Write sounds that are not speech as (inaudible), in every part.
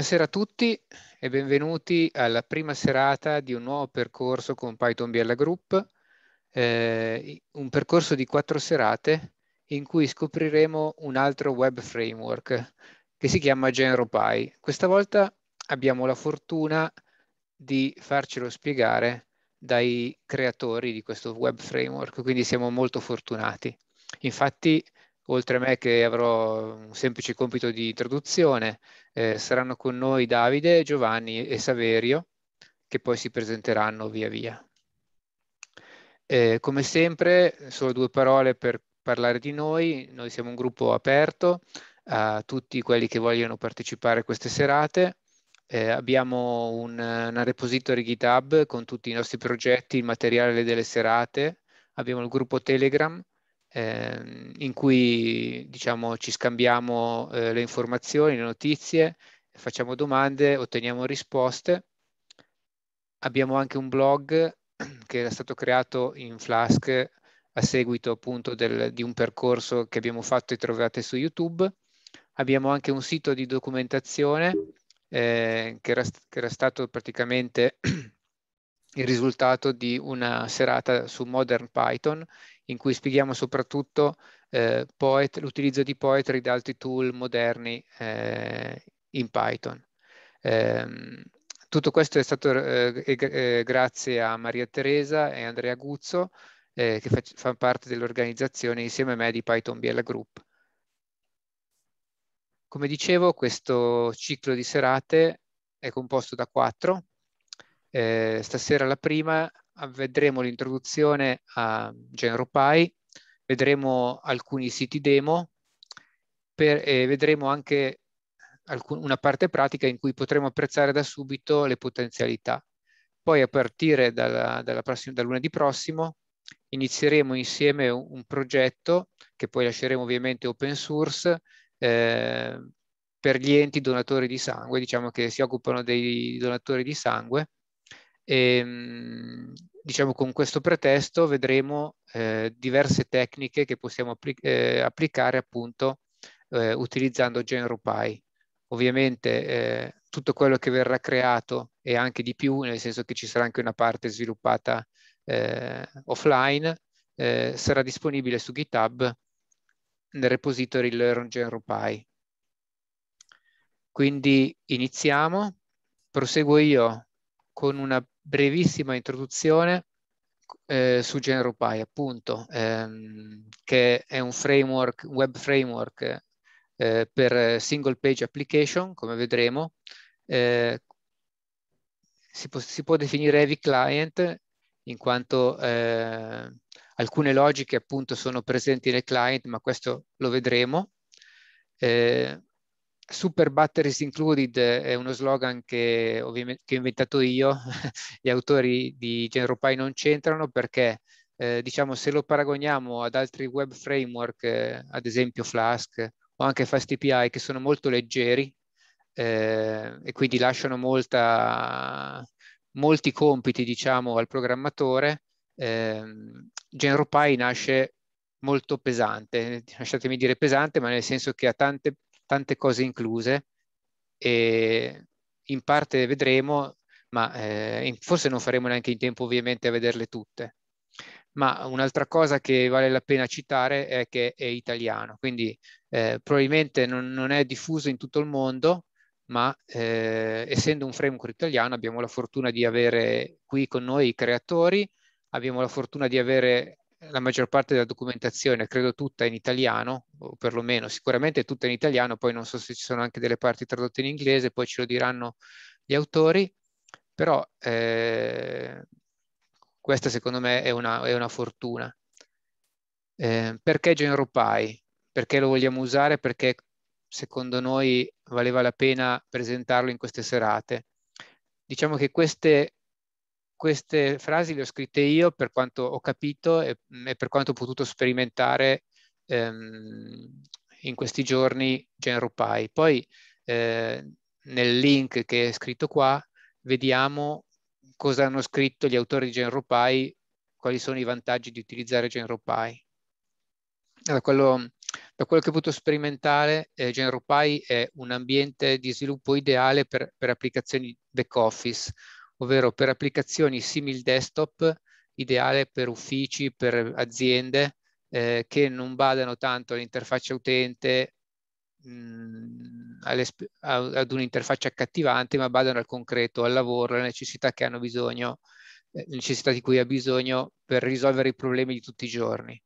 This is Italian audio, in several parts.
Buonasera a tutti e benvenuti alla prima serata di un nuovo percorso con Python Biella Group, eh, un percorso di quattro serate in cui scopriremo un altro web framework che si chiama GenroPy. Questa volta abbiamo la fortuna di farcelo spiegare dai creatori di questo web framework, quindi siamo molto fortunati. Infatti oltre a me che avrò un semplice compito di introduzione, eh, saranno con noi Davide, Giovanni e Saverio, che poi si presenteranno via via. Eh, come sempre, solo due parole per parlare di noi. Noi siamo un gruppo aperto a tutti quelli che vogliono partecipare a queste serate. Eh, abbiamo un, una repository GitHub con tutti i nostri progetti, il materiale delle serate. Abbiamo il gruppo Telegram eh, in cui diciamo, ci scambiamo eh, le informazioni, le notizie, facciamo domande, otteniamo risposte. Abbiamo anche un blog (clears throat) che era stato creato in Flask a seguito appunto del, di un percorso che abbiamo fatto e trovate su YouTube. Abbiamo anche un sito di documentazione eh, che, era, che era stato praticamente (clears throat) il risultato di una serata su Modern Python in cui spieghiamo soprattutto eh, poet, l'utilizzo di Poetry e di altri tool moderni eh, in Python. Eh, tutto questo è stato eh, eh, grazie a Maria Teresa e Andrea Guzzo, eh, che fanno parte dell'organizzazione insieme a me di Python BL Group. Come dicevo, questo ciclo di serate è composto da quattro. Eh, stasera la prima vedremo l'introduzione a GenroPy, vedremo alcuni siti demo per, e vedremo anche alcun, una parte pratica in cui potremo apprezzare da subito le potenzialità. Poi a partire dalla, dalla prossima, da lunedì prossimo inizieremo insieme un, un, progetto che poi lasceremo ovviamente open source eh, per gli enti donatori di sangue, diciamo che si occupano dei donatori di sangue e, ehm, diciamo con questo pretesto vedremo eh, diverse tecniche che possiamo appli eh, applicare appunto eh, utilizzando GenroPy. Ovviamente eh, tutto quello che verrà creato e anche di più, nel senso che ci sarà anche una parte sviluppata eh, offline, eh, sarà disponibile su GitHub nel repository Learn GenroPy. Quindi iniziamo, proseguo io con una brevissima introduzione eh, su GenRupai, appunto, ehm, che è un framework, web framework eh, per single page application, come vedremo. Eh, si, può, si, può, definire heavy client in quanto eh, alcune logiche appunto sono presenti nel client, ma questo lo vedremo. Eh, Super Batteries Included è uno slogan che, che ho inventato io, (laughs) gli autori di Genero non c'entrano perché eh, diciamo se lo paragoniamo ad altri web framework, eh, ad esempio Flask o anche FastAPI che sono molto leggeri eh, e quindi lasciano molta, molti compiti diciamo al programmatore, eh, Genero nasce molto pesante, lasciatemi dire pesante, ma nel senso che ha tante tante cose incluse e in parte vedremo, ma eh, forse non faremo neanche in tempo ovviamente a vederle tutte. Ma un'altra cosa che vale la pena citare è che è italiano, quindi eh, probabilmente non, non, è diffuso in tutto il mondo, ma eh, essendo un framework italiano abbiamo la fortuna di avere qui con noi i creatori, abbiamo la fortuna di avere la maggior parte della documentazione, credo tutta in italiano, o perlomeno sicuramente tutta in italiano, poi non so se ci sono anche delle parti tradotte in inglese, poi ce lo diranno gli autori, però eh, questa secondo me è una, è una fortuna. Eh, perché Genero Pai? Perché lo vogliamo usare? Perché secondo noi valeva la pena presentarlo in queste serate? Diciamo che queste queste frasi le ho scritte io per quanto ho capito e, mm, e per quanto ho potuto sperimentare ehm, in questi giorni Genrupai. Poi eh, nel link che è scritto qua vediamo cosa hanno scritto gli autori di Genrupai, quali sono i vantaggi di utilizzare Genrupai. Da quello, da quello che ho potuto sperimentare, eh, Genrupai è un ambiente di sviluppo ideale per, per applicazioni back office, ovvero per applicazioni simil desktop, ideale per uffici, per aziende eh, che non badano tanto all'interfaccia utente, mh, mm, ad un'interfaccia accattivante, ma badano al concreto, al lavoro, alle necessità che hanno bisogno, eh, necessità di cui ha bisogno per risolvere i problemi di tutti i giorni.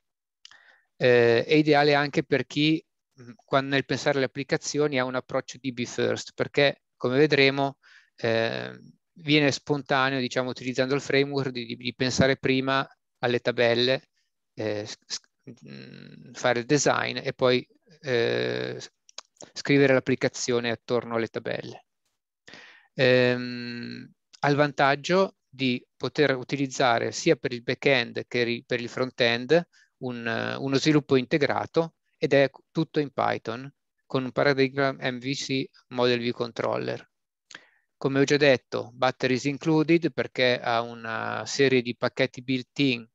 Eh, è ideale anche per chi mm, quando nel pensare alle applicazioni ha un approccio DB first, perché come vedremo eh, viene spontaneo, diciamo, utilizzando il framework di, di pensare prima alle tabelle, eh, mm, fare il design e poi eh, scrivere l'applicazione attorno alle tabelle. Ehm, al vantaggio di poter utilizzare sia per il back-end che per il front-end un, eh, uno sviluppo integrato ed è tutto in Python con un paradigma MVC Model View Controller. Come ho già detto, batteries included perché ha una serie di pacchetti built-in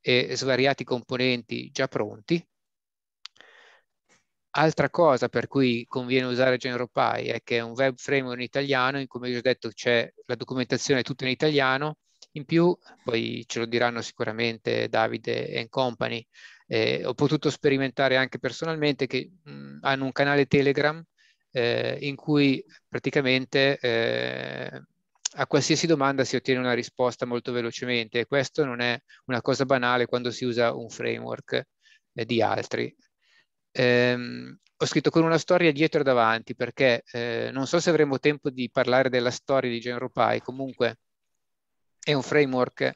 e svariati componenti già pronti. Altra cosa per cui conviene usare GenroPy è che è un web framework in italiano, in cui, come ho già detto c'è la documentazione tutta in italiano, in più, poi ce lo diranno sicuramente Davide e company, eh, ho potuto sperimentare anche personalmente che mh, mm, hanno un canale Telegram eh, in cui praticamente eh, a qualsiasi domanda si ottiene una risposta molto velocemente e questo non è una cosa banale quando si usa un framework eh, di altri. Ehm, ho scritto con una storia dietro e davanti perché eh, non so se avremo tempo di parlare della storia di GenroPy, comunque è un framework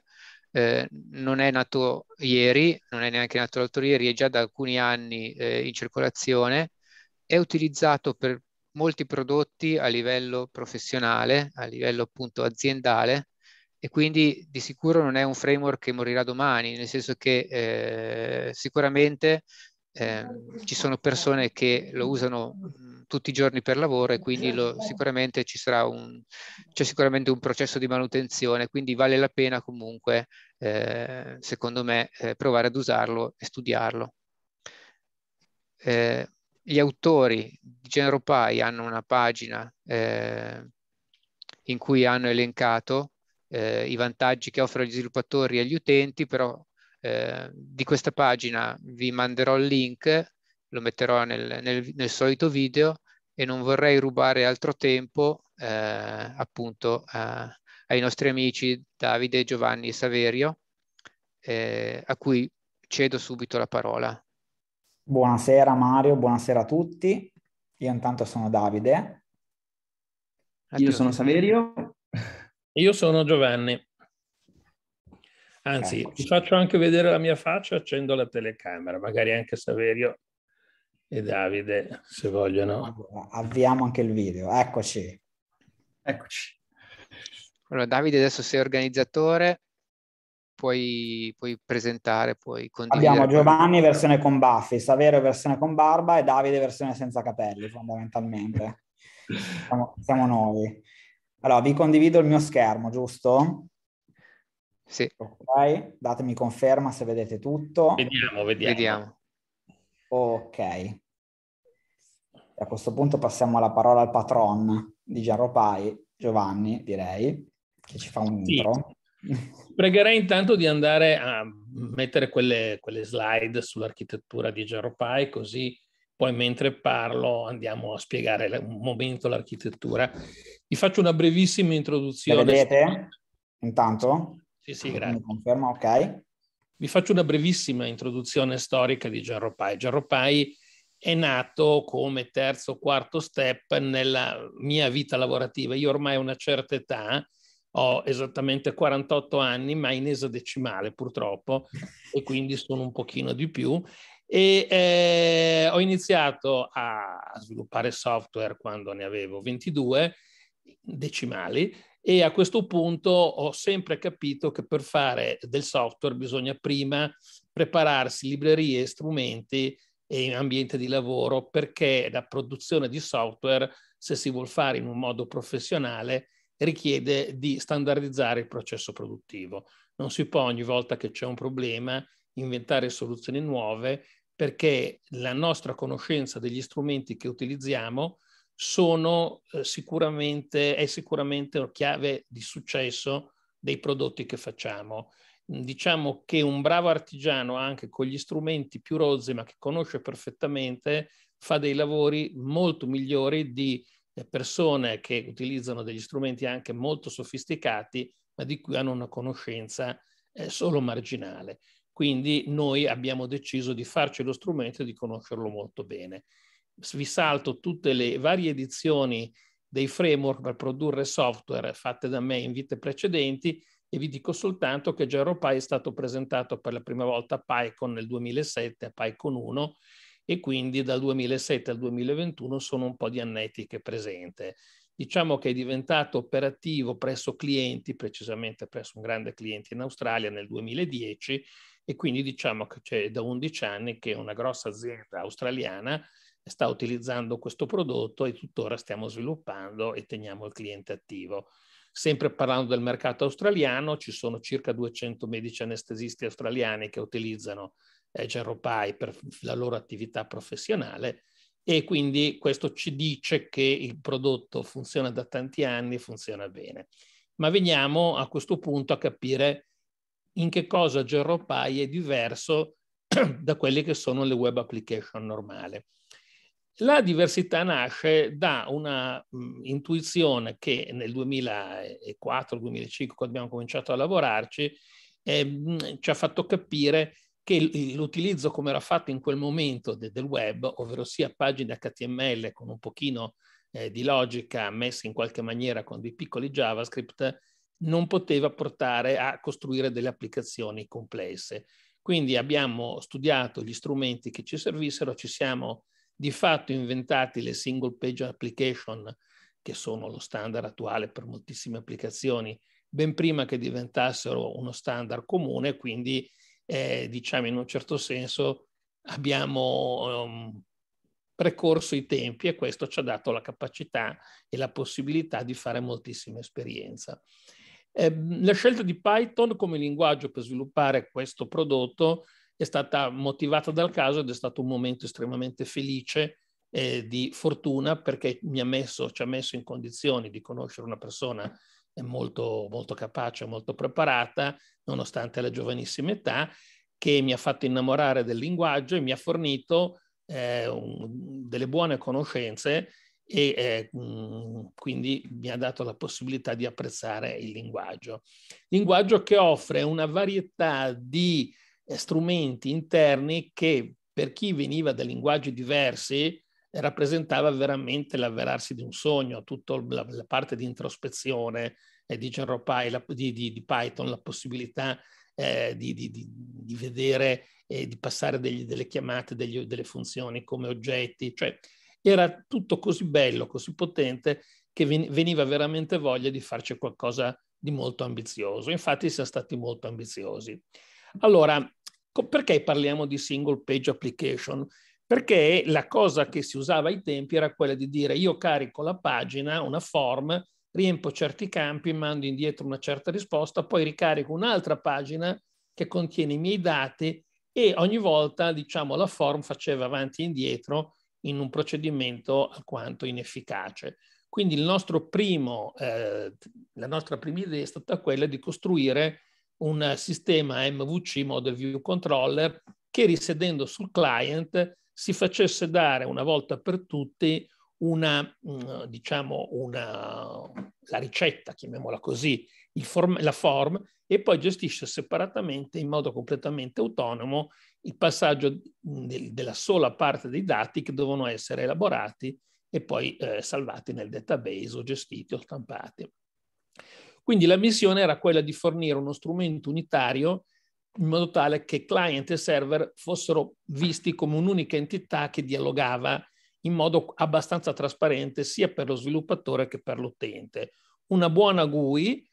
eh, non è nato ieri, non è neanche nato l'altro ieri, è già da alcuni anni eh, in circolazione, è utilizzato per molti prodotti a livello professionale, a livello appunto aziendale e quindi di sicuro non è un framework che morirà domani, nel senso che eh, sicuramente eh, ci sono persone che lo usano mm, tutti i giorni per lavoro e quindi lo, sicuramente ci sarà un, c'è sicuramente un processo di manutenzione, quindi vale la pena comunque, eh, secondo me, eh, provare ad usarlo e studiarlo. Eh, gli autori di Genero hanno una pagina eh, in cui hanno elencato eh, i vantaggi che offre agli sviluppatori e agli utenti, però eh, di questa pagina vi manderò il link, lo metterò nel, nel, nel solito video e non vorrei rubare altro tempo eh, appunto ai nostri amici Davide, Giovanni e Saverio, eh, a cui cedo subito la parola. Buonasera Mario, buonasera a tutti. Io intanto sono Davide. Io ecco. sono Saverio. Io sono Giovanni. Anzi, Eccoci. vi faccio anche vedere la mia faccia, accendo la telecamera, magari anche Saverio e Davide, se vogliono. Avviamo anche il video, eccoci. Eccoci. Allora, Davide adesso sei organizzatore, puoi, puoi presentare, puoi condividere. Abbiamo Giovanni versione con baffi, Saverio versione con barba e Davide versione senza capelli fondamentalmente. siamo, siamo noi. Allora, vi condivido il mio schermo, giusto? Sì. Ok, datemi conferma se vedete tutto. Vediamo, vediamo. vediamo. Ok. A questo punto passiamo la parola al patron di Giarropai, Giovanni, direi, che ci fa un sì. intro. Pregherei intanto di andare a mettere quelle, quelle slide sull'architettura di Geropai, così poi mentre parlo andiamo a spiegare un momento l'architettura. Vi faccio una brevissima introduzione. La vedete? Intanto? Sì, sì, grazie. Mi conferma, ok. Vi faccio una brevissima introduzione storica di Geropai. Geropai è nato come terzo o quarto step nella mia vita lavorativa. Io ormai ho una certa età, ho esattamente 48 anni, ma in esadecimale purtroppo, e quindi sono un pochino di più. E eh, ho iniziato a sviluppare software quando ne avevo 22 decimali e a questo punto ho sempre capito che per fare del software bisogna prima prepararsi librerie, strumenti e ambiente di lavoro perché la produzione di software, se si vuole fare in un modo professionale, richiede di standardizzare il processo produttivo. Non si può ogni volta che c'è un problema inventare soluzioni nuove perché la nostra conoscenza degli strumenti che utilizziamo sono eh, sicuramente, è sicuramente una chiave di successo dei prodotti che facciamo. Diciamo che un bravo artigiano, anche con gli strumenti più rozzi, ma che conosce perfettamente, fa dei lavori molto migliori di persone che utilizzano degli strumenti anche molto sofisticati, ma di cui hanno una conoscenza eh, solo marginale. Quindi noi abbiamo deciso di farci lo strumento e di conoscerlo molto bene. Vi salto tutte le varie edizioni dei framework per produrre software fatte da me in vite precedenti e vi dico soltanto che GeroPy è stato presentato per la prima volta a PyCon nel 2007, a PyCon 1, e quindi dal 2007 al 2021 sono un po' di annetti che è presente. Diciamo che è diventato operativo presso clienti, precisamente presso un grande cliente in Australia nel 2010 e quindi diciamo che c'è da 11 anni che una grossa azienda australiana sta utilizzando questo prodotto e tuttora stiamo sviluppando e teniamo il cliente attivo. Sempre parlando del mercato australiano, ci sono circa 200 medici anestesisti australiani che utilizzano eh, Gerropai per la loro attività professionale e quindi questo ci dice che il prodotto funziona da tanti anni, funziona bene. Ma veniamo a questo punto a capire in che cosa Gerropai è diverso (clears throat) da quelle che sono le web application normale. La diversità nasce da una mh, intuizione che nel 2004-2005, quando abbiamo cominciato a lavorarci, eh, mh, ci ha fatto capire che l'utilizzo come era fatto in quel momento de, del web, ovvero sia pagine HTML con un pochino eh, di logica messa in qualche maniera con dei piccoli JavaScript, non poteva portare a costruire delle applicazioni complesse. Quindi abbiamo studiato gli strumenti che ci servissero, ci siamo di fatto inventati le single page application, che sono lo standard attuale per moltissime applicazioni, ben prima che diventassero uno standard comune, quindi eh, diciamo in un certo senso abbiamo um, precorso i tempi e questo ci ha dato la capacità e la possibilità di fare moltissima esperienza. Eh, la scelta di Python come linguaggio per sviluppare questo prodotto è stata motivata dal caso ed è stato un momento estremamente felice eh, di fortuna perché mi ha messo, ci ha messo in condizioni di conoscere una persona è molto, molto capace, molto preparata, nonostante la giovanissima età, che mi ha fatto innamorare del linguaggio e mi ha fornito eh, un, delle buone conoscenze e eh, mm, quindi mi ha dato la possibilità di apprezzare il linguaggio. Linguaggio che offre una varietà di eh, strumenti interni che per chi veniva da linguaggi diversi, rappresentava veramente l'avverarsi di un sogno, tutta la, la, parte di introspezione eh, di General la, di, di, di, Python, la possibilità eh, di, di, vedere e eh, di passare degli, delle chiamate, degli, delle funzioni come oggetti, cioè era tutto così bello, così potente che veniva veramente voglia di farci qualcosa di molto ambizioso. Infatti siamo stati molto ambiziosi. Allora, perché parliamo di single page application? perché la cosa che si usava ai tempi era quella di dire io carico la pagina, una form, riempo certi campi, mando indietro una certa risposta, poi ricarico un'altra pagina che contiene i miei dati e ogni volta diciamo la form faceva avanti e indietro in un procedimento alquanto inefficace. Quindi primo, eh, la nostra prima idea è stata quella di costruire un sistema MVC, Model View Controller, che risiedendo sul client si facesse dare una volta per tutte una, mm, diciamo, una, la ricetta, chiamiamola così, form, la form, e poi gestisce separatamente, in modo completamente autonomo, il passaggio mm, del, della sola parte dei dati che devono essere elaborati e poi eh, salvati nel database o gestiti o stampati. Quindi la missione era quella di fornire uno strumento unitario in modo tale che client e server fossero visti come un'unica entità che dialogava in modo abbastanza trasparente sia per lo sviluppatore che per l'utente. Una buona GUI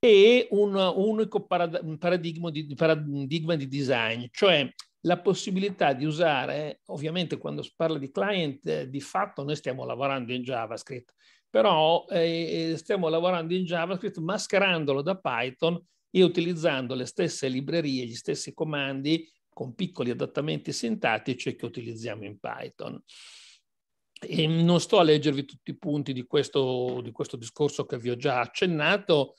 e un, unico paradigma, di, paradigma di design, cioè la possibilità di usare, ovviamente quando si parla di client, eh, di fatto noi stiamo lavorando in JavaScript, però eh, stiamo lavorando in JavaScript mascherandolo da Python e utilizzando le stesse librerie, gli stessi comandi con piccoli adattamenti sintattici che utilizziamo in Python. E non sto a leggervi tutti i punti di questo, di questo discorso che vi ho già accennato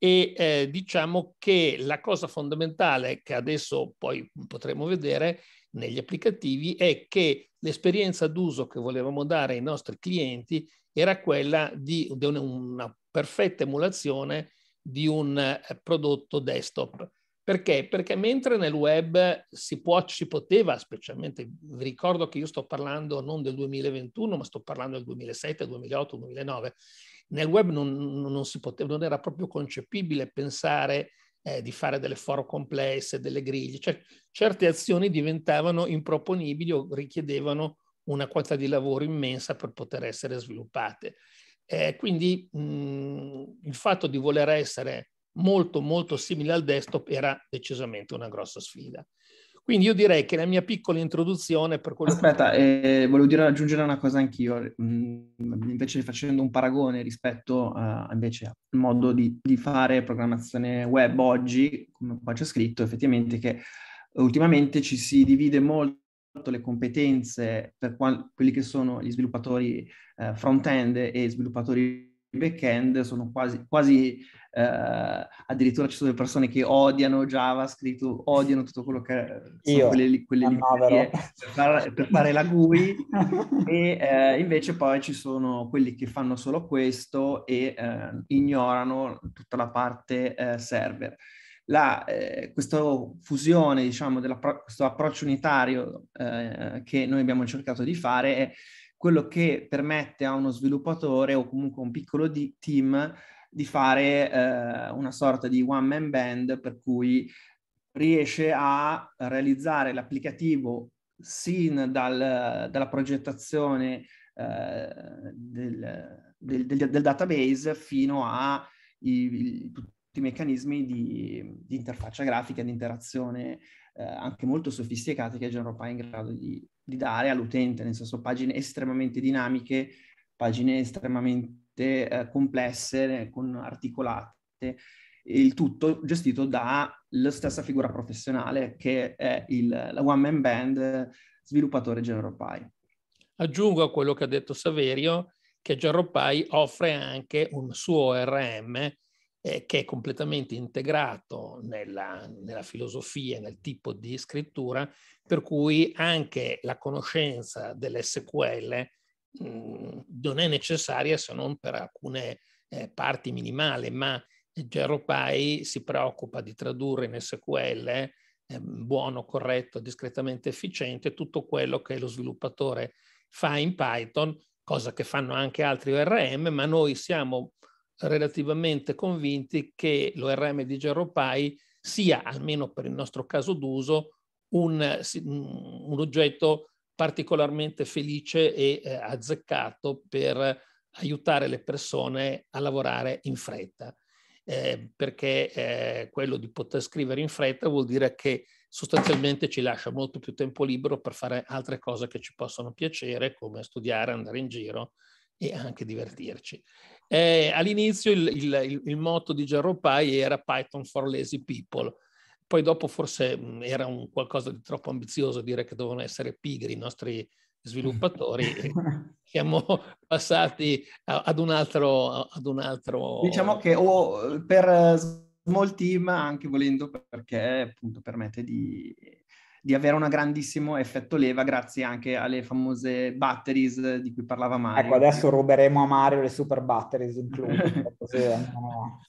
e eh, diciamo che la cosa fondamentale che adesso poi potremo vedere negli applicativi è che l'esperienza d'uso che volevamo dare ai nostri clienti era quella di, di una perfetta emulazione di un eh, prodotto desktop. Perché? Perché mentre nel web si, può, si poteva, specialmente, vi ricordo che io sto parlando non del 2021, ma sto parlando del 2007, 2008, 2009, nel web non, non, poteva, non era proprio concepibile pensare eh, di fare delle foro complesse, delle griglie, cioè certe azioni diventavano improponibili o richiedevano una quantità di lavoro immensa per poter essere sviluppate. Eh, quindi mh, il fatto di voler essere molto molto simile al desktop era decisamente una grossa sfida. Quindi io direi che la mia piccola introduzione per quello Aspetta, che... eh, volevo dire aggiungere una cosa anch'io, invece facendo un paragone rispetto a, invece, al modo di, di, fare programmazione web oggi, come qua c'è scritto, effettivamente che ultimamente ci si divide molto le competenze per qual- quelli che sono gli sviluppatori eh, front-end e sviluppatori back-end sono quasi, quasi eh, addirittura ci sono persone che odiano JavaScript, odiano tutto quello che Io, quelle, quelle librerie per, far, per fare la GUI e eh, invece poi ci sono quelli che fanno solo questo e eh, ignorano tutta la parte eh, server la, eh, questa fusione, diciamo, questo approccio unitario eh, che noi abbiamo cercato di fare è quello che permette a uno sviluppatore o comunque a un piccolo di- team di fare eh, una sorta di one man band per cui riesce a realizzare l'applicativo sin dal, dalla progettazione del, eh, del, del, del, database fino a i, tutti i meccanismi di, di interfaccia grafica, di interazione eh, anche molto sofisticati che Genropy è in grado di, di, dare all'utente, nel senso pagine estremamente dinamiche, pagine estremamente eh, complesse, eh, con articolate, il tutto gestito dalla stessa figura professionale che è il, la one man band sviluppatore Genropy. Aggiungo a quello che ha detto Saverio che Genropy offre anche un suo ORM eh, che è completamente integrato nella, nella filosofia, nel tipo di scrittura, per cui anche la conoscenza delle SQL mh, mm, non è necessaria se non per alcune eh, parti minimali, ma Geropai si preoccupa di tradurre in SQL ehm, buono, corretto, discretamente efficiente, tutto quello che lo sviluppatore fa in Python, cosa che fanno anche altri ORM, ma noi siamo relativamente convinti che l'ORM di Geropai sia, almeno per il nostro caso d'uso, un, un oggetto particolarmente felice e eh, azzeccato per aiutare le persone a lavorare in fretta. Eh, perché eh, quello di poter scrivere in fretta vuol dire che sostanzialmente ci lascia molto più tempo libero per fare altre cose che ci possono piacere, come studiare, andare in giro e anche divertirci. Eh, all'inizio il, il, il, motto di Gerropai era Python for lazy people, poi dopo forse mm, era un qualcosa di troppo ambizioso dire che dovevano essere pigri i nostri sviluppatori, (laughs) siamo passati a, ad, un altro, ad un altro... Diciamo che o per small team anche volendo perché appunto permette di di avere un grandissimo effetto leva grazie anche alle famose batteries di cui parlava Mario. Ecco, adesso ruberemo a Mario le super batteries incluse. (laughs)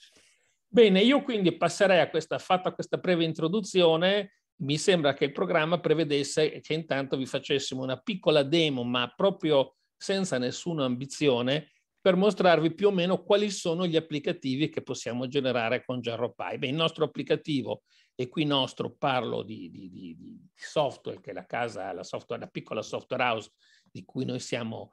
Bene, io quindi passerei a questa, fatta questa breve introduzione, mi sembra che il programma prevedesse che intanto vi facessimo una piccola demo, ma proprio senza nessuna ambizione, per mostrarvi più o meno quali sono gli applicativi che possiamo generare con Jarropy. il nostro applicativo e qui nostro parlo di, di, di, di software, che è la casa, la, software, la, piccola software house di cui noi siamo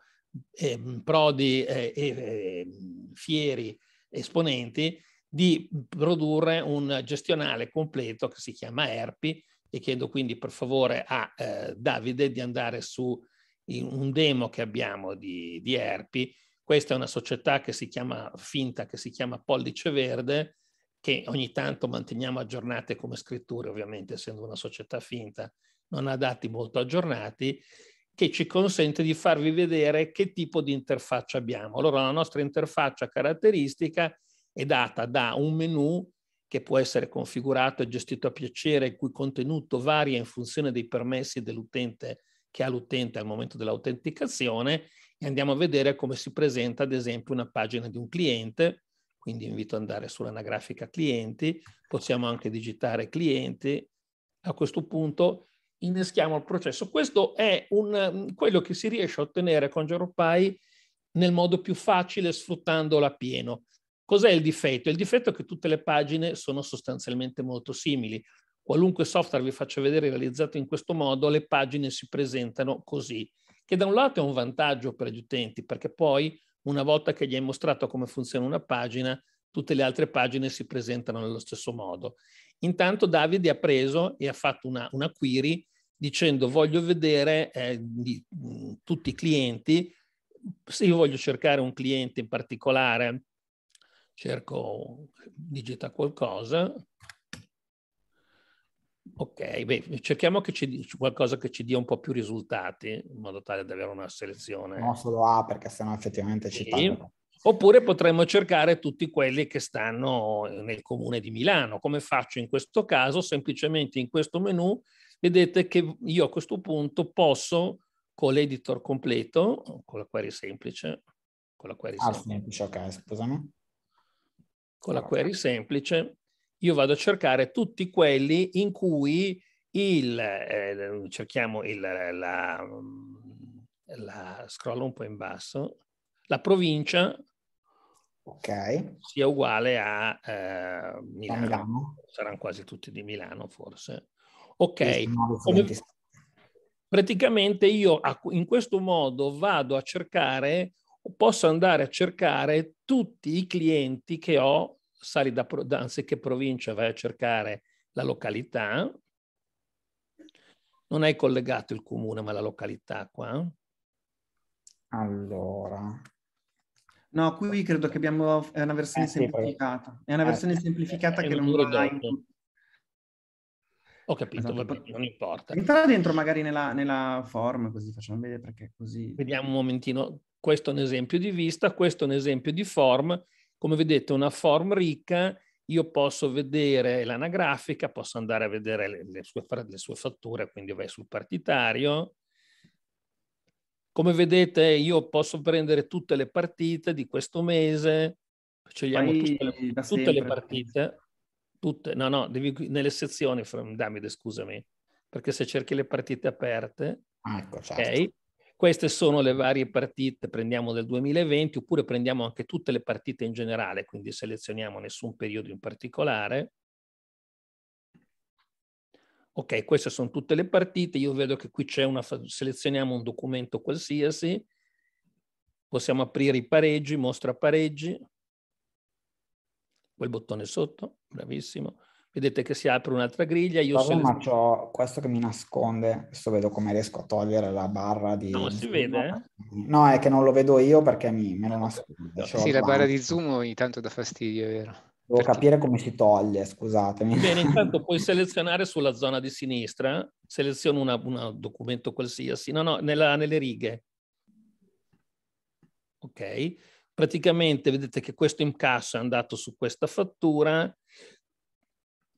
ehm, eh, prodi e eh, fieri esponenti, di produrre un gestionale completo che si chiama ERPI e chiedo quindi per favore a eh, Davide di andare su un demo che abbiamo di, di ERPI. Questa è una società che si chiama finta, che si chiama Pollice Verde che ogni tanto manteniamo aggiornate come scritture, ovviamente essendo una società finta, non ha dati molto aggiornati, che ci consente di farvi vedere che tipo di interfaccia abbiamo. Allora la nostra interfaccia caratteristica è data da un menu che può essere configurato e gestito a piacere, il cui contenuto varia in funzione dei permessi dell'utente che ha l'utente al momento dell'autenticazione e andiamo a vedere come si presenta ad esempio una pagina di un cliente quindi invito ad andare sull'anagrafica clienti, possiamo anche digitare clienti. A questo punto inneschiamo il processo. Questo è un, mm, quello che si riesce a ottenere con GeroPy nel modo più facile sfruttandola a pieno. Cos'è il difetto? Il difetto è che tutte le pagine sono sostanzialmente molto simili. Qualunque software vi faccia vedere realizzato in questo modo, le pagine si presentano così, che da un lato è un vantaggio per gli utenti perché poi una volta che gli hai mostrato come funziona una pagina, tutte le altre pagine si presentano nello stesso modo. Intanto Davide ha preso e ha fatto una, una query dicendo voglio vedere eh, di, mh, mm, tutti i clienti, se io voglio cercare un cliente in particolare, cerco, digita qualcosa, Ok, beh, cerchiamo che ci, dia qualcosa che ci dia un po' più risultati, in modo tale da avere una selezione. No, solo A, perché sennò effettivamente ci tagliano. Oppure potremmo cercare tutti quelli che stanno eh, nel comune di Milano. Come faccio in questo caso? Semplicemente in questo menu vedete che io a questo punto posso con l'editor completo, con la query semplice, con la query ah, semplice, ok, scusami. Con la query semplice io vado a cercare tutti quelli in cui il, eh, cerchiamo il, la, la, scrollo un po' in basso, la provincia okay. sia uguale a eh, Milano. Milano. Saranno quasi tutti di Milano forse. Ok, praticamente io in questo modo vado a cercare, posso andare a cercare tutti i clienti che ho sali da, da, anziché provincia, vai a cercare la località, non hai collegato il comune ma la località qua. Allora, No, qui credo che abbiamo è una versione eh, semplificata. È una versione eh, semplificata eh, che non va in... Ho capito, esatto. vabbè, non importa. Entra dentro magari nella, nella form, così facciamo vedere perché così... Vediamo un momentino. Questo è un esempio di vista, questo è un esempio di form. Come vedete, una form ricca, io posso vedere l'anagrafica, posso andare a vedere le, le, sue, le sue fatture, quindi vai sul partitario, come vedete io posso prendere tutte le partite di questo mese, scegliamo tutte le, tutte le, partite, tutte, no no, devi, nelle sezioni, Davide, scusami, perché se cerchi le partite aperte, ah, ecco, certo. ok, queste sono le varie partite, prendiamo del 2020 oppure prendiamo anche tutte le partite in generale, quindi selezioniamo nessun periodo in particolare. Ok, queste sono tutte le partite, io vedo che qui c'è una, selezioniamo un documento qualsiasi, possiamo aprire i pareggi, mostra pareggi, quel bottone sotto, bravissimo vedete che si apre un'altra griglia. Io Cosa, seleziono... ma ho questo che mi nasconde, adesso vedo come riesco a togliere la barra di... Non si vede? Eh? No, è che non lo vedo io perché mi, me lo nasconde. Sì, la davanti. barra di zoom ogni tanto dà fastidio, è vero. Devo perché... capire come si toglie, scusatemi. Bene, intanto (laughs) puoi selezionare sulla zona di sinistra, seleziono un documento qualsiasi, no, no, nella, nelle righe. Ok, praticamente vedete che questo incasso è andato su questa fattura,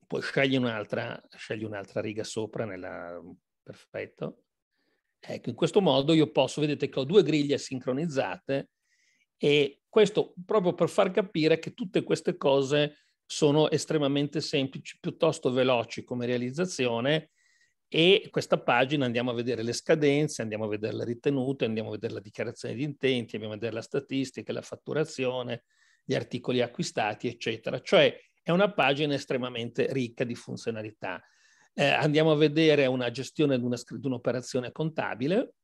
poi scegli un'altra, scegli un'altra riga sopra nella... Perfetto. Ecco, in questo modo io posso, vedete che ho due griglie sincronizzate e questo proprio per far capire che tutte queste cose sono estremamente semplici, piuttosto veloci come realizzazione e questa pagina andiamo a vedere le scadenze, andiamo a vedere le ritenute, andiamo a vedere la dichiarazione di intenti, andiamo a vedere la statistica, la fatturazione, gli articoli acquistati, eccetera. Cioè è una pagina estremamente ricca di funzionalità. Eh, andiamo a vedere una gestione di un'operazione contabile,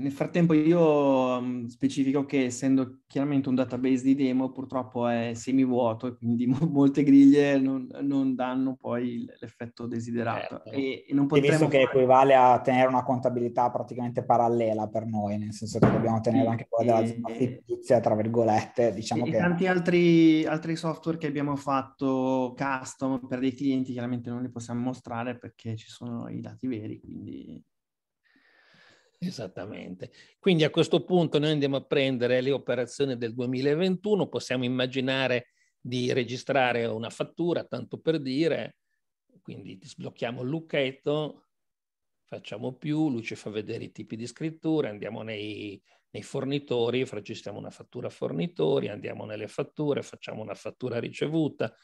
Nel frattempo io mm, specifico che essendo chiaramente un database di demo purtroppo è semivuoto e quindi (laughs) molte griglie non, non, danno poi l'effetto desiderato. Certo. E, e, non potremmo... E visto fare... che equivale a tenere una contabilità praticamente parallela per noi, nel senso che dobbiamo tenere anche quella della zona fittizia, tra virgolette, diciamo e che... tanti altri, altri software che abbiamo fatto custom per dei clienti chiaramente non li possiamo mostrare perché ci sono i dati veri, quindi Esattamente. Quindi a questo punto noi andiamo a prendere le operazioni del 2021, possiamo immaginare di registrare una fattura, tanto per dire, quindi sblocchiamo il lucchetto, facciamo più, lui ci fa vedere i tipi di scritture, andiamo nei, nei fornitori, registriamo una fattura fornitori, andiamo nelle fatture, facciamo una fattura ricevuta.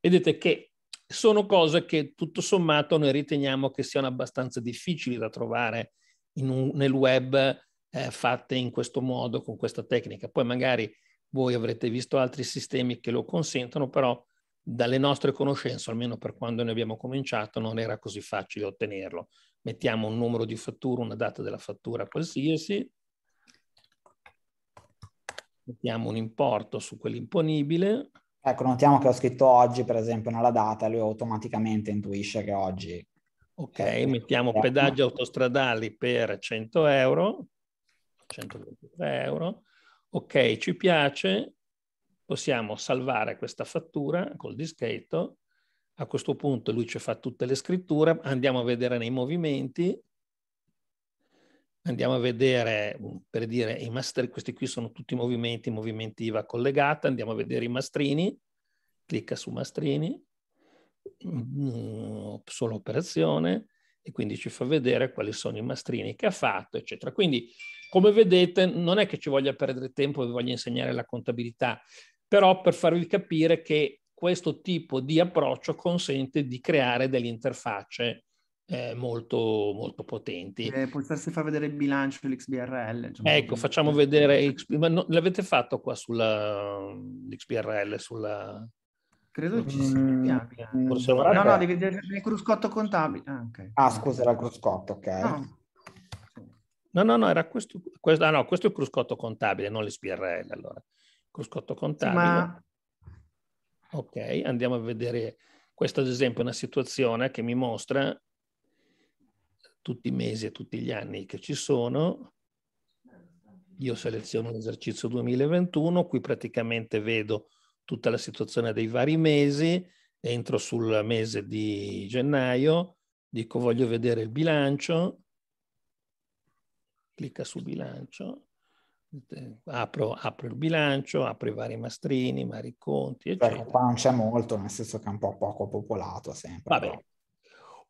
Vedete che sono cose che tutto sommato noi riteniamo che siano abbastanza difficili da trovare un, nel web eh, fatte in questo modo, con questa tecnica. Poi magari voi avrete visto altri sistemi che lo consentono, però dalle nostre conoscenze, almeno per quando ne abbiamo cominciato, non era così facile ottenerlo. Mettiamo un numero di fattura, una data della fattura qualsiasi, mettiamo un importo su quell'imponibile. Ecco, notiamo che ho scritto oggi, per esempio, nella data, lui automaticamente intuisce che oggi Ok, mettiamo pedaggi autostradali per 100 euro, 123 euro. Ok, ci piace, possiamo salvare questa fattura col dischetto. A questo punto lui ci fa tutte le scritture, andiamo a vedere nei movimenti, andiamo a vedere, mm, per dire, i master, questi qui sono tutti i movimenti, movimenti IVA collegata, andiamo a vedere i mastrini, clicca su mastrini, Mm, solo operazione e quindi ci fa vedere quali sono i mastrini che ha fatto, eccetera. Quindi, come vedete, non è che ci voglia perdere tempo e vi voglia insegnare la contabilità, però per farvi capire che questo tipo di approccio consente di creare delle interfacce eh, molto, molto potenti. Eh, può far vedere il bilancio dell'XBRL. Cioè ecco, facciamo vedere, ma no, l'avete fatto qua sulla XBRL, sulla, Credo mm, ci sia. Forse no, no, devi vedere il cruscotto contabile. Ah, okay. ah, scusa, era il cruscotto, ok. No. No, no, no, era questo, questo, ah, no, questo è il cruscotto contabile, non l'SPRL allora. Cruscotto contabile. Ma... Ok, andiamo a vedere. Questa ad esempio è una situazione che mi mostra tutti i mesi e tutti gli anni che ci sono. Io seleziono l'esercizio 2021, qui praticamente vedo tutta la situazione dei vari mesi, entro sul mese di gennaio, dico voglio vedere il bilancio, clicca su bilancio, apro, apro il bilancio, apro i vari mastrini, i vari conti. Cioè, eccetera. Però c'è molto, nel senso che è un po' poco popolato sempre. Va bene,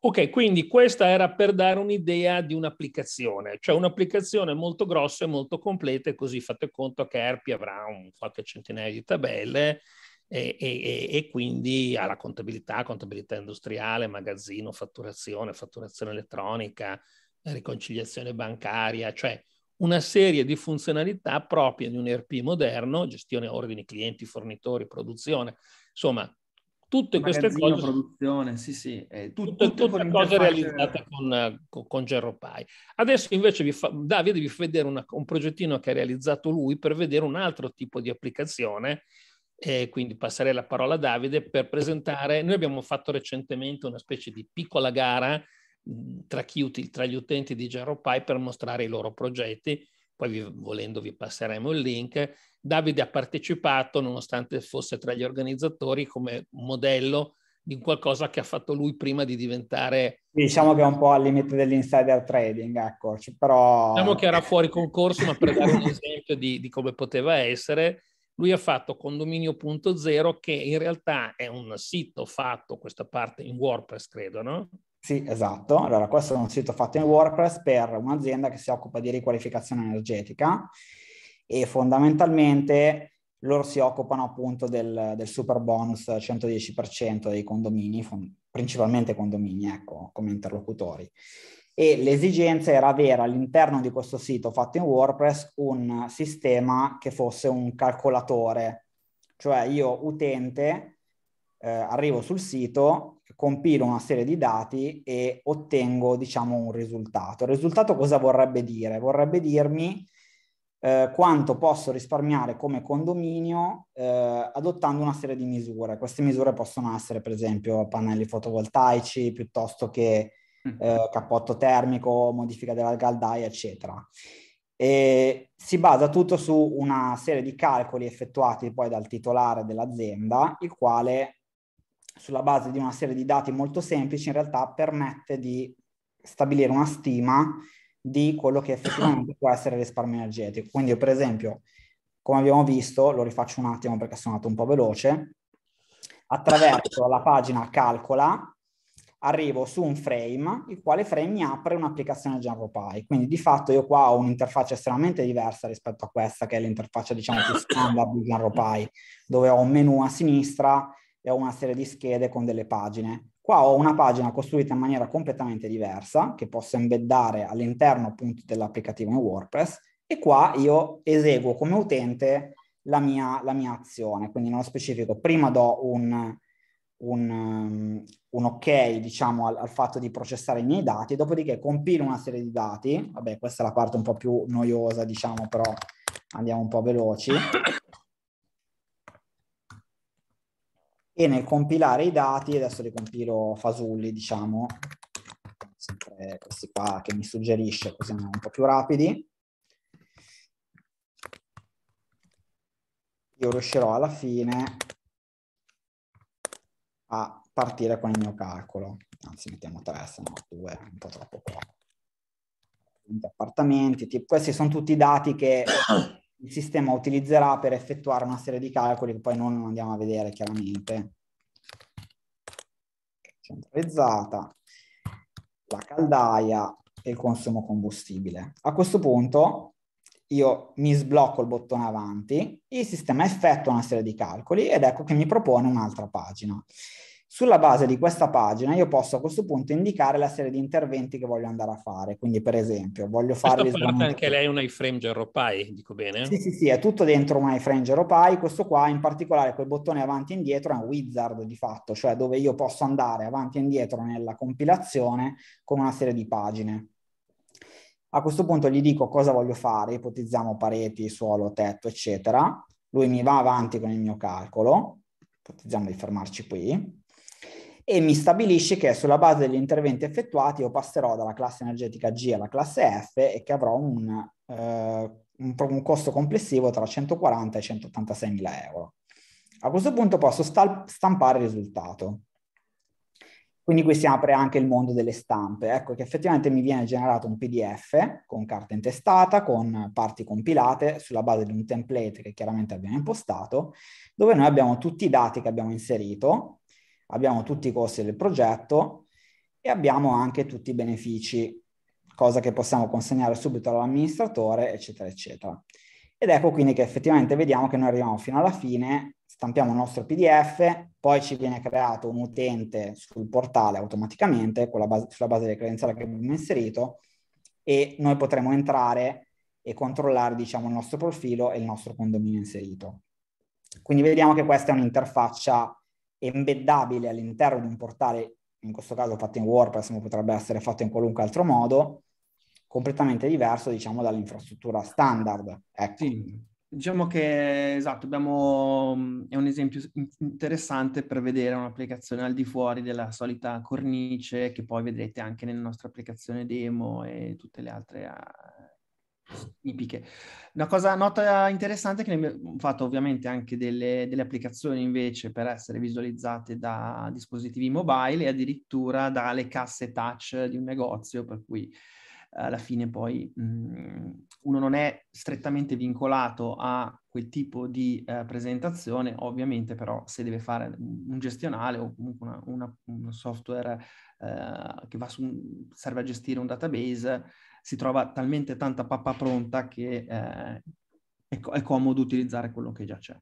Ok, quindi questa era per dare un'idea di un'applicazione, cioè un'applicazione molto grossa e molto completa, e così fate conto che ERPI avrà un, qualche centinaio di tabelle e, e, e quindi ha la contabilità, contabilità industriale, magazzino, fatturazione, fatturazione elettronica, riconciliazione bancaria, cioè una serie di funzionalità proprie di un ERP moderno, gestione ordini, clienti, fornitori, produzione, insomma Tutte queste cose... produzione, sì, sì. Eh, tu, tutte, tutte, tutte cose realizzate con, con, con Gerropai. Adesso invece vi fa, Davide vi fa vedere una, un progettino che ha realizzato lui per vedere un altro tipo di applicazione e quindi passerei la parola a Davide per presentare. Noi abbiamo fatto recentemente una specie di piccola gara tra, chi, tra gli utenti di Gerropai per mostrare i loro progetti poi vi, volendo vi passeremo il link. Davide ha partecipato, nonostante fosse tra gli organizzatori, come modello di qualcosa che ha fatto lui prima di diventare... Diciamo che è un po' al limite dell'insider trading, ecco, però... Diciamo che era fuori concorso, ma per dare un esempio di, di come poteva essere, lui ha fatto condominio.0 che in realtà è un sito fatto, questa parte in WordPress credo, no? Sì, esatto. Allora, questo è un sito fatto in WordPress per un'azienda che si occupa di riqualificazione energetica e fondamentalmente loro si occupano appunto del, del super bonus 110% dei condomini, principalmente condomini, ecco, come interlocutori. E l'esigenza era avere all'interno di questo sito fatto in WordPress un sistema che fosse un calcolatore, cioè io utente eh, arrivo sul sito, compilo una serie di dati e ottengo, diciamo, un risultato. Il risultato cosa vorrebbe dire? Vorrebbe dirmi eh, quanto posso risparmiare come condominio eh, adottando una serie di misure. Queste misure possono essere, per esempio, pannelli fotovoltaici, piuttosto che mm. eh, cappotto termico, modifica della caldaia, eccetera. E si basa tutto su una serie di calcoli effettuati poi dal titolare dell'azienda, il quale sulla base di una serie di dati molto semplici, in realtà permette di stabilire una stima di quello che effettivamente può essere il risparmio energetico. Quindi, io, per esempio, come abbiamo visto, lo rifaccio un attimo perché sono andato un po' veloce, attraverso la pagina calcola arrivo su un frame, il quale frame mi apre un'applicazione GenroPy. Quindi di fatto io qua ho un'interfaccia estremamente diversa rispetto a questa, che è l'interfaccia diciamo più standard di GenroPy, dove ho un menu a sinistra e ho una serie di schede con delle pagine. Qua ho una pagina costruita in maniera completamente diversa che posso embeddare all'interno appunto dell'applicativo in WordPress e qua io eseguo come utente la mia, la mia azione. Quindi nello specifico prima do un, un, um, un ok diciamo al, al, fatto di processare i miei dati, dopodiché compilo una serie di dati, vabbè questa è la parte un po' più noiosa diciamo però andiamo un po' veloci, e nel compilare i dati, adesso li compilo fasulli, diciamo, sempre questi qua che mi suggerisce, così andiamo un po' più rapidi. Io riuscirò alla fine a partire con il mio calcolo. Anzi, mettiamo tre, se no due, un po' troppo qua. Appartamenti, questi sono tutti i dati che (coughs) il sistema utilizzerà per effettuare una serie di calcoli che poi noi non andiamo a vedere chiaramente. Centralizzata, la caldaia e il consumo combustibile. A questo punto io mi sblocco il bottone avanti, il sistema effettua una serie di calcoli ed ecco che mi propone un'altra pagina. Sulla base di questa pagina io posso a questo punto indicare la serie di interventi che voglio andare a fare. Quindi, per esempio, voglio fare... Questo anche lei un iframe Geropai, dico bene? Sì, sì, sì, è tutto dentro un iframe Geropai. Questo qua, in particolare, quel bottone avanti e indietro è un wizard di fatto, cioè dove io posso andare avanti e indietro nella compilazione con una serie di pagine. A questo punto gli dico cosa voglio fare, ipotizziamo pareti, suolo, tetto, eccetera. Lui mi va avanti con il mio calcolo, ipotizziamo di fermarci qui e mi stabilisce che sulla base degli interventi effettuati io passerò dalla classe energetica G alla classe F e che avrò un, eh, un, un costo complessivo tra 140 e 186 mila euro. A questo punto posso stal- stampare il risultato. Quindi qui si apre anche il mondo delle stampe. Ecco che effettivamente mi viene generato un PDF con carta intestata, con parti compilate sulla base di un template che chiaramente abbiamo impostato, dove noi abbiamo tutti i dati che abbiamo inserito, abbiamo tutti i costi del progetto e abbiamo anche tutti i benefici, cosa che possiamo consegnare subito all'amministratore, eccetera, eccetera. Ed ecco quindi che effettivamente vediamo che noi arriviamo fino alla fine, stampiamo il nostro PDF, poi ci viene creato un utente sul portale automaticamente base, sulla base delle credenziali che abbiamo inserito e noi potremo entrare e controllare diciamo, il nostro profilo e il nostro condominio inserito. Quindi vediamo che questa è un'interfaccia embeddabile all'interno di un portale, in questo caso fatto in WordPress, ma potrebbe essere fatto in qualunque altro modo, completamente diverso, diciamo, dall'infrastruttura standard. Ecco. Sì. Diciamo che esatto, abbiamo, mm, è un esempio interessante per vedere un'applicazione al di fuori della solita cornice che poi vedrete anche nella nostra applicazione demo e tutte le altre ah, tipiche. Una cosa nota interessante è che abbiamo fatto ovviamente anche delle, delle, applicazioni invece per essere visualizzate da dispositivi mobile e addirittura dalle casse touch di un negozio, per cui eh, alla fine poi mh, mm, uno non è strettamente vincolato a quel tipo di eh, presentazione, ovviamente però se deve fare un gestionale o comunque una, una, un software eh, che va su, serve a gestire un database, si trova talmente tanta pappa pronta che eh, è, è, comodo utilizzare quello che già c'è.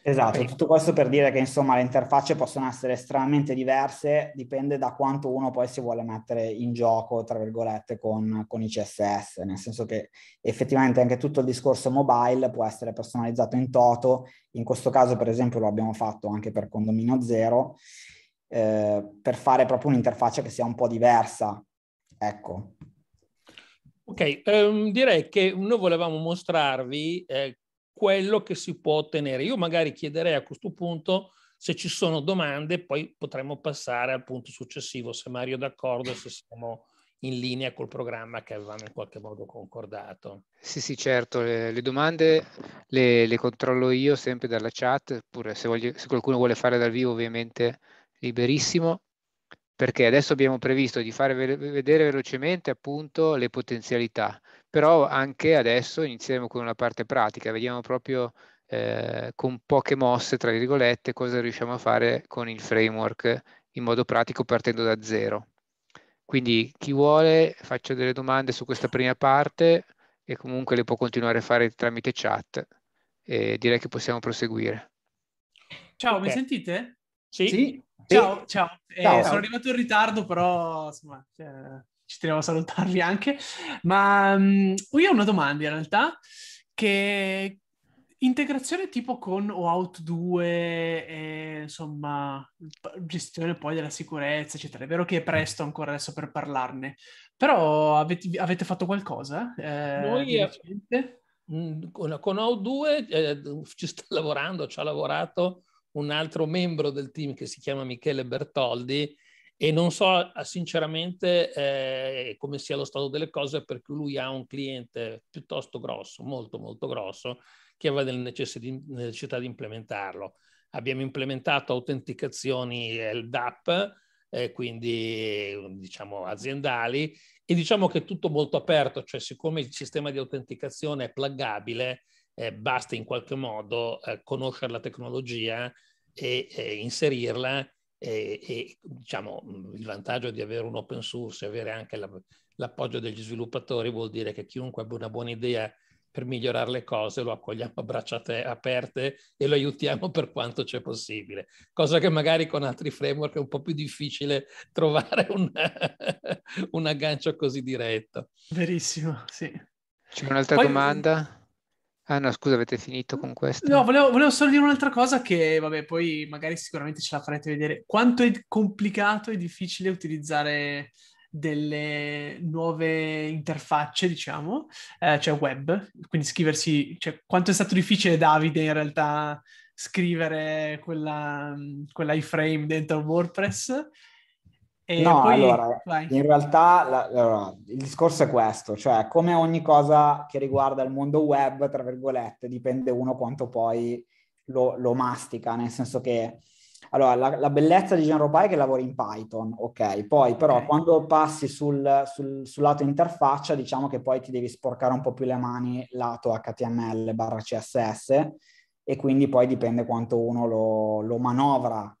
Esatto, tutto questo per dire che insomma le interfacce possono essere estremamente diverse, dipende da quanto uno poi si vuole mettere in gioco, tra virgolette, con, con i CSS, nel senso che effettivamente anche tutto il discorso mobile può essere personalizzato in toto, in questo caso per esempio lo abbiamo fatto anche per Condomino Zero, eh, per fare proprio un'interfaccia che sia un po' diversa, ecco, Ok, um, direi che noi volevamo mostrarvi eh, quello che si può ottenere. Io magari chiederei a questo punto se ci sono domande, poi potremmo passare al punto successivo, se Mario è d'accordo, se siamo in linea col programma che avevamo in qualche modo concordato. Sì, sì, certo, le, le domande le, le, controllo io sempre dalla chat, oppure se, voglio, se qualcuno vuole fare dal vivo ovviamente liberissimo perché adesso abbiamo previsto di fare vedere velocemente appunto le potenzialità, però anche adesso inizieremo con una parte pratica, vediamo proprio eh, con poche mosse, tra virgolette, cosa riusciamo a fare con il framework in modo pratico partendo da zero. Quindi chi vuole faccio delle domande su questa prima parte e comunque le può continuare a fare tramite chat e direi che possiamo proseguire. Ciao, okay. mi sentite? Sì? sì. Ciao, ciao. Eh, ciao. Sono arrivato in ritardo, però insomma, cioè, ci tenevo a salutarvi anche. Ma um, io ho una domanda in realtà che integrazione tipo con OAuth 2 e, insomma gestione poi della sicurezza eccetera. È vero che è presto ancora adesso per parlarne, però avete, avete fatto qualcosa? Eh, Noi è... Eh, mm, con, con OAuth 2 eh, ci sta (laughs) lavorando, ci ha lavorato un altro membro del team che si chiama Michele Bertoldi e non so eh, sinceramente eh, come sia lo stato delle cose perché lui ha un cliente piuttosto grosso, molto molto grosso, che aveva delle necessità di implementarlo. Abbiamo implementato autenticazioni LDAP, eh, quindi diciamo aziendali, e diciamo che è tutto molto aperto, cioè siccome il sistema di autenticazione è pluggabile, eh, basta in qualche modo eh, conoscere la tecnologia e, e inserirla e, e, diciamo il vantaggio di avere un open source e avere anche la, l'appoggio degli sviluppatori vuol dire che chiunque abbia una buona idea per migliorare le cose lo accogliamo a braccia aperte e lo aiutiamo per quanto c'è possibile, cosa che magari con altri framework è un po' più difficile trovare un, (laughs) un aggancio così diretto. Verissimo, sì. C'è un'altra Poi, domanda? Ah no, scusa, avete finito con questo? No, volevo, volevo, solo dire un'altra cosa che, vabbè, poi magari sicuramente ce la farete vedere. Quanto è complicato e difficile utilizzare delle nuove interfacce, diciamo, eh, cioè web, quindi scriversi, cioè quanto è stato difficile Davide in realtà scrivere quella, mm, quella iframe dentro WordPress e no, poi... allora, Vai. in realtà la, allora, il discorso è questo, cioè come ogni cosa che riguarda il mondo web, tra virgolette, dipende uno quanto poi lo, lo mastica, nel senso che, allora, la, la bellezza di GenroPy è che lavori in Python, ok? Poi però okay. quando passi sul, sul, sul, lato interfaccia, diciamo che poi ti devi sporcare un po' più le mani lato HTML barra CSS e quindi poi dipende quanto uno lo, lo manovra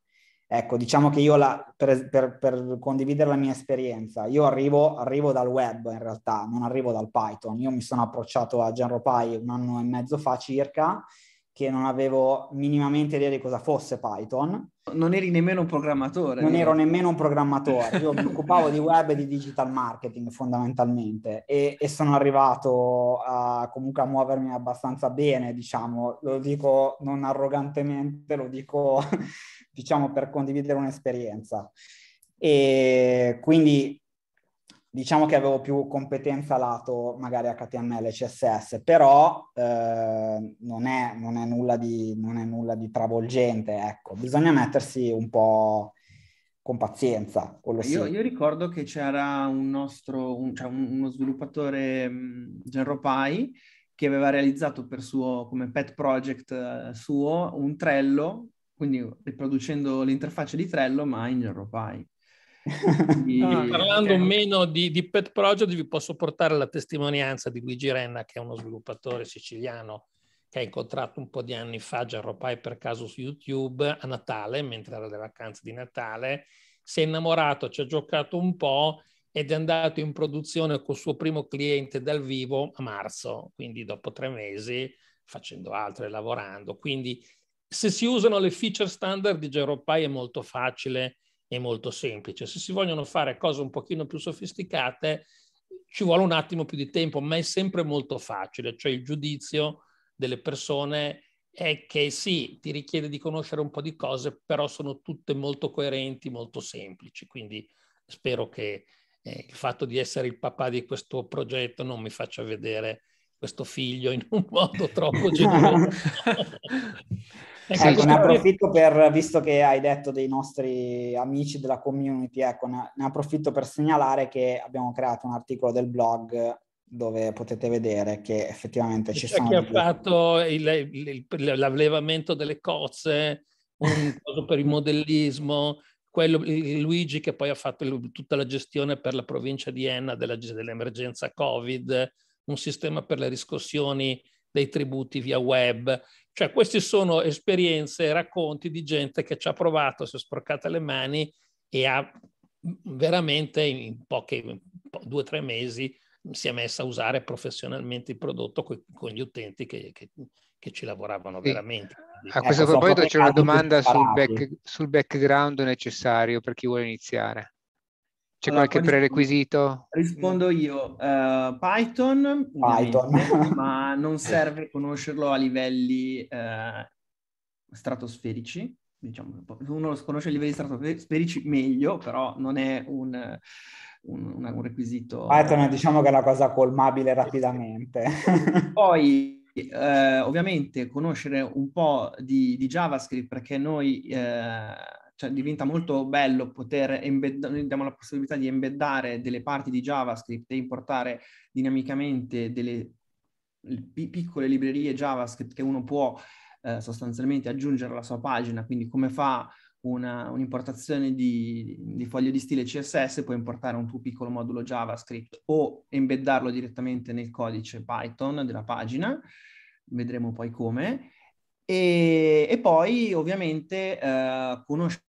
Ecco, diciamo che io la, per, per, per, condividere la mia esperienza, io arrivo, arrivo, dal web in realtà, non arrivo dal Python. Io mi sono approcciato a GenroPy un anno e mezzo fa circa che non avevo minimamente idea di cosa fosse Python. Non eri nemmeno un programmatore. Non ero nemmeno un programmatore, io mi occupavo di web e di digital marketing fondamentalmente e, e sono arrivato a, comunque a muovermi abbastanza bene, diciamo, lo dico non arrogantemente, lo dico (laughs) diciamo per condividere un'esperienza. E quindi diciamo che avevo più competenza lato magari HTML e CSS, però eh, non, è, non, è nulla di, non è nulla di travolgente, ecco, bisogna mettersi un po' con pazienza. Sì. Io, io, ricordo che c'era un nostro, un, cioè uno sviluppatore, mm, Genro che aveva realizzato per suo, come pet project eh, suo, un Trello, quindi riproducendo l'interfaccia di Trello, ma in Genro e, ah, parlando okay. meno di, di, Pet Project, vi posso portare la testimonianza di Luigi Renna, che è uno sviluppatore siciliano che ha incontrato un po' di anni fa, Gianropai per caso su YouTube, a Natale, mentre era alle vacanze di Natale. Si è innamorato, ci ha giocato un po' ed è andato in produzione col suo primo cliente dal vivo a marzo, quindi dopo tre mesi, facendo altro e lavorando. Quindi se si usano le feature standard di Geropai è molto facile è molto semplice. Se si vogliono fare cose un pochino più sofisticate, ci vuole un attimo più di tempo, ma è sempre molto facile, cioè il giudizio delle persone è che sì, ti richiede di conoscere un po' di cose, però sono tutte molto coerenti, molto semplici, quindi spero che eh, il fatto di essere il papà di questo progetto non mi faccia vedere questo figlio in un modo troppo (laughs) generoso. (laughs) Ecco, ne approfitto per, visto che hai detto dei nostri amici della community, ecco, ne, ne approfitto per segnalare che abbiamo creato un articolo del blog dove potete vedere che effettivamente ci sono... Chi ha fatto il, il, il, l'allevamento delle cozze, un (laughs) coso per il modellismo, quello, Luigi che poi ha fatto tutta la gestione per la provincia di Enna della, dell'emergenza Covid, un sistema per le riscossioni dei tributi via web. Cioè queste sono esperienze, racconti di gente che ci ha provato, si è sporcata le mani e ha veramente in pochi due o tre mesi si è messa a usare professionalmente il prodotto co- con gli utenti che, che, che ci lavoravano sì. veramente. A ecco, questo ecco, proposito c'è una domanda sul, back, sul, background necessario per chi vuole iniziare. C'è allora, qualche prerequisito? Rispondo mm. io, uh, Python, Python. (laughs) ma non serve conoscerlo a livelli uh, stratosferici, diciamo, uno lo conosce a livelli stratosferici meglio, però non è un, un, un requisito. Python diciamo che è una cosa colmabile rapidamente. (laughs) Poi eh, ovviamente conoscere un po' di, di JavaScript perché noi eh, cioè diventa molto bello poter embeddare, noi diamo la possibilità di embeddare delle parti di JavaScript e importare dinamicamente delle p- piccole librerie JavaScript che uno può eh, sostanzialmente aggiungere alla sua pagina, quindi come fa una, un'importazione di, di, foglio di stile CSS, puoi importare un tuo piccolo modulo JavaScript o embeddarlo direttamente nel codice Python della pagina, vedremo poi come. E, e poi ovviamente eh, conoscere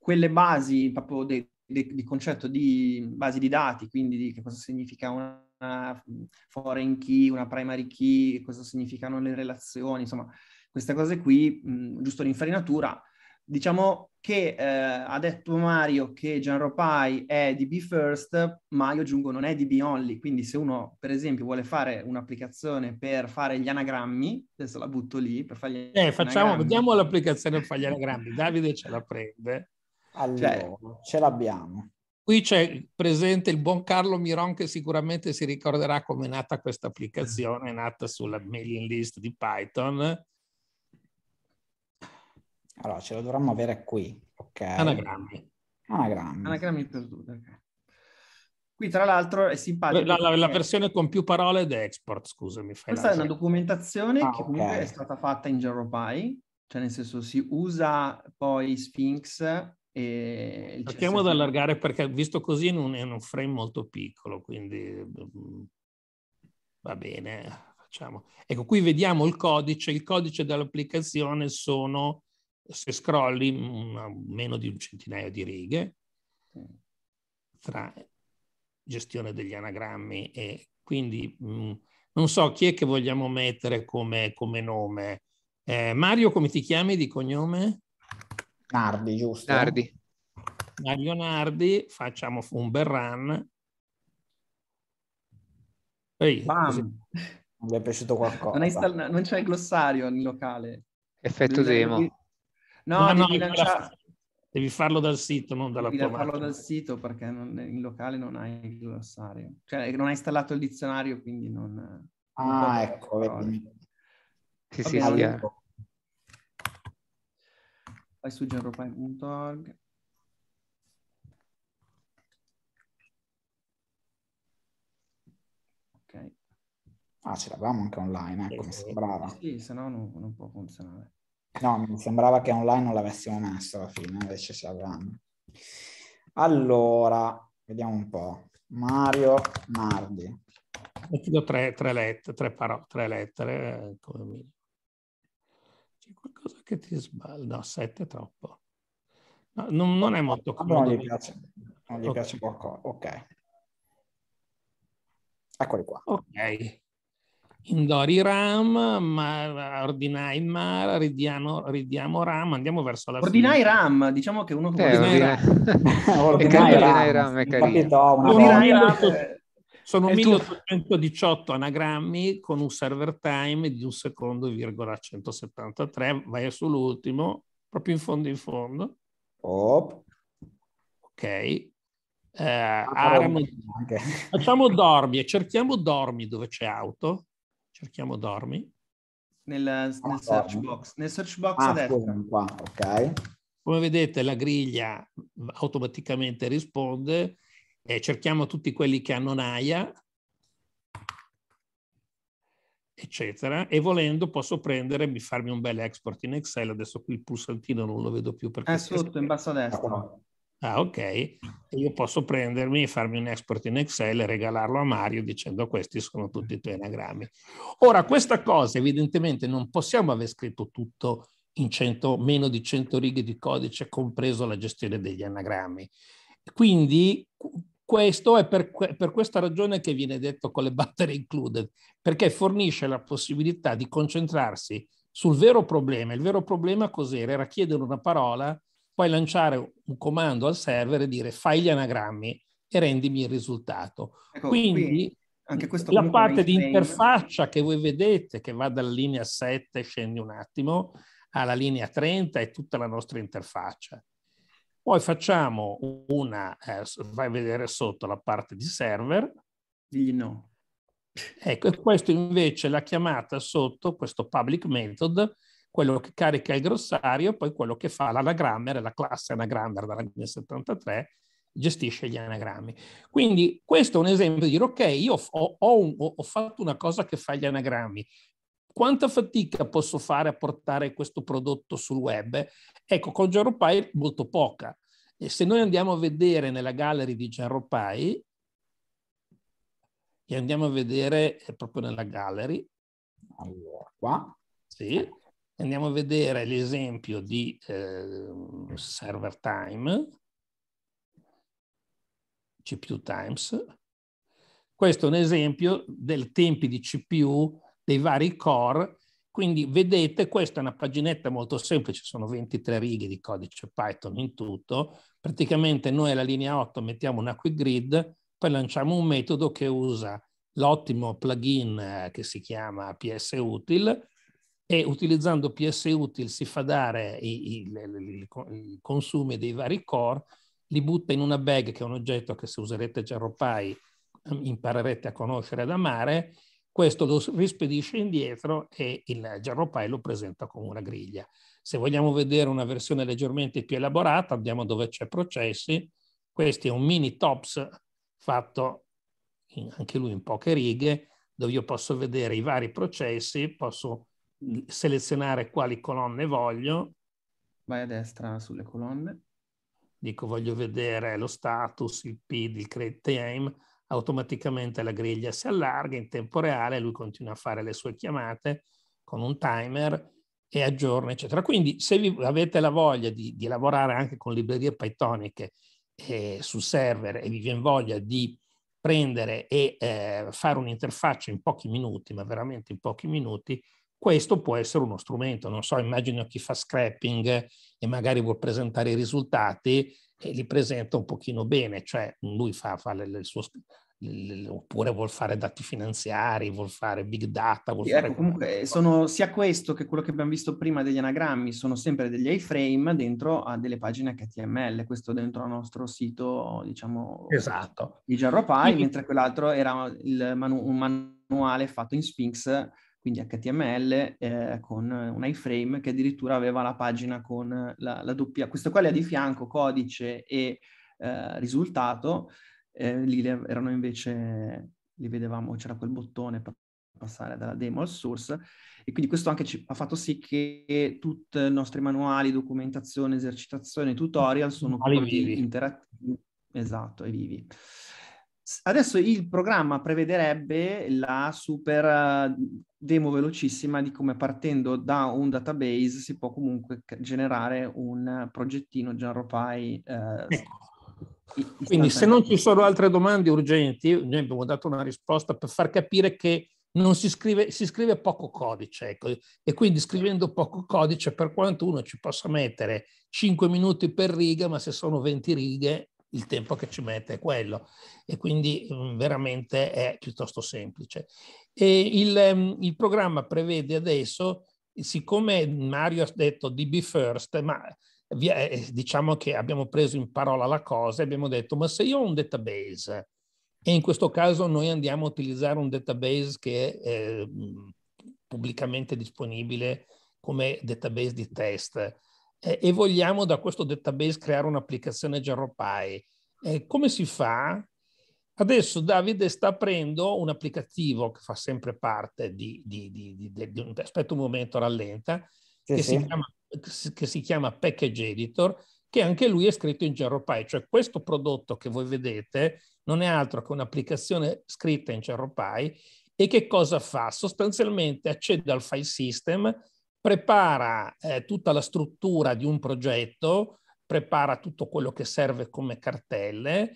quelle basi proprio de, de, di concetto di basi di dati, quindi di che cosa significa una foreign key, una primary key, cosa significano le relazioni, insomma, queste cose qui, mh, giusto l'infarinatura, Diciamo che eh, ha detto Mario che Gian Pai è DB first, ma io aggiungo non è DB only, quindi se uno per esempio vuole fare un'applicazione per fare gli anagrammi, adesso la butto lì, per fare eh, Facciamo, vediamo l'applicazione per fare gli anagrammi, Davide ce la prende. Allora, cioè, ce l'abbiamo. Qui c'è presente il buon Carlo Miron che sicuramente si ricorderà come è nata questa applicazione, è nata sulla mailing list di Python allora, ce lo dovremmo avere qui, ok? Anagrammi. Anagrammi. Anagrammi perduto, ok. Qui tra l'altro è simpatico. La, la, la versione con più parole ed export, scusami. Questa è una documentazione ah, che comunque è stata fatta in GeroPy, cioè nel senso si usa poi Sphinx e... Cerchiamo di allargare perché visto così in un, un, frame molto piccolo, quindi va bene, facciamo. Ecco, qui vediamo il codice, il codice dell'applicazione sono se scrolli una, meno di un centinaio di righe tra gestione degli anagrammi e quindi mh, mm, non so chi è che vogliamo mettere come, come nome. Eh, Mario, come ti chiami di cognome? Nardi, giusto? Nardi. Mario Nardi, facciamo un bel run. Ehi, mi è piaciuto qualcosa. Non, install- non c'è il glossario in locale. Effetto demo. No, no, devi, no lancia... devi, farlo dal sito, non dalla devi tua farlo dal sito perché non, in locale non hai il glossario. Cioè, non hai installato il dizionario, quindi non... Ah, non ecco. Sì, sì, sì. Ecco. Vai su genropy.org. Ah, ce l'avevamo anche online, ecco, eh, mi sembrava. Sì, se no non, non può funzionare. No, mi sembrava che online non l'avessimo messo alla fine, invece ce l'avranno. Allora, vediamo un po'. Mario Nardi. E ti do tre, tre, let, tre, paro- tre lettere eh, come minimo. C'è qualcosa che ti sbaglia? No, sette è troppo. No, non, non, è molto comodo. Ah, non gli piace, non gli okay. piace qualcosa. Ok. Eccoli qua. Ok. Indori Ram, ordinai Mara, ridiamo, ridiamo Ram, andiamo verso la ordinai fine. Ram, diciamo che uno come eh, ordinai Ram. ordinai Ram, Ram (laughs) è carino. Ordinai Ram cioè, sono 1818 anagrammi con un server time di un secondo, 173, vai sull'ultimo, proprio in fondo in fondo. Oh. Ok. Eh, ah, facciamo dormi e cerchiamo dormi dove c'è auto cerchiamo Dormi. Nel, nel ah, search dormi. box, nel search box ah, a destra. Qua, ok. Come vedete la griglia automaticamente risponde e cerchiamo tutti quelli che hanno Naia, eccetera, e volendo posso prendere e farmi un bel export in Excel, adesso qui il pulsantino non lo vedo più perché... È sotto, in basso a destra. Ah, Ah, ok. Io posso prendermi e farmi un export in Excel e regalarlo a Mario dicendo questi sono tutti i tuoi anagrammi. Ora, questa cosa evidentemente non possiamo aver scritto tutto in 100, meno di 100 righe di codice, compreso la gestione degli anagrammi. Quindi questo è per, per questa ragione che viene detto con le battery included, perché fornisce la possibilità di concentrarsi sul vero problema. Il vero problema cos'era? Era chiedere una parola puoi lanciare un comando al server e dire fai gli anagrammi e rendimi il risultato. Ecco, quindi la parte di interfaccia che voi vedete, che va dalla linea 7, scendi un attimo, alla linea 30 è tutta la nostra interfaccia. Poi facciamo una, eh, vai a vedere sotto la parte di server. Digli no. Ecco, e questo invece la chiamata sotto, questo public method, quello che carica il grossario e poi quello che fa l'anagrammer, la classe anagrammer dalla 1973, gestisce gli anagrammi. Quindi questo è un esempio di dire, ok, io ho, ho, un, ho, fatto una cosa che fa gli anagrammi, quanta fatica posso fare a portare questo prodotto sul web? Ecco, con Gerropai molto poca. E se noi andiamo a vedere nella gallery di Gerropai, e andiamo a vedere eh, proprio nella gallery. Allora, qua. Sì andiamo a vedere l'esempio di eh, server time, CPU times. Questo è un esempio del tempi di CPU dei vari core, quindi vedete questa è una paginetta molto semplice, sono 23 righe di codice Python in tutto, praticamente noi alla linea 8 mettiamo una quick grid, poi lanciamo un metodo che usa l'ottimo plugin eh, che si chiama PSUtil, e utilizzando PSUtil si fa dare i, i, i, i, consumi dei vari core, li butta in una bag che è un oggetto che se userete Jarropai ehm, imparerete a conoscere ad amare, questo lo rispedisce indietro e il Jarropai lo presenta come una griglia. Se vogliamo vedere una versione leggermente più elaborata andiamo dove c'è processi, questo è un mini tops fatto in, anche lui in poche righe dove io posso vedere i vari processi, posso selezionare quali colonne voglio. Vai a destra sulle colonne. Dico voglio vedere lo status, il PID, il create time, automaticamente la griglia si allarga in tempo reale, lui continua a fare le sue chiamate con un timer e aggiorna, eccetera. Quindi se vi avete la voglia di, di lavorare anche con librerie pythoniche eh, su server e vi viene voglia di prendere e eh, fare un'interfaccia in pochi minuti, ma veramente in pochi minuti, questo può essere uno strumento. Non so, immagino chi fa scrapping e magari vuol presentare i risultati e li presenta un pochino bene, cioè lui fa, fa il suo oppure vuol fare dati finanziari, vuol fare big data. Vuol sì, fare ecco, comunque sono sia questo che quello che abbiamo visto prima degli anagrammi, sono sempre degli iframe dentro a delle pagine HTML, questo dentro al nostro sito, diciamo, esatto. di Gianropai, mentre quell'altro era manu- un manuale fatto in Sphinx quindi HTML eh, con un iframe che addirittura aveva la pagina con la, la doppia, questo qua le ha di fianco codice e eh, risultato, eh, lì erano invece, li vedevamo, c'era quel bottone per passare dalla demo al source e quindi questo anche ci, ha fatto sì che tutti i nostri manuali, documentazione, esercitazione, tutorial sono tutti interattivi, esatto, e vivi. Adesso il programma prevederebbe la super demo velocissima di come partendo da un database si può comunque generare un progettino GenroPy. Eh, ecco. Quindi se non ci sono altre domande urgenti, noi abbiamo dato una risposta per far capire che non si scrive, si scrive poco codice, ecco. e quindi scrivendo poco codice, per quanto uno ci possa mettere 5 minuti per riga, ma se sono 20 righe, il tempo che ci mette è quello. E quindi mm, veramente è piuttosto semplice. E il, ehm, il programma prevede adesso, siccome Mario ha detto DB first, ma eh, diciamo che abbiamo preso in parola la cosa e abbiamo detto, ma se io ho un database, e in questo caso noi andiamo a utilizzare un database che è ehm, pubblicamente disponibile come database di test, eh, e vogliamo da questo database creare un'applicazione Jarropai, eh, come si fa Adesso Davide sta aprendo un applicativo che fa sempre parte di, di, di, di un, aspetta un momento, rallenta, sì, che, sì. Si chiama, che, Si chiama, Package Editor, che anche lui è scritto in Gerropie, cioè questo prodotto che voi vedete non è altro che un'applicazione scritta in Gerropie e che cosa fa? Sostanzialmente accede al file system, prepara eh, tutta la struttura di un progetto, prepara tutto quello che serve come cartelle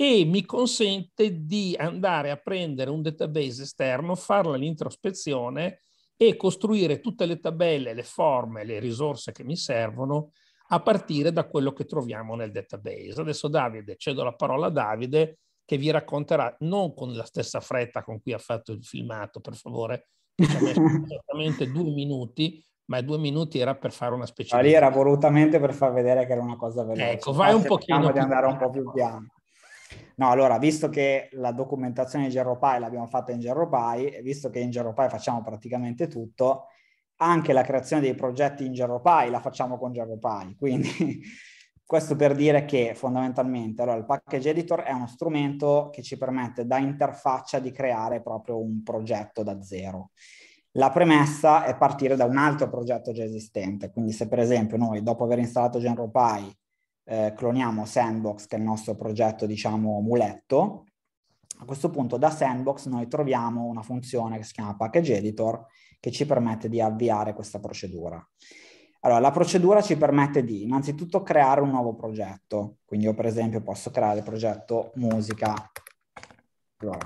e mi consente di andare a prendere un database esterno, farla l'introspezione e costruire tutte le tabelle, le forme, le risorse che mi servono a partire da quello che troviamo nel database. Adesso Davide, cedo la parola a Davide che vi racconterà, non con la stessa fretta con cui ha fatto il filmato, per favore, che ha messo esattamente (laughs) due minuti, ma due minuti era per fare una specie. Ma lì era volutamente per far vedere che era una cosa veloce. Ecco, vai ah, un pochino. Di andare un po' più piano. No, allora, visto che la documentazione di Gerropai l'abbiamo fatta in Gerropai, visto che in Gerropai facciamo praticamente tutto, anche la creazione dei progetti in Gerropai la facciamo con Gerropai. Quindi (laughs) questo per dire che fondamentalmente allora, il package editor è uno strumento che ci permette da interfaccia di creare proprio un progetto da zero. La premessa è partire da un altro progetto già esistente, quindi se per esempio noi dopo aver installato GenroPy eh, cloniamo Sandbox, che è il nostro progetto, diciamo, muletto. A questo punto da Sandbox noi troviamo una funzione che si chiama Package Editor, che ci permette di avviare questa procedura. Allora, la procedura ci permette di innanzitutto creare un nuovo progetto. Quindi io per esempio posso creare il progetto musica. Allora,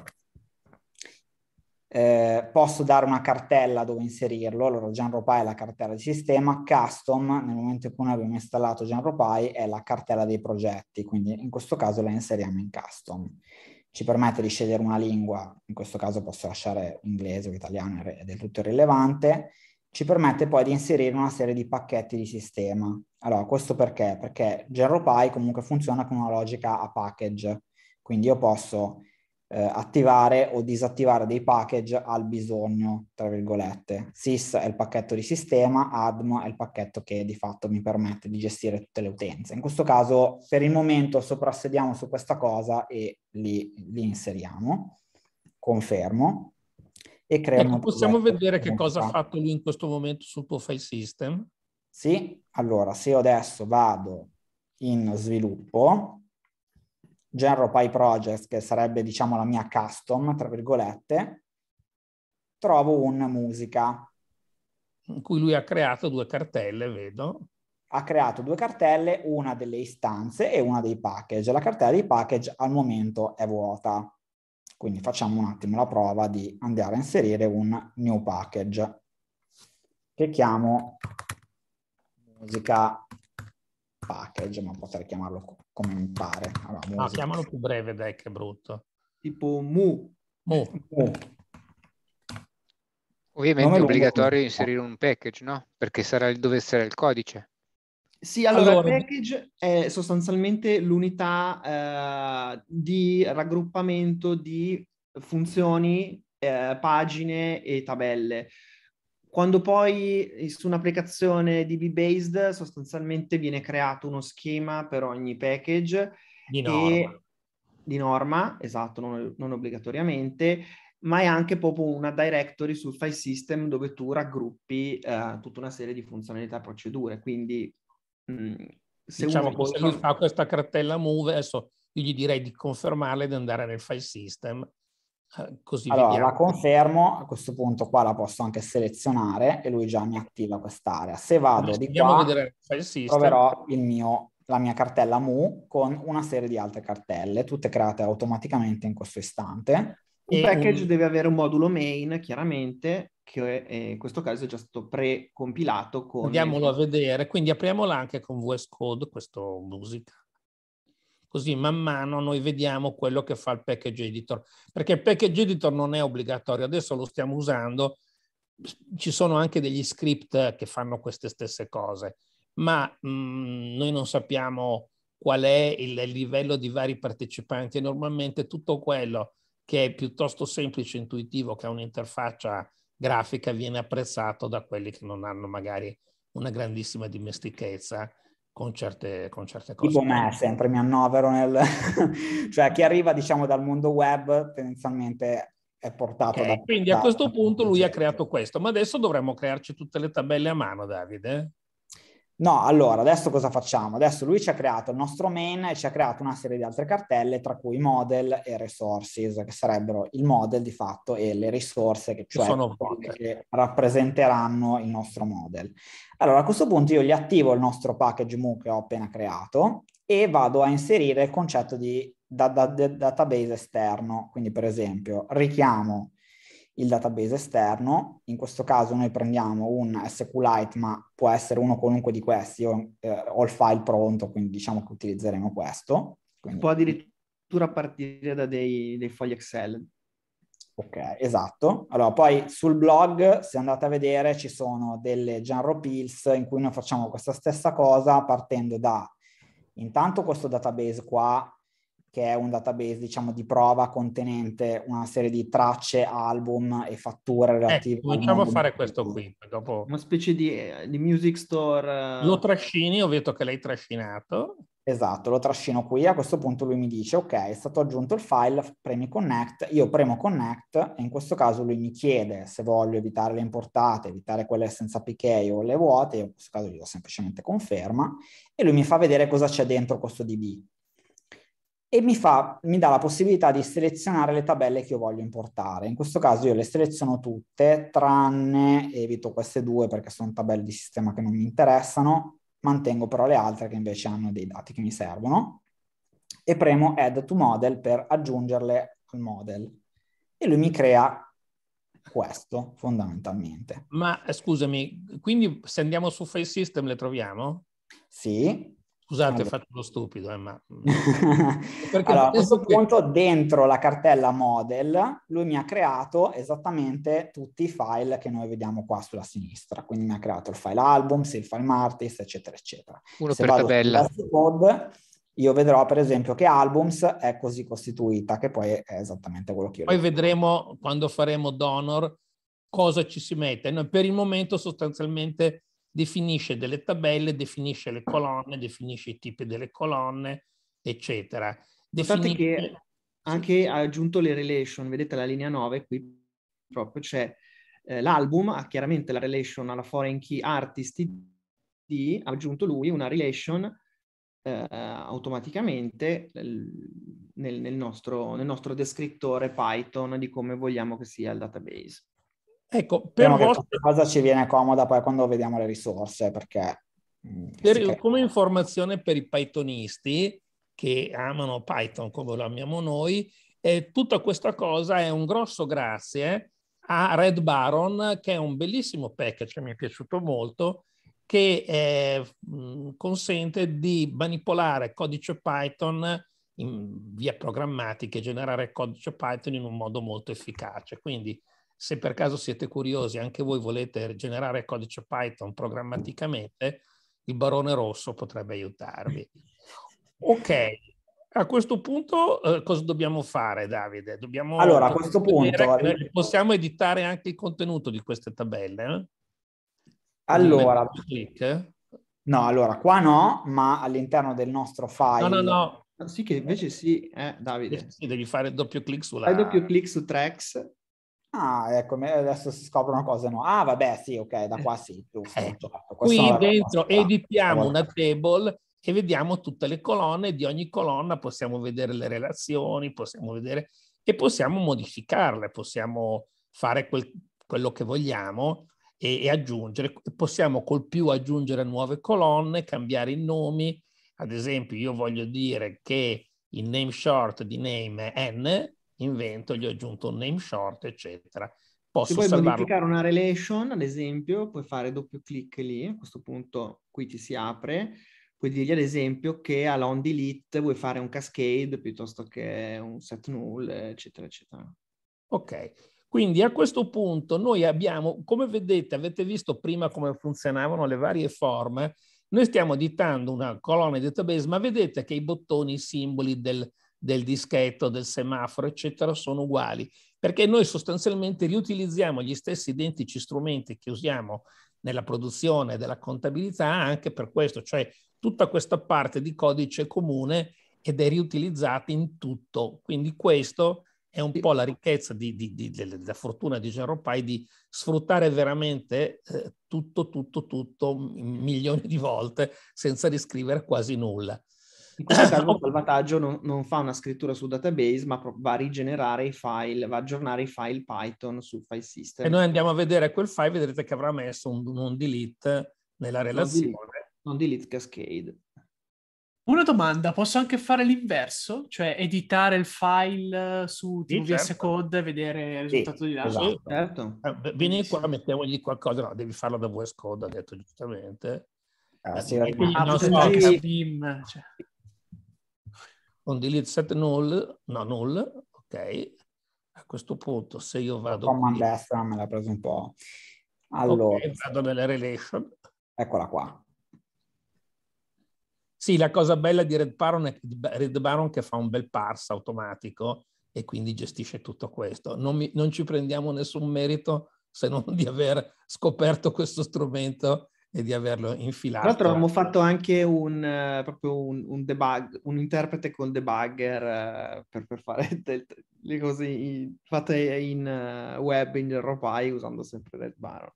eh, posso dare una cartella dove inserirlo, allora GenRoPy è la cartella di sistema, custom nel momento in cui noi abbiamo installato GenRoPy è la cartella dei progetti, quindi in questo caso la inseriamo in custom. Ci permette di scegliere una lingua, in questo caso posso lasciare inglese o italiano, è del tutto irrilevante, ci permette poi di inserire una serie di pacchetti di sistema. Allora, questo perché? Perché GenRoPy comunque funziona con una logica a package, quindi io posso eh, attivare o disattivare dei package al bisogno, tra virgolette. Sys è il pacchetto di sistema, ADM è il pacchetto che di fatto mi permette di gestire tutte le utenze. In questo caso, per il momento, soprassediamo su questa cosa e li, li inseriamo. Confermo. E creiamo... Ecco, possiamo vedere che cosa ha fatto lui in questo momento sul tuo system? Sì, allora se io adesso vado in sviluppo, Genro Py Projects, che sarebbe diciamo la mia custom, tra virgolette, trovo un musica. In cui lui ha creato due cartelle, vedo. Ha creato due cartelle, una delle istanze e una dei package. La cartella dei package al momento è vuota. Quindi facciamo un attimo la prova di andare a inserire un new package che chiamo musica package, ma potrei chiamarlo come mi pare. Allora, no, ah, chiamalo più breve, dai, che brutto. Tipo mu. Mu. mu. Ovviamente è obbligatorio lungo. inserire un package, no? Perché sarà il, dove sarà il codice. Sì, allora, allora, il package è sostanzialmente l'unità eh, di raggruppamento di funzioni, eh, pagine e tabelle. Quando poi eh, su un'applicazione DB-based sostanzialmente viene creato uno schema per ogni package di norma, e, di norma esatto, non, non obbligatoriamente, ma è anche proprio una directory sul file system dove tu raggruppi eh, tutta una serie di funzionalità e procedure. Quindi, mh, mm, se diciamo uno... fa questa cartella move, adesso io gli direi di confermarla e di andare nel file system eh, così allora, vediamo. la confermo, a questo punto qua la posso anche selezionare e lui già mi attiva quest'area. Se vado allora, di qua, vedere il troverò il mio, la mia cartella mu con una serie di altre cartelle, tutte create automaticamente in questo istante. Il package deve avere un modulo main, chiaramente, che eh, in questo caso è già stato pre-compilato con... Andiamolo a vedere, quindi apriamola anche con VS Code, questo musica così man mano noi vediamo quello che fa il package editor, perché il package editor non è obbligatorio, adesso lo stiamo usando, ci sono anche degli script che fanno queste stesse cose, ma mh, mm, noi non sappiamo qual è il livello di vari partecipanti e normalmente tutto quello che è piuttosto semplice e intuitivo, che ha un'interfaccia grafica, viene apprezzato da quelli che non hanno magari una grandissima dimestichezza con certe, con certe cose. Tipo me sempre, mi annovero nel... (laughs) cioè chi arriva diciamo dal mondo web tendenzialmente è portato okay, da... Quindi a questo punto lui ha creato questo, ma adesso dovremmo crearci tutte le tabelle a mano Davide. No, allora, adesso cosa facciamo? Adesso lui ci ha creato il nostro main e ci ha creato una serie di altre cartelle, tra cui model e resources, che sarebbero il model di fatto e le risorse che, cioè, che rappresenteranno il nostro model. Allora, a questo punto io gli attivo il nostro package mu che ho appena creato e vado a inserire il concetto di da, da, da database esterno. Quindi, per esempio, richiamo il database esterno. In questo caso noi prendiamo un SQLite, ma può essere uno qualunque di questi. Io eh, ho il file pronto, quindi diciamo che utilizzeremo questo. Quindi... Può addirittura partire da dei, dei fogli Excel. Ok, esatto. Allora, poi sul blog, se andate a vedere, ci sono delle genre pills in cui noi facciamo questa stessa cosa partendo da intanto questo database qua che è un database diciamo di prova contenente una serie di tracce, album e fatture ecco, relative. Eh, cominciamo a fare questo qui, dopo... Una specie di, eh, di music store. Eh. Lo trascini, ho detto che l'hai trascinato. Esatto, lo trascino qui, a questo punto lui mi dice ok, è stato aggiunto il file, premi connect, io premo connect e in questo caso lui mi chiede se voglio evitare le importate, evitare quelle senza PK o le vuote, io in questo caso gli do semplicemente conferma e lui mi fa vedere cosa c'è dentro questo DB e mi, fa, mi dà la possibilità di selezionare le tabelle che io voglio importare. In questo caso io le seleziono tutte, tranne, evito queste due perché sono tabelle di sistema che non mi interessano, mantengo però le altre che invece hanno dei dati che mi servono, e premo Add to Model per aggiungerle al model. E lui mi crea questo fondamentalmente. Ma eh, scusami, quindi se andiamo su File System le troviamo? Sì, Scusate, ho fatto lo stupido, eh, ma... (laughs) allora, a questo che... punto, dentro la cartella model, lui mi ha creato esattamente tutti i file che noi vediamo qua sulla sinistra. Quindi mi ha creato il file album, il file artist, eccetera, eccetera. Uno Se per tabella. Code, io vedrò per esempio che albums è così costituita, che poi è esattamente quello che io... Poi vedremo, quando faremo donor, cosa ci si mette. Noi per il momento sostanzialmente definisce delle tabelle, definisce le colonne, definisce i tipi delle colonne, eccetera. Definisce... che anche ha aggiunto le relation, vedete la linea 9 qui proprio c'è eh, l'album, ha chiaramente la relation alla foreign key artist ID, ha aggiunto lui una relation eh, automaticamente nel, nel, nostro, nel nostro descrittore Python di come vogliamo che sia il database. Ecco, per diciamo vostra... cosa ci viene comoda poi quando vediamo le risorse, perché... Mm, per, come informazione per i pythonisti che amano Python come lo amiamo noi, eh, tutta questa cosa è un grosso grazie a Red Baron, che è un bellissimo package mi è piaciuto molto, che eh, consente di manipolare codice Python in via programmatica e generare codice Python in un modo molto efficace. Quindi se per caso siete curiosi, anche voi volete generare codice Python programmaticamente, il barone rosso potrebbe aiutarvi. Ok, a questo punto eh, cosa dobbiamo fare Davide? Dobbiamo allora a questo punto possiamo editare anche il contenuto di queste tabelle? Eh? Allora, no, allora qua no, ma all'interno del nostro file. No, no, no. Sì che invece sì, eh, Davide. Sì, devi fare doppio clic sulla... Fai doppio clic su tracks. Ah, ecco, adesso si scopre una cosa, no? Ah, vabbè, sì, ok, da qua sì, giusto. Eh, certo. Qui dentro editiamo una table e vediamo tutte le colonne, di ogni colonna possiamo vedere le relazioni, possiamo vedere e possiamo modificarle, possiamo fare quel, quello che vogliamo e, e aggiungere, possiamo col più aggiungere nuove colonne, cambiare i nomi, ad esempio io voglio dire che il name short di name è n, invento, gli ho aggiunto un name short, eccetera. Posso Se vuoi salvarlo. modificare una relation, ad esempio, puoi fare doppio clic lì, a questo punto qui ti si apre, puoi dirgli ad esempio che alla on delete vuoi fare un cascade piuttosto che un set null, eccetera, eccetera. Ok, quindi a questo punto noi abbiamo, come vedete, avete visto prima come funzionavano le varie forme, noi stiamo editando una colonna di database, ma vedete che i bottoni, i simboli del, del dischetto, del semaforo, eccetera, sono uguali, perché noi sostanzialmente riutilizziamo gli stessi identici strumenti che usiamo nella produzione della contabilità anche per questo, cioè tutta questa parte di codice comune ed è riutilizzata in tutto. Quindi questo è un po' la ricchezza di, di, di, della fortuna di Jean Ropai di sfruttare veramente eh, tutto, tutto, tutto mm, milioni di volte senza riscrivere quasi nulla. In questo (laughs) caso il salvataggio non, non, fa una scrittura sul database, ma va a rigenerare i file, va a aggiornare i file Python sul file system. E noi andiamo a vedere quel file, vedrete che avrà messo un, un delete nella relazione. Non delete, non delete cascade. Una domanda, posso anche fare l'inverso? Cioè editare il file su TVS sì, certo. Code e vedere il risultato sì, di là? Esatto. Certo. Eh, vieni qua, mettiamogli qualcosa, no, devi farlo da VS Code, ha detto giustamente. Ah, eh, sì, sì, eh, no, ah, so, sì. Beam, cioè con delete set null, no null, ok. A questo punto se io vado... La command qui, destra me l'ha preso un po'. Allora... Okay, vado nelle relation. Eccola qua. Sì, la cosa bella di Red Baron è Red Baron che fa un bel parse automatico e quindi gestisce tutto questo. Non, mi, non ci prendiamo nessun merito se non (laughs) di aver scoperto questo strumento e di averlo infilato. Tra l'altro abbiamo fatto anche un, eh, proprio un, un, debug, un interprete con debugger eh, per, per, fare (laughs) del, le cose in, fatte in eh, web, in ROPI, usando sempre del Baron.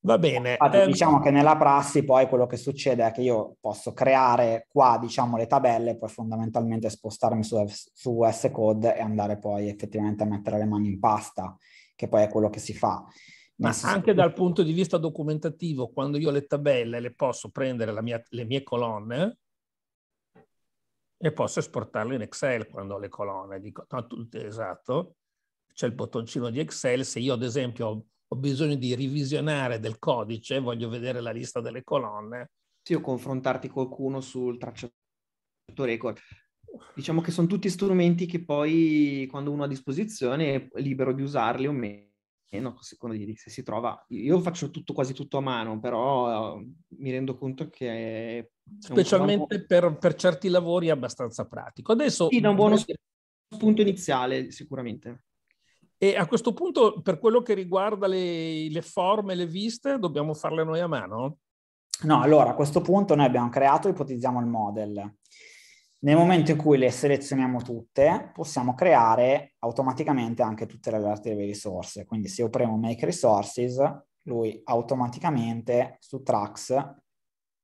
Va bene. Infatti, ehm, diciamo che nella prassi poi quello che succede è che io posso creare qua, diciamo, le tabelle, poi fondamentalmente spostarmi su, su S-Code e andare poi effettivamente a mettere le mani in pasta, che poi è quello che si fa ma anche dal punto di vista documentativo, quando io le tabelle le posso prendere mia, le mie colonne e posso esportarle in Excel quando ho le colonne, dico, no, tutto esatto, c'è il bottoncino di Excel, se io ad esempio ho, ho bisogno di revisionare del codice, voglio vedere la lista delle colonne. Sì, o confrontarti qualcuno sul tracciato record. Diciamo che sono tutti strumenti che poi quando uno ha a disposizione è libero di usarli o meno meno a di se si trova. Io faccio tutto, quasi tutto a mano, però uhm, mi rendo conto che... È Specialmente per, per, certi lavori è abbastanza pratico. Adesso... Sì, da un buono punto iniziale, sicuramente. E a questo punto, per quello che riguarda le, le forme, le viste, dobbiamo farle noi a mano? No, allora a questo punto noi abbiamo creato, ipotizziamo il model. Nel momento in cui le selezioniamo tutte, possiamo creare automaticamente anche tutte le relative risorse. Quindi se io premo Make Resources, lui automaticamente su Trax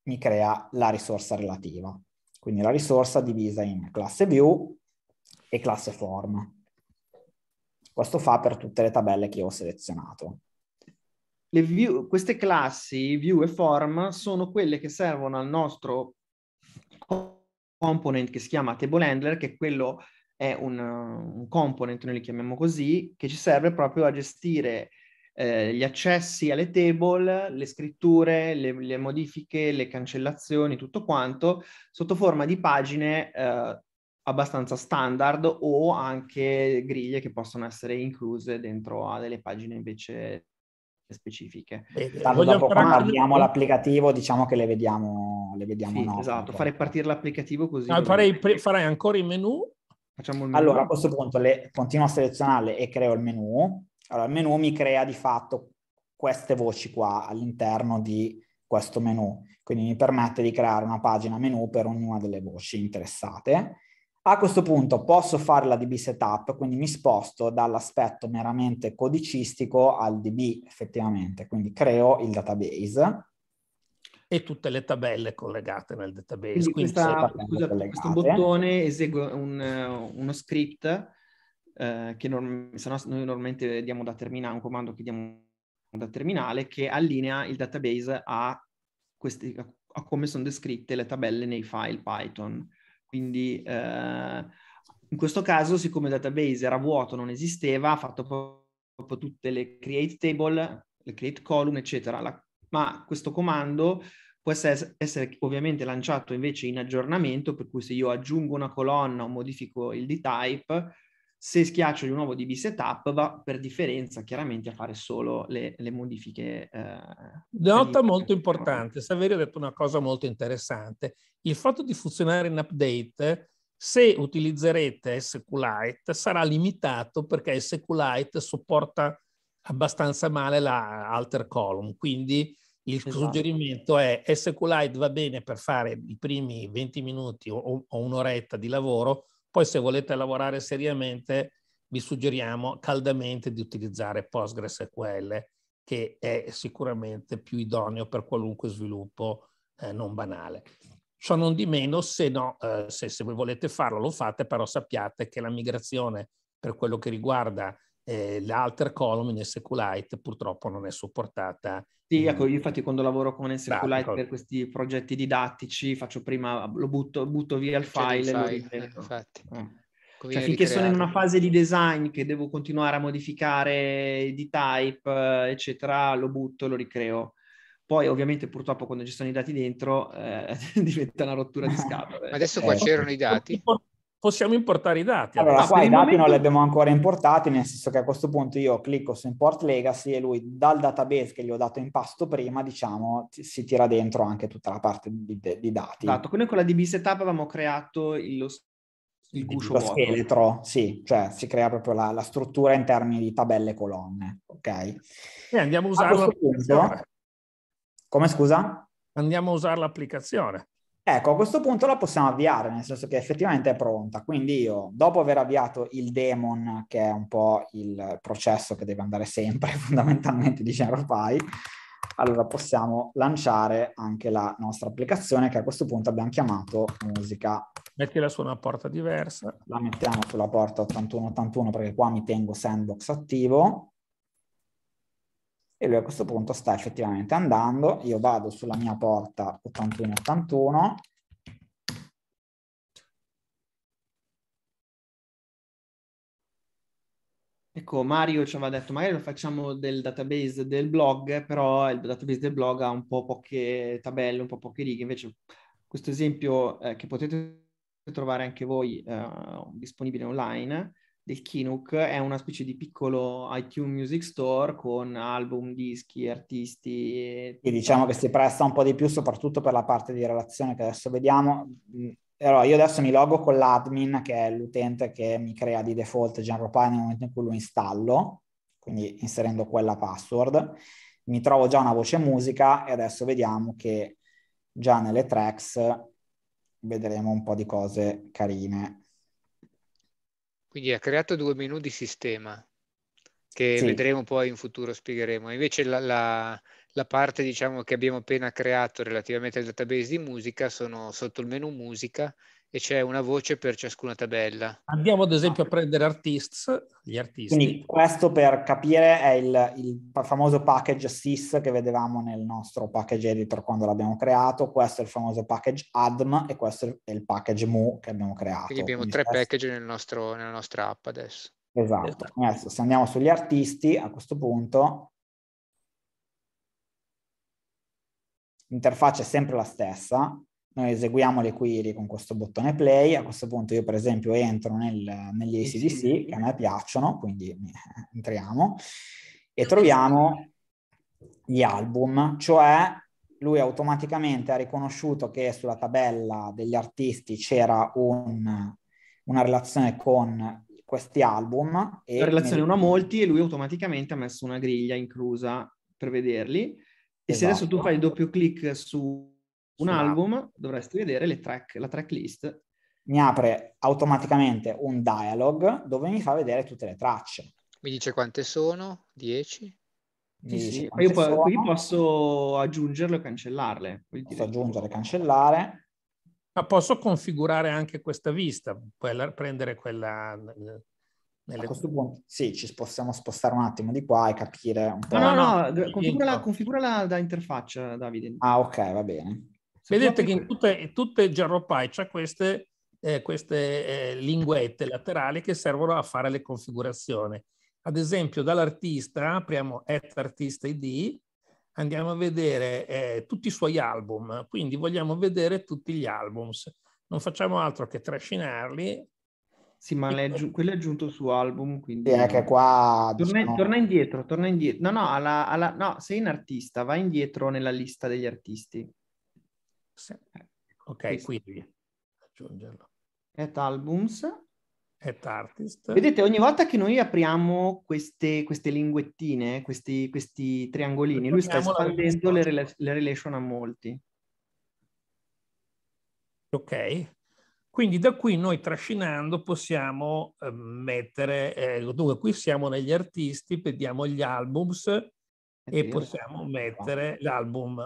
mi crea la risorsa relativa. Quindi la risorsa divisa in classe View e classe Form. Questo fa per tutte le tabelle che ho selezionato. View, queste classi, view e form, sono quelle che servono al nostro component che si chiama table handler, che quello è un, un component, noi li chiamiamo così, che ci serve proprio a gestire eh, gli accessi alle table, le scritture, le, le, modifiche, le cancellazioni, tutto quanto, sotto forma di pagine eh, abbastanza standard o anche griglie che possono essere incluse dentro a delle pagine invece specifiche. Eh, eh, Tanto dopo quando abbiamo l'applicativo diciamo che le vediamo, le vediamo sì, no, Esatto, fare partire l'applicativo così. Ah, farei, pre- farei, ancora i menu. Facciamo il menu. Allora a questo punto le, continuo a selezionarle e creo il menu. Allora il menu mi crea di fatto queste voci qua all'interno di questo menu. Quindi mi permette di creare una pagina menu per ognuna delle voci interessate a questo punto posso fare la DB setup, quindi mi sposto dall'aspetto meramente codicistico al DB effettivamente, quindi creo il database. E tutte le tabelle collegate nel database. Quindi questa, scusate, questo bottone esegue un, eh, uno script eh, che norm- noi normalmente diamo da terminale, un comando che diamo da terminale che allinea il database a, questi, a come sono descritte le tabelle nei file Python. Quindi eh, in questo caso, siccome il database era vuoto, non esisteva, ha fatto proprio tutte le create table, le create column, eccetera. La, ma questo comando può essere, essere, ovviamente lanciato invece in aggiornamento, per cui se io aggiungo una colonna o modifico il dtype, se schiaccio di nuovo DB Setup va per differenza chiaramente a fare solo le, le modifiche. Eh, Nota molto importante, Saverio ha detto una cosa molto interessante. Il fatto di funzionare in update se utilizzerete SQLite sarà limitato perché SQLite supporta abbastanza male la alter column, quindi il esatto. suggerimento è SQLite va bene per fare i primi 20 minuti o, o un'oretta di lavoro, poi se volete lavorare seriamente vi suggeriamo caldamente di utilizzare PostgreSQL che è sicuramente più idoneo per qualunque sviluppo eh, non banale. Ciò non di meno, se, no, eh, se, se voi volete farlo, lo fate, però sappiate che la migrazione per quello che riguarda eh, l'alter column in SQLite purtroppo non è supportata. Sì, ecco, io infatti quando lavoro con SQLite per questi progetti didattici faccio prima, lo butto, butto via il file. Il file eh, infatti. Eh. Cioè, finché sono in una fase di design che devo continuare a modificare di type, eh, eccetera, lo butto, lo ricreo. Poi ovviamente purtroppo quando ci sono i dati dentro eh, (laughs) diventa una rottura di (laughs) scatole. Ma adesso eh. qua eh. c'erano i dati? possiamo importare i dati. Allora, allora qua i dati momento... non li abbiamo ancora importati, nel senso che a questo punto io clicco su Import Legacy e lui dal database che gli ho dato in pasto prima, diciamo, si tira dentro anche tutta la parte di, di dati. Esatto, quindi con la DB Setup avevamo creato lo il guscio lo vuoto. scheletro, sì, cioè si crea proprio la, la, struttura in termini di tabelle e colonne, ok? E andiamo a usare a l'applicazione. come scusa? Andiamo a usare l'applicazione. Ecco, a questo punto la possiamo avviare, nel senso che effettivamente è pronta. Quindi io, dopo aver avviato il daemon, che è un po' il processo che deve andare sempre (laughs) fondamentalmente di GenRoPy, allora possiamo lanciare anche la nostra applicazione che a questo punto abbiamo chiamato musica. Mettila su una porta diversa. La mettiamo sulla porta 8181 perché qua mi tengo sandbox attivo e lui a questo punto sta effettivamente andando, io vado sulla mia porta 8181, Ecco, Mario ci aveva detto, magari lo facciamo del database del blog, però il database del blog ha un po' poche tabelle, un po' poche righe. Invece questo esempio eh, che potete trovare anche voi eh, disponibile online del Kinook è una specie di piccolo iTunes Music Store con album, dischi, artisti. E... e... diciamo che si presta un po' di più soprattutto per la parte di relazione che adesso vediamo. Allora, mm, io adesso mi logo con l'admin che è l'utente che mi crea di default GenRoPy nel momento in cui lo installo, quindi inserendo quella password. Mi trovo già una voce musica e adesso vediamo che già nelle tracks vedremo un po' di cose carine quindi ha creato due menu di sistema che sì. vedremo poi in futuro, spiegheremo. Invece la, la, la parte diciamo, che abbiamo appena creato relativamente al database di musica sono sotto il menu musica e c'è una voce per ciascuna tabella. Andiamo ad esempio a ah. prendere artists, gli artisti. Quindi questo per capire è il, il famoso package sys che vedevamo nel nostro package editor quando l'abbiamo creato, questo è il famoso package adm e questo è il package mu che abbiamo creato. Quindi abbiamo Quindi tre questo... package nel nostro, nella nostra app adesso. Esatto, esatto. adesso se andiamo sugli artisti a questo punto l'interfaccia è sempre la stessa, noi eseguiamo le query con questo bottone play, a questo punto io per esempio entro nel, negli ACDC che a me piacciono, quindi eh, entriamo, e troviamo gli album, cioè lui automaticamente ha riconosciuto che sulla tabella degli artisti c'era un, una relazione con questi album. E La relazione ne... uno a molti e lui automaticamente ha messo una griglia inclusa per vederli. E esatto. se adesso tu esatto. fai il doppio clic su un Sulla... album dovresti vedere le track, la tracklist. Mi apre automaticamente un dialog dove mi fa vedere tutte le tracce. Mi dice quante sono? 10? Sì, sì. Io, po- io, posso aggiungerle o cancellarle. Posso dire. aggiungere, cancellare. Ma posso configurare anche questa vista, quella, prendere quella... Eh, nelle... A questo punto sì, ci possiamo spostare un attimo di qua e capire un po'. No, no, no, configurala, configurala da interfaccia, Davide. Ah, ok, va bene. Vedete che in tutte, tutte Jarropai c'ha queste, eh, queste eh, linguette laterali che servono a fare le configurazioni. Ad esempio, dall'artista, apriamo at artista ID, andiamo a vedere eh, tutti i suoi album, quindi vogliamo vedere tutti gli albums. Non facciamo altro che trascinarli. Sì, ma aggi- quello è aggiunto su album, quindi... Sì, anche qua... Torna, diciamo... torna, indietro, torna indietro. No, no, alla, alla... no, sei in artista, vai indietro nella lista degli artisti. Sì. Ecco, ok, quindi. Aggiungerlo. At albums. At artist. Vedete, ogni volta che noi apriamo queste, queste linguettine, questi, questi triangolini, lui sta espandendo le, rela- le relation a molti. Ok. Quindi da qui noi trascinando possiamo ehm, mettere, eh, dunque qui siamo negli artisti, vediamo gli albums e possiamo mettere l'album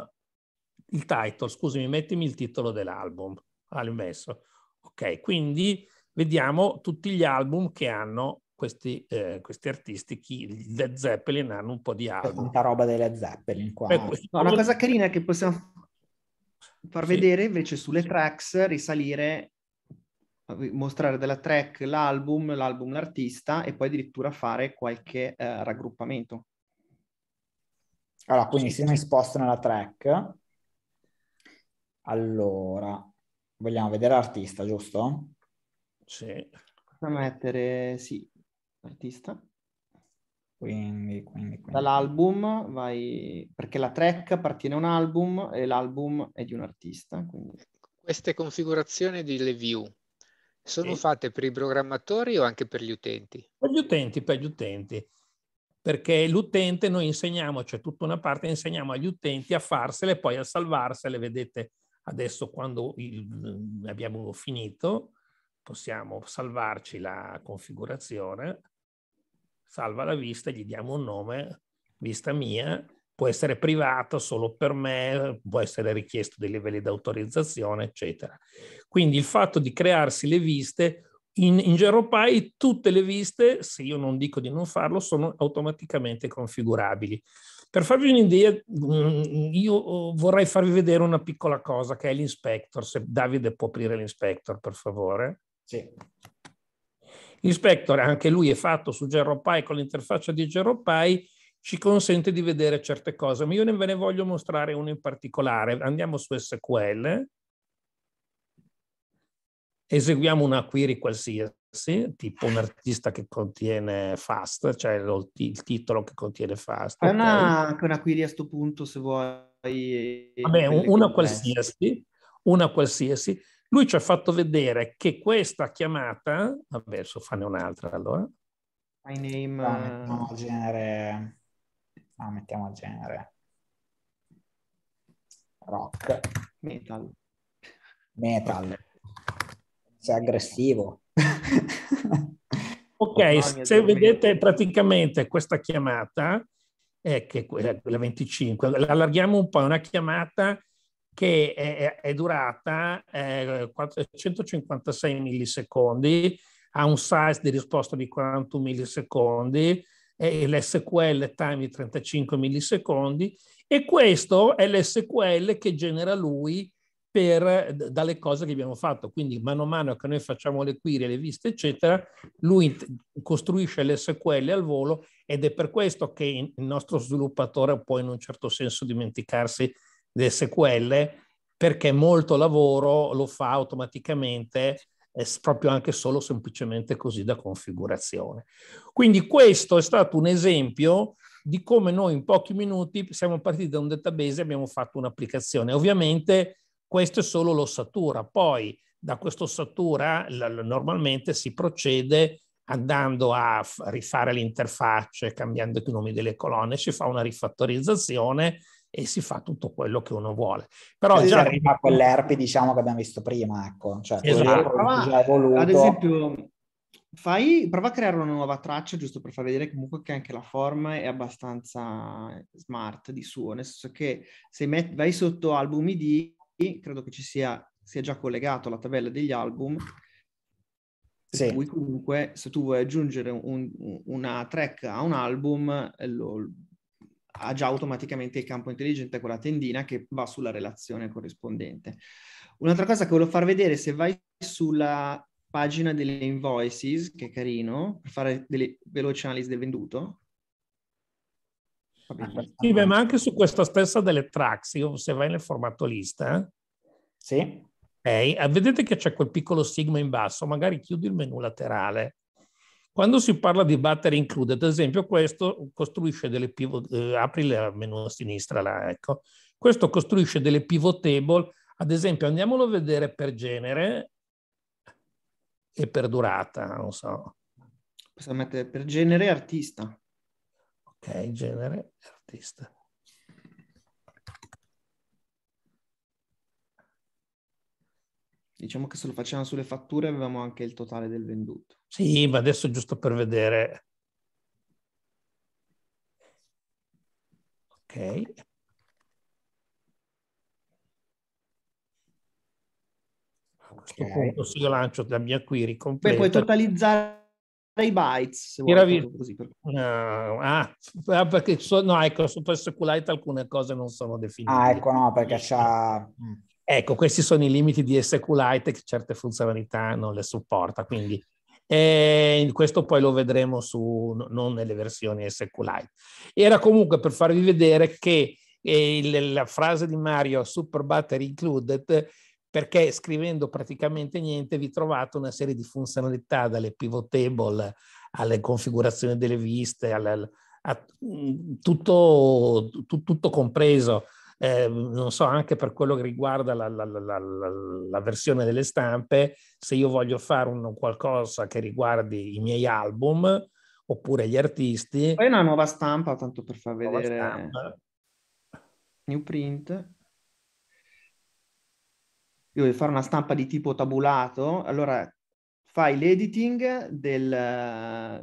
il title, scusami, mettimi il titolo dell'album. Ah, messo. Ok, quindi vediamo tutti gli album che hanno questi, eh, questi artisti, chi, Led Zeppelin hanno un po' di album. Tanta roba delle Zeppelin qua. Questo... No, una cosa carina è che possiamo far sì. vedere invece sulle tracks, risalire, mostrare della track l'album, l'album l'artista e poi addirittura fare qualche eh, raggruppamento. Allora, quindi sì. se noi spostano la track, allora, vogliamo vedere artista, giusto? Sì. Possiamo mettere, sì, artista. Quindi, quindi, quindi. Dall'album vai, perché la track appartiene a un album e l'album è di un artista. Quindi... Queste configurazioni delle view sono sì. fatte per i programmatori o anche per gli utenti? Per gli utenti, per gli utenti perché l'utente noi insegniamo, c'è cioè tutta una parte, insegniamo agli utenti a farsele, poi a salvarsele, vedete Adesso quando il, abbiamo finito possiamo salvarci la configurazione, salva la vista, gli diamo un nome, vista mia, può essere privata solo per me, può essere richiesto dei livelli di autorizzazione, eccetera. Quindi il fatto di crearsi le viste, in, in GeroPy tutte le viste, se io non dico di non farlo, sono automaticamente configurabili. Per farvi un'idea, mm, io oh, vorrei farvi vedere una piccola cosa che è l'inspector, se Davide può aprire l'inspector per favore. Sì. L'inspector, anche lui è fatto su GeroPy con l'interfaccia di GeroPy, ci consente di vedere certe cose, ma io ne ve ne voglio mostrare uno in particolare. Andiamo su SQL, eseguiamo una query qualsiasi tipo un artista che contiene Fast, cioè il, il titolo che contiene Fast. È una, okay. una query a questo punto, se vuoi. Vabbè, una qualsiasi, una qualsiasi. Lui ci ha fatto vedere che questa chiamata, vabbè, adesso fanne un'altra allora. My name... Ah, mettiamo genere... Ah, mettiamo genere. Rock. Metal. Metal. Sei aggressivo. (laughs) ok, se vedete praticamente questa chiamata, eh, che è quella, 25, allarghiamo un po', è una chiamata che è, è durata eh, 456 millisecondi, ha un size di risposta di 41 millisecondi, e l'SQL time di 35 millisecondi e questo è l'SQL che genera lui per, dalle cose che abbiamo fatto. Quindi mano a mano che noi facciamo le query, le viste, eccetera, lui costruisce le SQL al volo ed è per questo che il nostro sviluppatore può in un certo senso dimenticarsi delle SQL, perché molto lavoro lo fa automaticamente proprio anche solo semplicemente così da configurazione. Quindi questo è stato un esempio di come noi in pochi minuti siamo partiti da un database e abbiamo fatto un'applicazione. Ovviamente questo è solo l'ossatura. Poi da quest'ossatura normalmente si procede andando a rifare l'interfaccia, interfacce, cambiando i nomi delle colonne, si fa una rifattorizzazione e si fa tutto quello che uno vuole. Però Così cioè, già arriva a quell'ERP diciamo che abbiamo visto prima, ecco. Cioè, esatto. Prova, voluto... Ad esempio, fai, prova a creare una nuova traccia giusto per far vedere comunque che anche la forma è abbastanza smart di suo, nel senso che se met, vai sotto album ID credo che ci sia, sia già collegato alla tabella degli album. Sì. Cui comunque, se tu vuoi aggiungere un, una track a un album, lo, ha già automaticamente il campo intelligente con la tendina che va sulla relazione corrispondente. Un'altra cosa che volevo far vedere, se vai sulla pagina delle invoices, che è carino, per fare delle veloci analisi del venduto, sì, beh, ma anche su questa stessa delle tracks, io se vai nel formato lista, eh. sì. Eh, vedete che c'è quel piccolo sigma in basso, magari chiudi il menu laterale. Quando si parla di battery include, ad esempio, questo costruisce delle pivot, eh, apri il menu a sinistra là, ecco. Questo costruisce delle pivot table, ad esempio, andiamolo a vedere per genere e per durata, non so. Possiamo mettere per genere artista. Ok, genere, artista. Diciamo che se lo facevamo sulle fatture avevamo anche il totale del venduto. Sì, ma adesso giusto per vedere. Ok. A questo okay. punto se io lancio la mia query completa. Poi puoi totalizzare i bytes, se vuoi, ecco, così. Per... No, eh, ah, ah, perché so, no, ecco, sotto SQLite alcune cose non sono definite. Ah, ecco, no, perché eh, c'ha... Mm. Ecco, questi sono i limiti di SQLite che certe funzionalità non le supporta, quindi e eh, questo poi lo vedremo su, non nelle versioni SQLite. Era comunque per farvi vedere che il, la frase di Mario, Super Battery Included, perché scrivendo praticamente niente vi trovate una serie di funzionalità dalle pivot table alle configurazioni delle viste, alle, a, mm, tutto, tu, tutto, compreso. Eh, non so, anche per quello che riguarda la, la, la, la, versione delle stampe, se io voglio fare un, qualcosa che riguardi i miei album oppure gli artisti. Poi una nuova stampa, tanto per far vedere. New print io fare una stampa di tipo tabulato, allora fai l'editing del,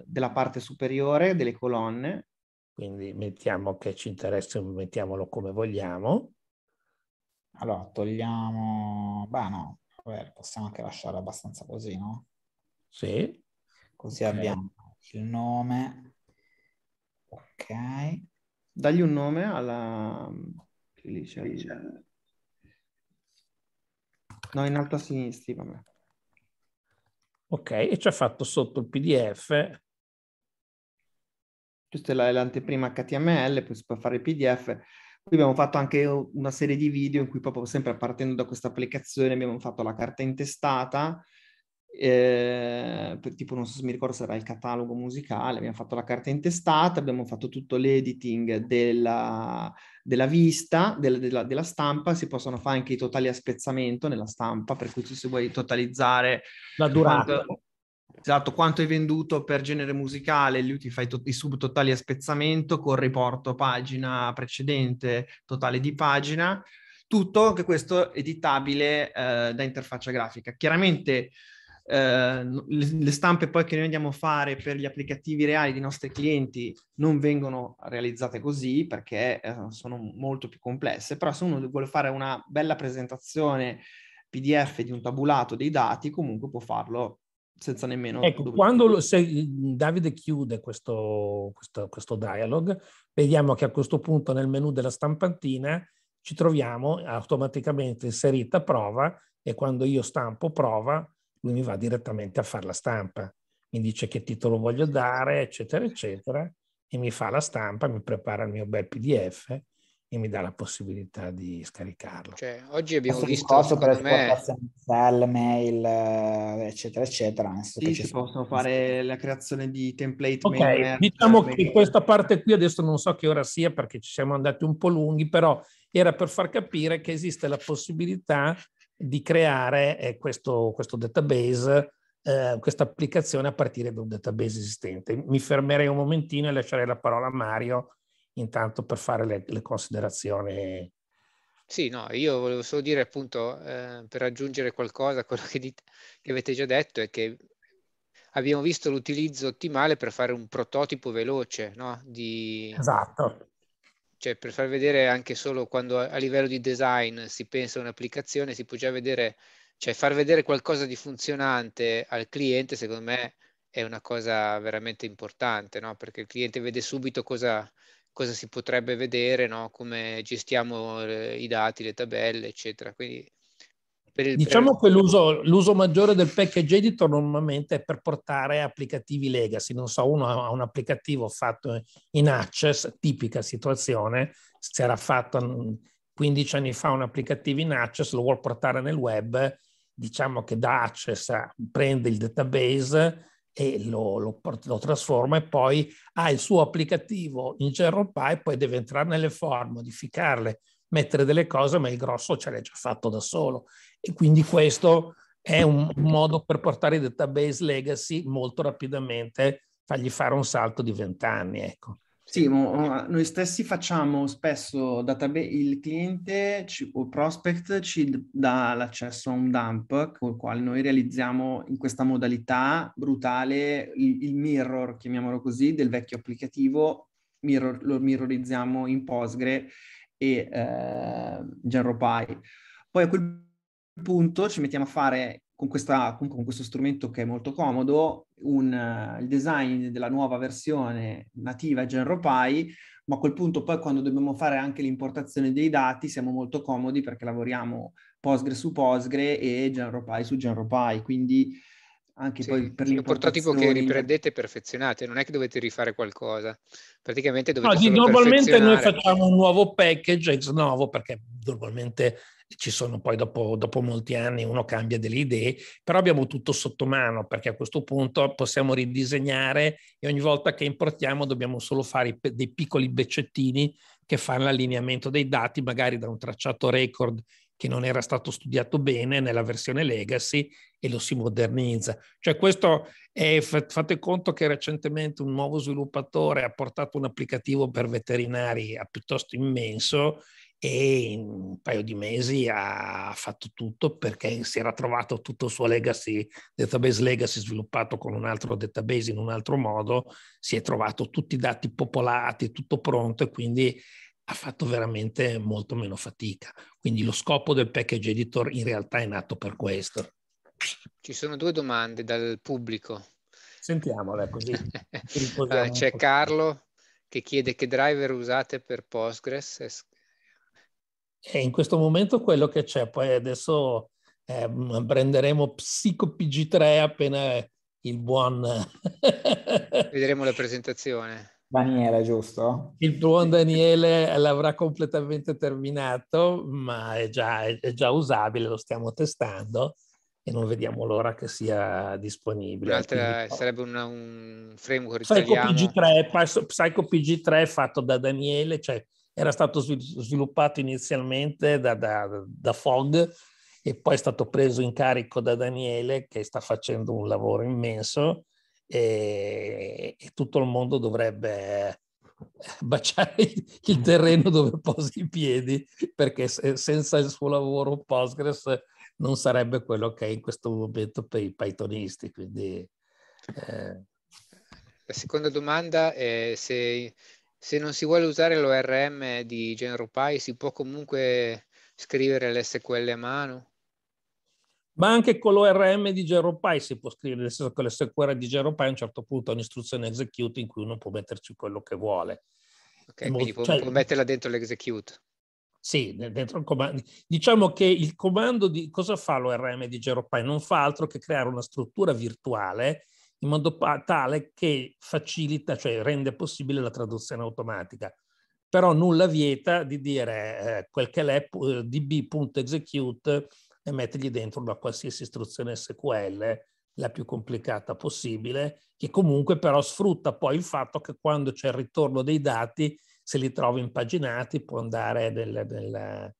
della parte superiore delle colonne. Quindi mettiamo che ci interessa, mettiamolo come vogliamo. Allora, togliamo... Beh, no, Vabbè, possiamo anche lasciarlo abbastanza così, no? Sì. Così okay. abbiamo il nome. Ok. Dagli un nome alla... Lì c'è... Lì c'è No, in alto a sinistra, vabbè. Ok, e ci ha fatto sotto il PDF. Questa è l'anteprima HTML, poi si può fare il PDF. Qui abbiamo fatto anche una serie di video in cui proprio sempre partendo da questa applicazione abbiamo fatto la carta intestata, eh, tipo non so se mi ricordo se era il catalogo musicale, abbiamo fatto la carta intestata, abbiamo fatto tutto l'editing della, della vista, della, della, della, stampa, si possono fare anche i totali a spezzamento nella stampa, per cui se vuoi totalizzare la durata. Quanto, esatto, quanto hai venduto per genere musicale, lì ti fai to- i subtotali a spezzamento con riporto pagina precedente, totale di pagina, tutto che questo è editabile eh, da interfaccia grafica. Chiaramente Ehm, le, le, stampe poi che noi andiamo a fare per gli applicativi reali dei nostri clienti non vengono realizzate così perché eh, sono molto più complesse, però se uno vuole fare una bella presentazione PDF di un tabulato dei dati, comunque può farlo senza nemmeno... Ecco, dover... quando lo, Davide chiude questo, questo, questo dialogue, vediamo che a questo punto nel menu della stampantina ci troviamo automaticamente inserita prova e quando io stampo prova lui mi va direttamente a fare la stampa, mi dice che titolo voglio dare, eccetera, eccetera, e mi fa la stampa, mi prepara il mio bel PDF e mi dà la possibilità di scaricarlo. Cioè, oggi abbiamo Questo visto posto per me... Cell, mail, eh, eccetera, eccetera. Sì, si possono fare la creazione di template. Ok, mail, eh, diciamo mail. che questa parte qui adesso non so che ora sia perché ci siamo andati un po' lunghi, però era per far capire che esiste la possibilità di creare eh, questo, questo, database, eh, questa applicazione a partire da un database esistente. Mi fermerei un momentino e lascerei la parola a Mario intanto per fare le, le considerazioni. Sì, no, io volevo solo dire appunto eh, per aggiungere qualcosa a quello che, dite, che avete già detto è che abbiamo visto l'utilizzo ottimale per fare un prototipo veloce no? di, esatto cioè per far vedere anche solo quando a, a livello di design si pensa a un'applicazione, si può già vedere, cioè far vedere qualcosa di funzionante al cliente, secondo me è una cosa veramente importante, no? perché il cliente vede subito cosa, cosa si potrebbe vedere, no? come gestiamo le, eh, i dati, le tabelle, eccetera. Quindi per il, diciamo per... che l'uso, l'uso, maggiore del package editor normalmente è per portare applicativi legacy. Non so, uno ha un applicativo fatto in Access, tipica situazione, si era fatto 15 anni fa un applicativo in Access, lo vuol portare nel web, diciamo che da Access prende il database e lo, lo, lo trasforma e poi ha il suo applicativo in Gerald Pie, poi deve entrare nelle forme, modificarle, mettere delle cose, ma il grosso ce l'hai già fatto da solo. E quindi questo è un modo per portare i database legacy molto rapidamente, fargli fare un salto di vent'anni, ecco. Sì, noi stessi facciamo spesso database, il cliente ci, o prospect ci dà l'accesso a un dump con il quale noi realizziamo in questa modalità brutale il, il mirror, chiamiamolo così, del vecchio applicativo, mirror, lo mirrorizziamo in Postgre e eh, Genro Py. Poi a quel punto ci mettiamo a fare con, questa, con, questo strumento che è molto comodo un, uh, il design della nuova versione nativa Genro Py, ma a quel punto poi quando dobbiamo fare anche l'importazione dei dati siamo molto comodi perché lavoriamo Postgre su Postgre e Genro Py su Genro Py, quindi anche sì, poi per l'importazione. tipo che riprendete e perfezionate, non è che dovete rifare qualcosa, praticamente dovete no, Normalmente noi facciamo un nuovo package, ex novo, perché normalmente ci sono poi dopo, dopo, molti anni uno cambia delle idee, però abbiamo tutto sotto mano perché a questo punto possiamo ridisegnare e ogni volta che importiamo dobbiamo solo fare dei piccoli beccettini che fanno l'allineamento dei dati magari da un tracciato record che non era stato studiato bene nella versione legacy e lo si modernizza. Cioè questo è, fate conto che recentemente un nuovo sviluppatore ha portato un applicativo per veterinari piuttosto immenso e in un paio di mesi ha fatto tutto perché si era trovato tutto il suo legacy, database legacy sviluppato con un altro database in un altro modo, si è trovato tutti i dati popolati, tutto pronto e quindi ha fatto veramente molto meno fatica. Quindi lo scopo del package editor in realtà è nato per questo. Ci sono due domande dal pubblico. Sentiamole così. allora, (laughs) c'è Carlo che chiede che driver usate per Postgres. E in questo momento quello che c'è, poi adesso eh, prenderemo PsychoPG3 appena il buon... Vedremo la presentazione. Daniele, giusto? Il buon Daniele l'avrà completamente terminato, ma è già, è già usabile, lo stiamo testando e non vediamo l'ora che sia disponibile. L'altra sarebbe una, un framework Psycho italiano. PG3, Psycho PG3 fatto da Daniele, cioè era stato sviluppato inizialmente da, da, da Fog e poi è stato preso in carico da Daniele che sta facendo un lavoro immenso e, e tutto il mondo dovrebbe eh, baciare il terreno dove (laughs) posi i piedi perché se, senza il suo lavoro Postgres non sarebbe quello che è in questo momento per i pythonisti. Quindi, eh. La seconda domanda è se, se non si vuole usare l'ORM di genero si può comunque scrivere l'SQL a mano? ma anche con l'ORM di Geropy si può scrivere, nel senso che le sequere di Geropy a un certo punto è un'istruzione execute in cui uno può metterci quello che vuole. Ok, Mo- quindi può, cioè, può metterla dentro l'execute. Sì, dentro il comando. Diciamo che il comando di cosa fa l'ORM di Geropy? Non fa altro che creare una struttura virtuale in modo tale che facilita, cioè rende possibile la traduzione automatica. Però nulla vieta di dire eh, quel che è eh, db.execute e mettergli dentro una qualsiasi istruzione SQL la più complicata possibile, che comunque però sfrutta poi il fatto che quando c'è il ritorno dei dati, se li trova impaginati, può andare del, del,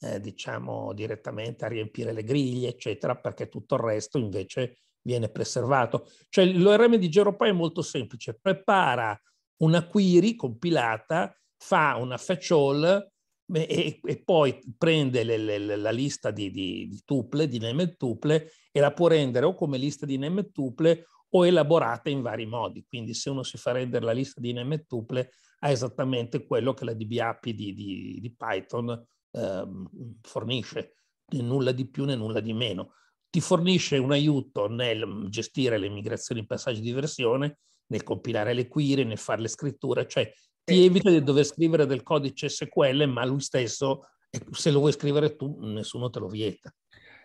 eh, diciamo direttamente a riempire le griglie, eccetera, perché tutto il resto invece viene preservato. Cioè l'ORM di Geropay è molto semplice, prepara una query compilata, fa una fetch all e, e poi prende le, le, la lista di, di, di, tuple, di name tuple, e la può rendere o come lista di name tuple o elaborata in vari modi. Quindi se uno si fa rendere la lista di name tuple ha esattamente quello che la DBAP di, di Python ehm, fornisce, né nulla di più né nulla di meno. Ti fornisce un aiuto nel mm, gestire le migrazioni in passaggi di versione, nel compilare le query, nel fare le scritture, cioè ti evita di dover scrivere del codice SQL, ma lui stesso, se lo vuoi scrivere tu, nessuno te lo vieta.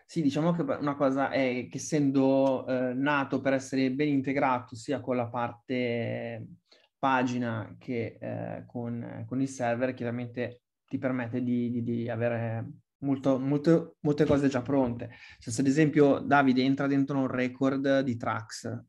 Sì, diciamo che una cosa è che essendo eh, nato per essere ben integrato sia con la parte pagina che eh, con, con, il server, chiaramente ti permette di, di, di avere molto, molto, molte cose già pronte. Cioè, se ad esempio Davide entra dentro un record di tracks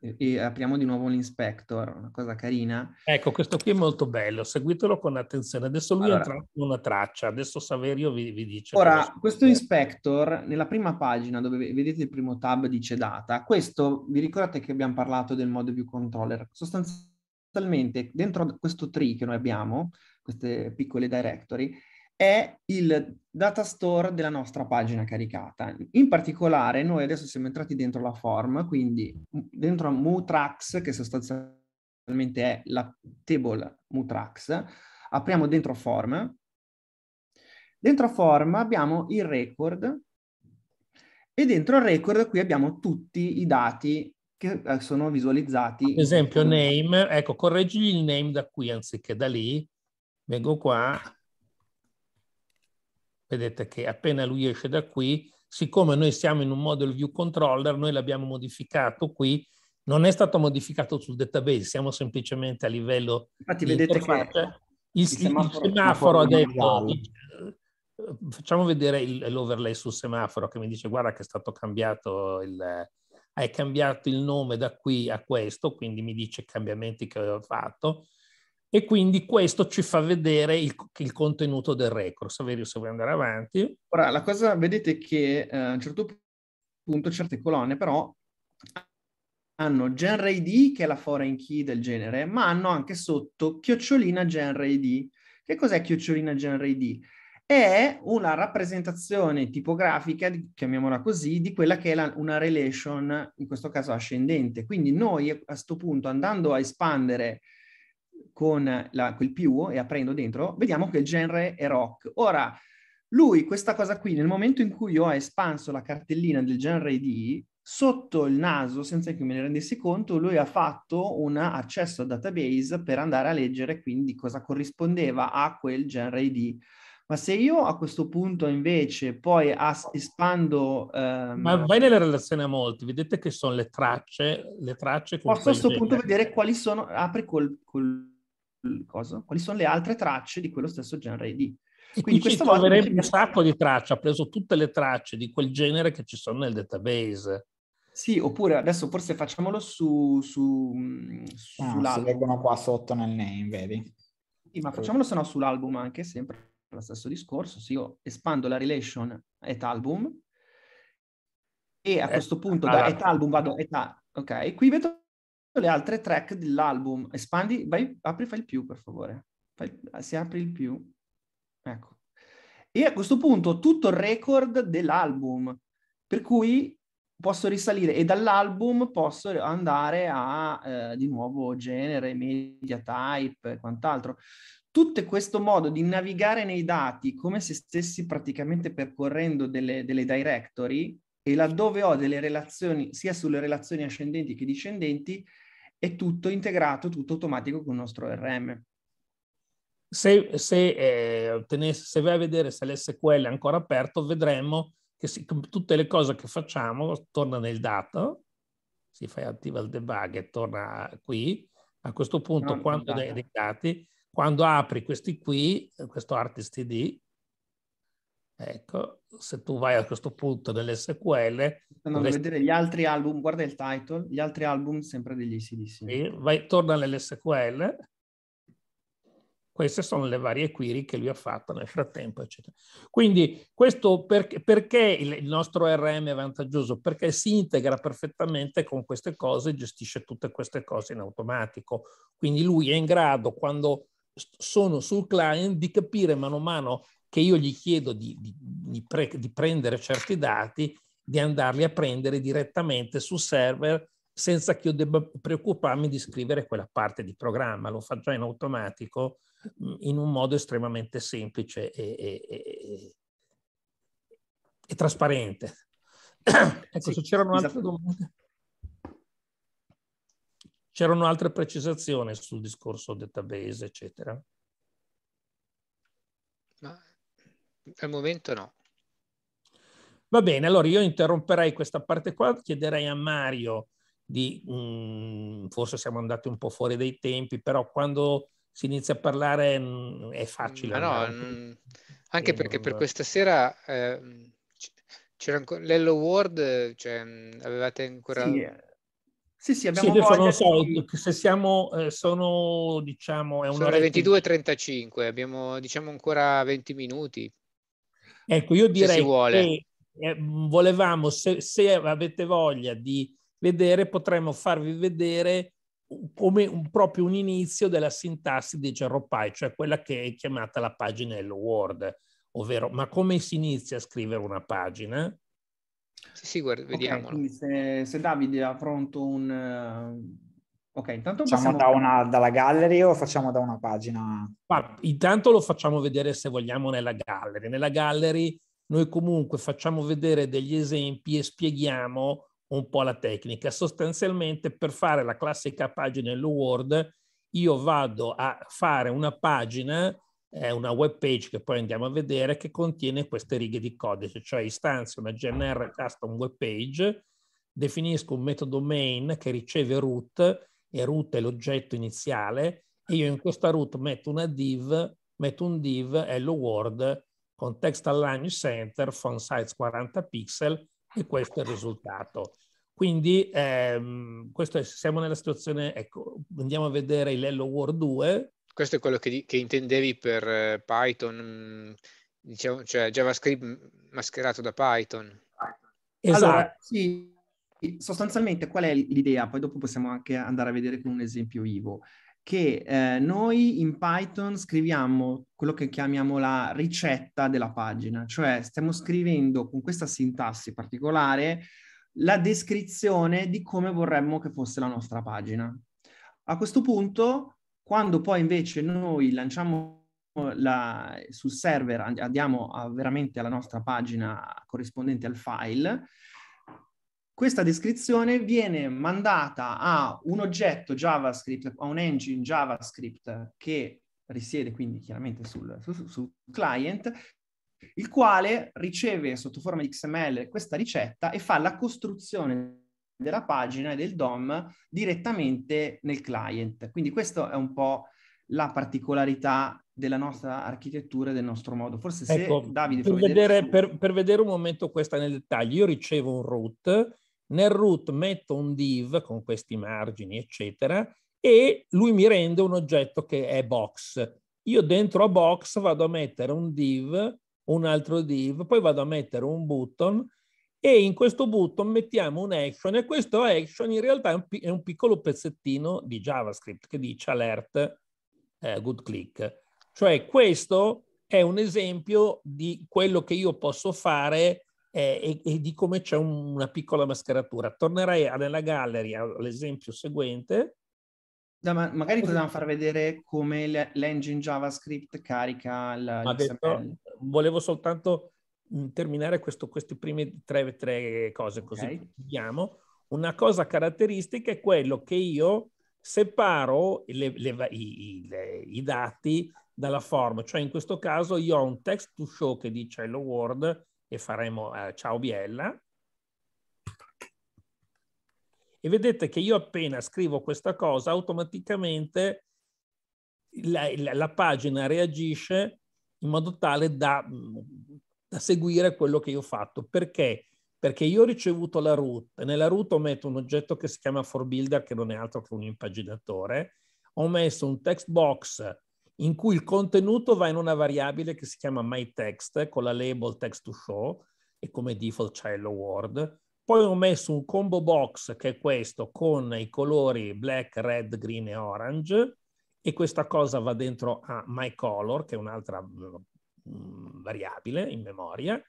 e apriamo di nuovo l'inspector, una cosa carina. Ecco, questo qui è molto bello, seguitelo con attenzione. Adesso lui allora, è in una traccia, adesso Saverio vi, vi dice. Ora, questo inspector, nella prima pagina dove vedete il primo tab dice data, questo, vi ricordate che abbiamo parlato del modo view controller? Sostanzialmente dentro questo tree che noi abbiamo, queste piccole directory, è il data store della nostra pagina caricata. In particolare, noi adesso siamo entrati dentro la form, quindi dentro a Mutrax, che sostanzialmente è la table Mutrax, apriamo dentro form. Dentro form abbiamo il record e dentro il record qui abbiamo tutti i dati che eh, sono visualizzati. Ad esempio name, ecco, correggili il name da qui anziché da lì. Vengo qua, Vedete che appena lui esce da qui, siccome noi siamo in un model view controller, noi l'abbiamo modificato qui, non è stato modificato sul database, siamo semplicemente a livello Infatti vedete che il, il semaforo, il semaforo ha detto, eh, facciamo vedere l'overlay sul semaforo che mi dice guarda che è stato cambiato il, hai cambiato il nome da qui a questo, quindi mi dice i cambiamenti che avevo fatto, e quindi questo ci fa vedere il, il contenuto del record. Saverio, se vuoi andare avanti. Ora, la cosa, vedete che eh, a un certo punto certe colonne però hanno genre ID, che è la foreign key del genere, ma hanno anche sotto chiocciolina genre Che cos'è chiocciolina genre È una rappresentazione tipografica, chiamiamola così, di quella che è la, una relation, in questo caso ascendente. Quindi noi a questo punto, andando a espandere con la, quel più e aprendo dentro, vediamo che il genere è rock. Ora, lui questa cosa qui, nel momento in cui io ho espanso la cartellina del genere D, sotto il naso, senza che me ne rendessi conto, lui ha fatto un accesso al database per andare a leggere quindi cosa corrispondeva a quel genere ID. Ma se io a questo punto invece poi as- espando... Ehm... Ma vai nella relazione a molti, vedete che sono le tracce, le tracce... Posso a questo punto vedere quali sono, apri col, col cosa, quali sono le altre tracce di quello stesso genere di. E Quindi questa volta troverebbe un sacco di tracce, ha preso tutte le tracce di quel genere che ci sono nel database. Sì, oppure adesso forse facciamolo su, su, ah, sull'album. si leggono qua sotto nel name, vedi? Sì, ma facciamolo se no sull'album anche, sempre lo stesso discorso. Se io espando la relation at album e a eh, questo punto allora. Ah, da at ah. album vado a età, ok? Qui vedo le altre track dell'album. Espandi, vai, apri, fai il più per favore. Fai, si apri il più. Ecco. E a questo punto tutto il record dell'album, per cui posso risalire e dall'album posso andare a eh, di nuovo genere, media type e quant'altro. Tutto questo modo di navigare nei dati come se stessi praticamente percorrendo delle, delle directory e laddove ho delle relazioni sia sulle relazioni ascendenti che discendenti è tutto integrato, tutto automatico con il nostro RM. Se, se, eh, tenesse, se vai a vedere se l'SQL è ancora aperto, vedremo che si, tutte le cose che facciamo torna nel dato, si fa attiva il debug e torna qui. A questo punto, no, quando dai dati, quando apri questi qui, eh, questo artist ID, Ecco, se tu vai a questo punto dell'SQL... Andando dovresti... a vedere gli altri album, guarda il title, gli altri album sempre degli ACDC. vai, torna nell'SQL, queste sono le varie query che lui ha fatto nel frattempo, eccetera. Quindi questo per, perché il nostro RM è vantaggioso? Perché si integra perfettamente con queste cose e gestisce tutte queste cose in automatico. Quindi lui è in grado, quando sono sul client, di capire mano a mano che io gli chiedo di, di, di, pre, di prendere certi dati, di andarli a prendere direttamente sul server senza che io debba preoccuparmi di scrivere quella parte di programma, lo fa già in automatico mm, in un modo estremamente semplice e, e, e, e trasparente. (clears throat) ecco, sì, se c'erano esatto. altre domande. C'erano altre precisazioni sul discorso database, eccetera. Ma al momento no. Va bene, allora io interromperei questa parte qua, chiederei a Mario di, mh, mm, forse siamo andati un po' fuori dai tempi, però quando si inizia a parlare mh, mm, è facile. No, mh, mm, anche perché non... per questa sera eh, c'era ancora l'Hello World, cioè avevate ancora... Sì, eh. sì, sì abbiamo sì, voglia... So, se siamo, eh, sono, diciamo... È sono le 22.35, abbiamo diciamo ancora 20 minuti, Ecco, io direi che eh, volevamo, se, se avete voglia di vedere, potremmo farvi vedere come un, proprio un inizio della sintassi di Gerropai, cioè quella che è chiamata la paginello Word, ovvero ma come si inizia a scrivere una pagina? Sì, sì, guarda, vediamo. Okay, se, se Davide ha pronto un, Ok, intanto facciamo da una, dalla gallery o facciamo da una pagina? Guarda, intanto lo facciamo vedere se vogliamo nella gallery. Nella gallery noi comunque facciamo vedere degli esempi e spieghiamo un po' la tecnica. Sostanzialmente per fare la classica pagina in Word io vado a fare una pagina, eh, una web page che poi andiamo a vedere, che contiene queste righe di codice, cioè istanzio una GNR custom web page, definisco un metodo main che riceve root e root è l'oggetto iniziale, e io in questa root metto una div, metto un div hello world con text align center, font size 40 pixel e questo è il risultato. Quindi ehm, questo è, siamo nella situazione, ecco, andiamo a vedere il Hello World 2. Questo è quello che, che intendevi per eh, Python, mm, diciamo, cioè JavaScript mascherato da Python. Esatto. Allora, sì, sostanzialmente qual è l'idea? Poi dopo possiamo anche andare a vedere con un esempio vivo che eh, noi in Python scriviamo quello che chiamiamo la ricetta della pagina, cioè stiamo scrivendo con questa sintassi particolare la descrizione di come vorremmo che fosse la nostra pagina. A questo punto, quando poi invece noi lanciamo la, sul server, andiamo a, veramente alla nostra pagina corrispondente al file, questa descrizione viene mandata a un oggetto JavaScript, a un engine JavaScript che risiede quindi chiaramente sul, sul, sul client, il quale riceve sotto forma di XML questa ricetta e fa la costruzione della pagina e del DOM direttamente nel client. Quindi questa è un po' la particolarità della nostra architettura e del nostro modo. Forse se ecco, Davide... Per vedere, vedere... Per, per vedere un momento questa nel dettaglio, io ricevo un root nel root metto un div con questi margini, eccetera, e lui mi rende un oggetto che è box. Io dentro a box vado a mettere un div, un altro div, poi vado a mettere un button e in questo button mettiamo un action e questo action in realtà è un, è un piccolo pezzettino di JavaScript che dice alert eh, good click. Cioè questo è un esempio di quello che io posso fare eh, e, e, di come c'è un, una piccola mascheratura. Tornerai nella gallery, all'esempio seguente. No, ma magari possiamo far vedere come l'engine JavaScript carica la detto, Volevo soltanto mm, terminare questo, queste prime tre, tre cose, così okay. vediamo. Una cosa caratteristica è quello che io separo le, le, i, le, i, dati dalla forma, cioè in questo caso io ho un text to show che dice hello world e faremo eh, ciao Biella. E vedete che io appena scrivo questa cosa, automaticamente la, la, la pagina reagisce in modo tale da, mm, da, seguire quello che io ho fatto. Perché? Perché io ho ricevuto la root, nella root ho messo un oggetto che si chiama for builder, che non è altro che un impaginatore, ho messo un text box in cui il contenuto va in una variabile che si chiama myText con la label text to show e come default c'è hello world. Poi ho messo un combo box che è questo con i colori black, red, green e orange e questa cosa va dentro a myColor che è un'altra mm, variabile in memoria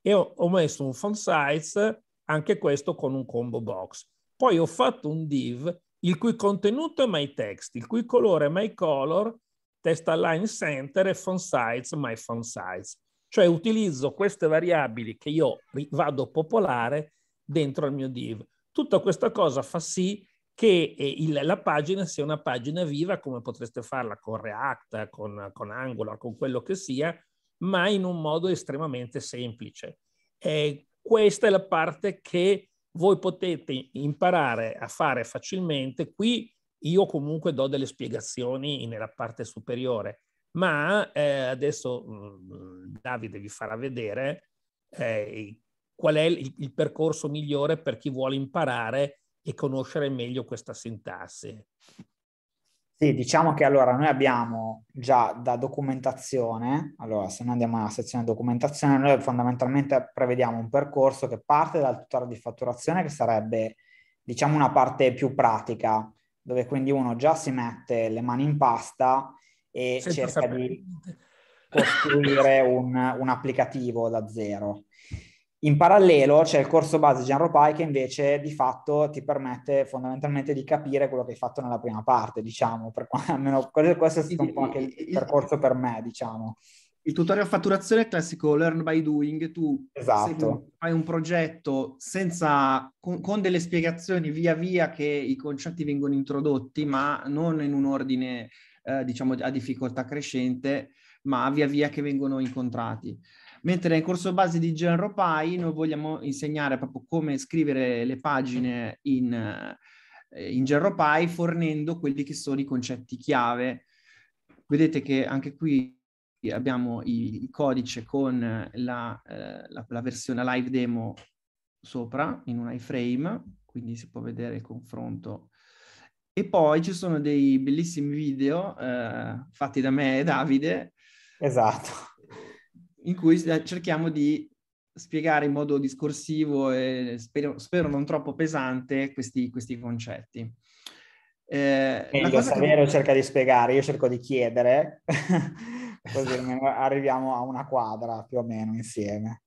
e ho messo un font size anche questo con un combo box. Poi ho fatto un div il cui contenuto è myText, il cui colore è myColor test align center e font size, my font size. Cioè utilizzo queste variabili che io vado a popolare dentro al mio div. Tutta questa cosa fa sì che eh, il, la pagina sia una pagina viva come potreste farla con React, con, con Angular, con quello che sia, ma in un modo estremamente semplice. E questa è la parte che voi potete imparare a fare facilmente. Qui io comunque do delle spiegazioni nella parte superiore, ma eh, adesso mh, mm, Davide vi farà vedere eh, qual è il, il percorso migliore per chi vuole imparare e conoscere meglio questa sintassi. Sì, diciamo che allora noi abbiamo già da documentazione, allora se noi andiamo alla sezione documentazione, noi fondamentalmente prevediamo un percorso che parte dal tutorial di fatturazione che sarebbe diciamo una parte più pratica, dove quindi uno già si mette le mani in pasta e Senza cerca sapere. di costruire (laughs) un, un, applicativo da zero. In parallelo c'è il corso base Genro che invece di fatto ti permette fondamentalmente di capire quello che hai fatto nella prima parte, diciamo, per, (laughs) almeno questo è stato un po' anche il percorso per me, diciamo. Il tutorial fatturazione è classico learn by doing, tu esatto. segui, fai un progetto senza, con, con, delle spiegazioni via via che i concetti vengono introdotti, ma non in un ordine, eh, diciamo, a difficoltà crescente, ma via via che vengono incontrati. Mentre nel corso base di Genro Pai noi vogliamo insegnare proprio come scrivere le pagine in, eh, in Genro Pai fornendo quelli che sono i concetti chiave. Vedete che anche qui abbiamo il codice con eh, la, eh, la, la versione live demo sopra in un iframe, quindi si può vedere il confronto. E poi ci sono dei bellissimi video eh, fatti da me e Davide. Esatto. In cui eh, cerchiamo di spiegare in modo discorsivo e spero, spero non troppo pesante questi, questi concetti. Eh, Meglio, Savero che... cerca di spiegare, io cerco di chiedere così arriviamo a una quadra più o meno insieme.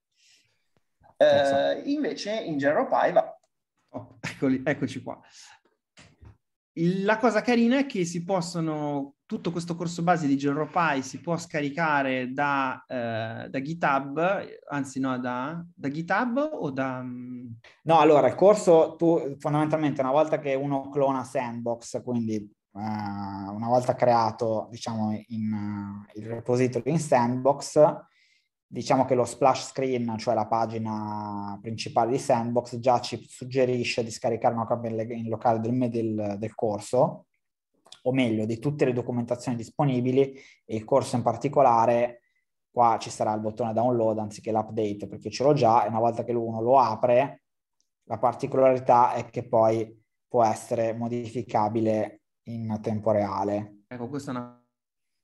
Eh, so. invece in Gennaro Paiva... Oh, eccoli, eccoci qua. La cosa carina è che si possono, tutto questo corso base di Genropy si può scaricare da, eh, da GitHub, anzi no, da, da, GitHub o da... Mm? No, allora il corso tu fondamentalmente una volta che uno clona Sandbox, quindi eh, una volta creato diciamo, in, eh, il repository in Sandbox, diciamo che lo splash screen, cioè la pagina principale di Sandbox, già ci suggerisce di scaricare una copia in locale del, del, del corso, o meglio, di tutte le documentazioni disponibili, e il corso in particolare, qua ci sarà il bottone download anziché l'update, perché ce l'ho già, e una volta che uno lo apre, la particolarità è che poi può essere modificabile in tempo reale. Ecco, questa è una...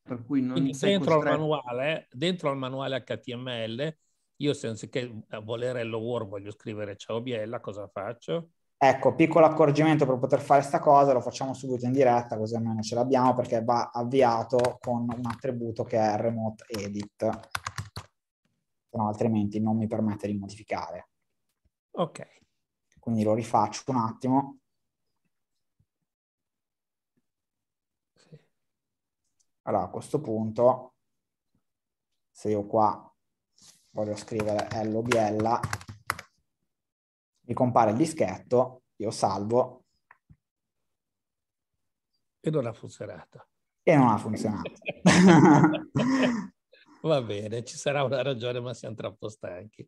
Per cui non Quindi dentro, costretto... al manuale, dentro al manuale HTML, io se anziché eh, volere il war voglio scrivere ciao Biella, cosa faccio? Ecco, piccolo accorgimento per poter fare questa cosa, lo facciamo subito in diretta, così almeno ce l'abbiamo, perché va avviato con un attributo che è remote edit. No, altrimenti non mi permette di modificare. Ok. Quindi lo rifaccio un attimo. Allora, a questo punto, se io qua voglio scrivere Ello mi compare il dischetto, io salvo. E non ha funzionato. E non ha funzionato. (laughs) Va bene, ci sarà una ragione, ma siamo troppo stanchi.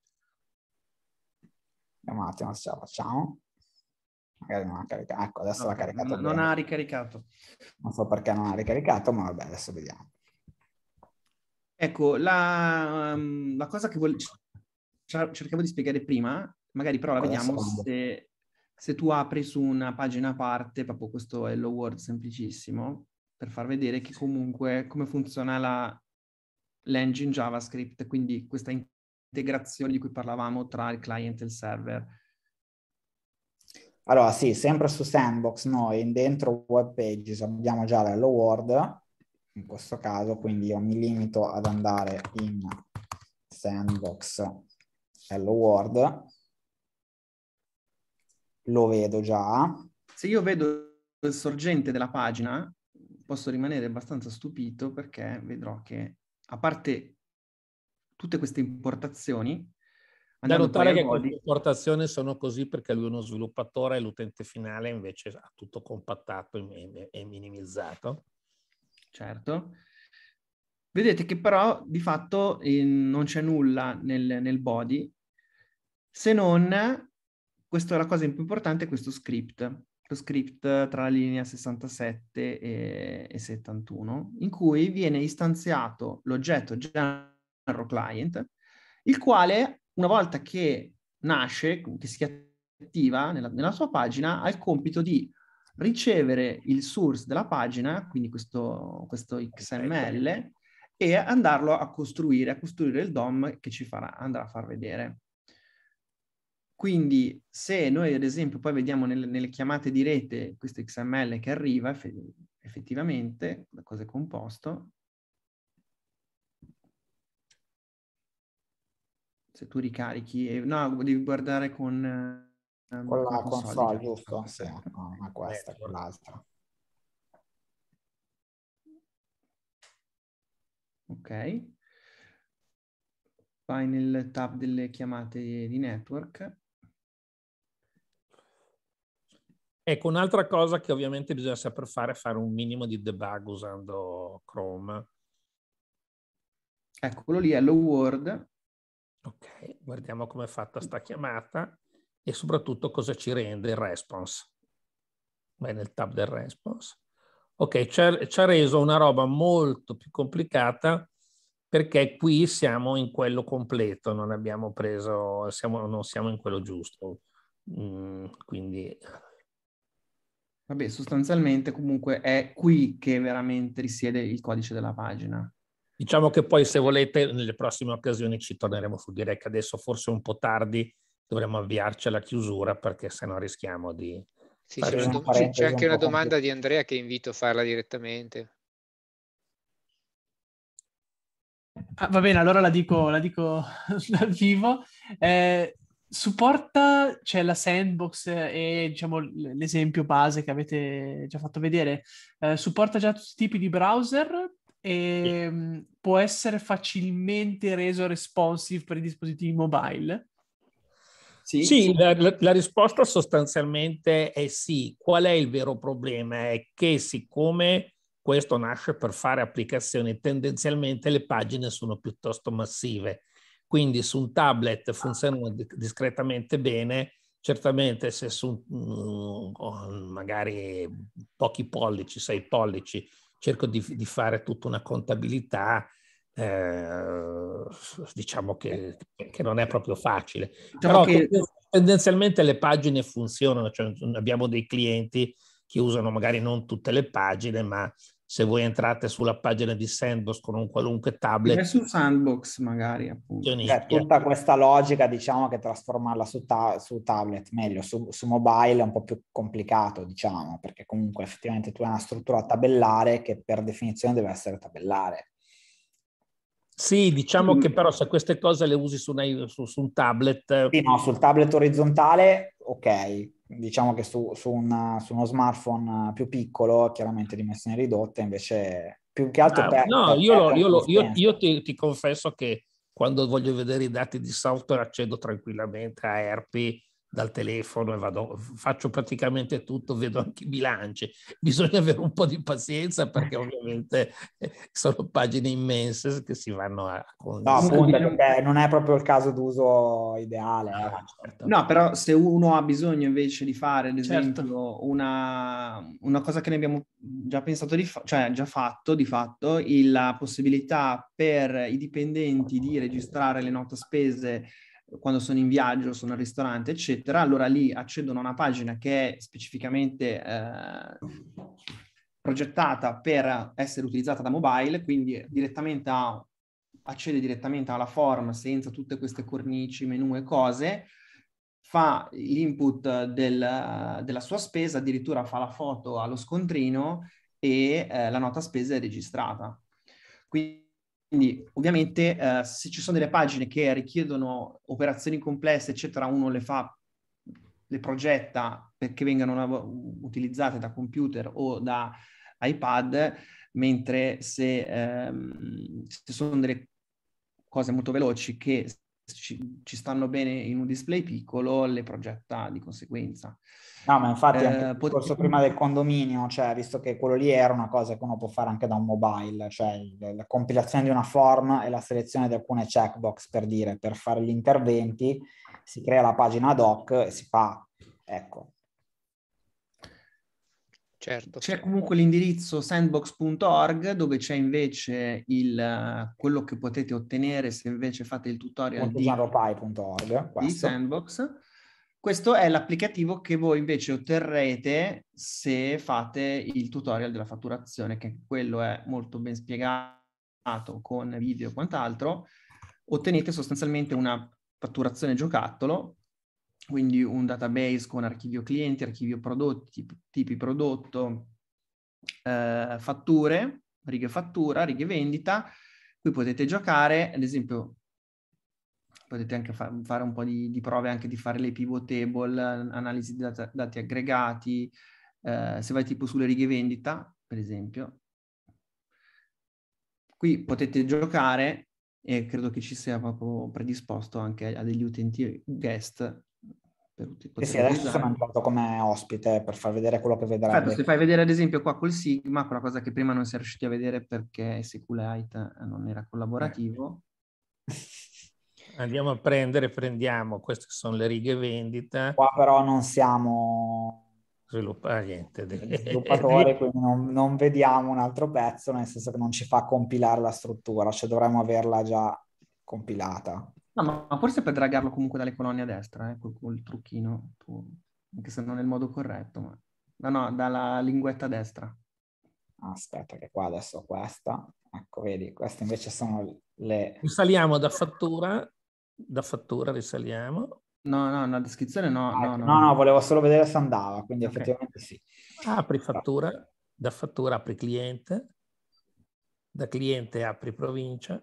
un attimo, ce la facciamo magari non ha caricato, ecco adesso okay, l'ha caricato. Non, non, ha ricaricato. Non so perché non ha ricaricato, ma vabbè, adesso vediamo. Ecco, la, mm, la cosa che volevo cercavo di spiegare prima, magari però la vediamo se, se, tu apri su una pagina a parte, proprio questo hello world semplicissimo, per far vedere che comunque come funziona la, l'engine JavaScript, quindi questa integrazione di cui parlavamo tra il client e il server. Allora, sì, sempre su Sandbox noi dentro web pages abbiamo già l'hello world, in questo caso, quindi io mi limito ad andare in Sandbox hello world, lo vedo già. Se io vedo il sorgente della pagina, posso rimanere abbastanza stupito perché vedrò che, a parte tutte queste importazioni, da notare che modi... queste importazioni sono così perché lui è uno sviluppatore e l'utente finale invece ha tutto compattato e, minimizzato. Certo. Vedete che però di fatto eh, non c'è nulla nel, nel, body se non, questa è la cosa più importante, questo script, lo script tra la linea 67 e, e 71, in cui viene istanziato l'oggetto General Client, il quale una volta che nasce, che si attiva nella, nella sua pagina, ha il compito di ricevere il source della pagina, quindi questo, questo XML, e andarlo a costruire, a costruire il DOM che ci farà, andrà a far vedere. Quindi se noi ad esempio poi vediamo nel, nelle chiamate di rete questo XML che arriva effettivamente, da cosa è composto, se tu ricarichi, no, devi guardare con... Um, con la console, console cioè, giusto? Sì, ah, no, ma eh, questa, con l'altra. Ok. Vai nel tab delle chiamate di network. Ecco, un'altra cosa che ovviamente bisogna saper fare è fare un minimo di debug usando Chrome. Ecco, quello lì Hello World. Ok, guardiamo come è fatta sta chiamata e soprattutto cosa ci rende il response. Vai nel tab del response. Ok, ci ha, reso una roba molto più complicata perché qui siamo in quello completo, non abbiamo preso, siamo, non siamo in quello giusto. Mm, quindi... Vabbè, sostanzialmente comunque è qui che veramente risiede il codice della pagina. Diciamo che poi, se volete, nelle prossime occasioni ci torneremo su direi che adesso forse un po' tardi, dovremmo avviarci alla chiusura perché sennò rischiamo di... Sì, c'è, una, c'è anche una domanda di Andrea che invito a farla direttamente. Ah, va bene, allora la dico, la dico (laughs) dal vivo. Eh, supporta cioè, la sandbox e diciamo, l'esempio base che avete già fatto vedere. Eh, supporta già tutti i tipi di browser e sì. Ehm, può essere facilmente reso responsive per i dispositivi mobile? Sì, sì la, la, risposta sostanzialmente è sì. Qual è il vero problema? È che siccome questo nasce per fare applicazioni, tendenzialmente le pagine sono piuttosto massive. Quindi su un tablet funzionano discretamente bene, certamente se su mh, magari pochi pollici, sei pollici, cerco di, di fare tutta una contabilità eh, diciamo che, che, non è proprio facile. Diciamo Però che... tendenzialmente le pagine funzionano, cioè abbiamo dei clienti che usano magari non tutte le pagine, ma se voi entrate sulla pagina di Sandbox con un qualunque tablet. su Sandbox magari, appunto. Cioè, tutta questa logica, diciamo, che trasformarla su, ta- su tablet, meglio, su, su, mobile è un po' più complicato, diciamo, perché comunque effettivamente tu hai una struttura tabellare che per definizione deve essere tabellare. Sì, diciamo che però se queste cose le usi su, una, su un tablet... Eh, sì, no, sul tablet orizzontale, ok, diciamo che su, su, una, su uno smartphone eh, più piccolo, chiaramente dimensioni ridotte, invece più che altro ah, per... No, per io, per lo, io, lo, io, io ti, ti confesso che quando voglio vedere i dati di software accedo tranquillamente a ERP dal telefono e vado, faccio praticamente tutto, vedo anche i bilanci. Bisogna avere un po' di pazienza perché (laughs) ovviamente eh, sono pagine immense che si vanno a... No, appunto, non è proprio il caso d'uso ideale. No, eh. ah, certo. no però se uno ha bisogno invece di fare, ad certo. esempio, certo. una, una, cosa che ne abbiamo già pensato di fa- cioè già fatto, di fatto, la possibilità per i dipendenti di registrare le note spese quando sono in viaggio, sono al ristorante, eccetera, allora lì accedono a una pagina che è specificamente eh, progettata per essere utilizzata da mobile, quindi direttamente a, accede direttamente alla form senza tutte queste cornici, menu e cose, fa l'input del, della sua spesa, addirittura fa la foto allo scontrino e eh, la nota spesa è registrata. Quindi quindi ovviamente eh, se ci sono delle pagine che richiedono operazioni complesse, eccetera, uno le fa, le progetta perché vengano nav- utilizzate da computer o da iPad, mentre se, ehm, se sono delle cose molto veloci che ci, ci, stanno bene in un display piccolo, le progetta di conseguenza. No, ma infatti anche eh, il pot- discorso prima del condominio, cioè, visto che quello lì era una cosa che uno può fare anche da un mobile, cioè il, la compilazione di una form e la selezione di alcune checkbox per dire, per fare gli interventi, si crea la pagina ad hoc e si fa, ecco, Certo. C'è comunque l'indirizzo sandbox.org dove c'è invece il, quello che potete ottenere se invece fate il tutorial di, di sandbox. Questo è l'applicativo che voi invece otterrete se fate il tutorial della fatturazione, che quello è molto ben spiegato con video e quant'altro. Ottenete sostanzialmente una fatturazione giocattolo quindi un database con archivio clienti, archivio prodotti, tipi prodotto, eh, fatture, righe fattura, righe vendita. Qui potete giocare, ad esempio, potete anche fa- fare un po' di, di, prove anche di fare le pivot table, analisi di data, dati aggregati, eh, se vai tipo sulle righe vendita, per esempio. Qui potete giocare e credo che ci sia proprio predisposto anche a degli utenti guest sì, sì, adesso siamo andato come ospite per far vedere quello che vedrà. Certo, se fai vedere ad esempio qua col Sigma, quella cosa che prima non si è riusciti a vedere perché SQLite eh, non era collaborativo. Eh. Andiamo a prendere, prendiamo, queste sono le righe vendita. Qua però non siamo sviluppa, ah, niente. (laughs) sviluppatore, (laughs) quindi non, non vediamo un altro pezzo, nel senso che non ci fa compilare la struttura, cioè dovremmo averla già compilata. No, ma, forse per dragarlo comunque dalle colonne a destra, eh, col, col trucchino, tu, anche se non è il modo corretto, ma... No, no, dalla linguetta a destra. Aspetta che qua adesso questa, ecco vedi, queste invece sono le... Risaliamo da fattura, da fattura risaliamo. No, no, la descrizione no. Ah, no, no, no, no, volevo solo vedere se andava, quindi okay. effettivamente sì. Apri fattura, da fattura apri cliente, da cliente apri provincia,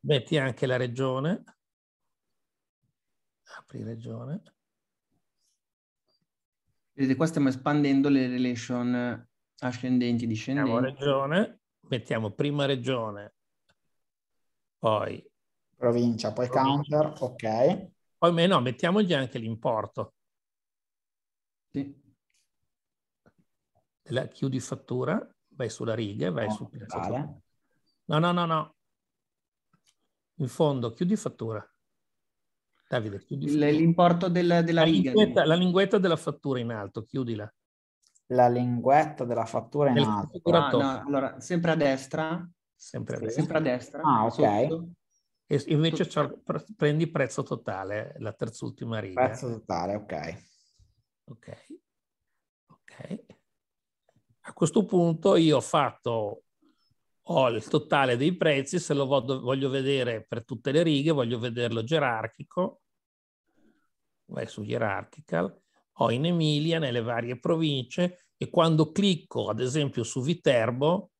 Metti anche la regione. Apri regione. Vedete, qua stiamo espandendo le relation eh, ascendenti discendenti. Mettiamo regione, mettiamo prima regione, poi... Provincia, poi provincia. counter, ok. Poi no, mettiamogli anche l'importo. Sì. La chiudi fattura, vai sulla riga, vai no, oh, su... Vale. No, no, no, no. In fondo, chiudi fattura. Davide, chiudi fattura. L'importo della, della la riga. Linguetta, la linguetta della fattura in alto, chiudila. La linguetta della fattura in alto. Ah, no, allora, sempre a destra. Sempre a destra. Sempre a destra. Ah, ok. Sotto. E invece prendi prezzo totale, la terz'ultima riga. Prezzo totale, ok. Ok. Ok. A questo punto io ho fatto ho il totale dei prezzi, se lo voglio, voglio vedere per tutte le righe, voglio vederlo gerarchico, vai su hierarchical, ho in Emilia, nelle varie province e quando clicco ad esempio su Viterbo,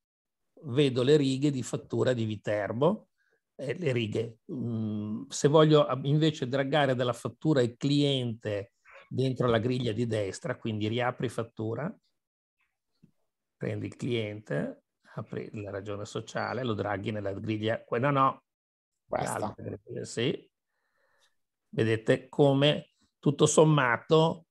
vedo le righe di fattura di Viterbo, eh, le righe. Mm, se voglio invece draggare dalla fattura il cliente dentro la griglia di destra, quindi riapri fattura, prendi il cliente, apri la ragione sociale, lo draghi nella griglia, quello no, Questa. sì. Vedete come tutto sommato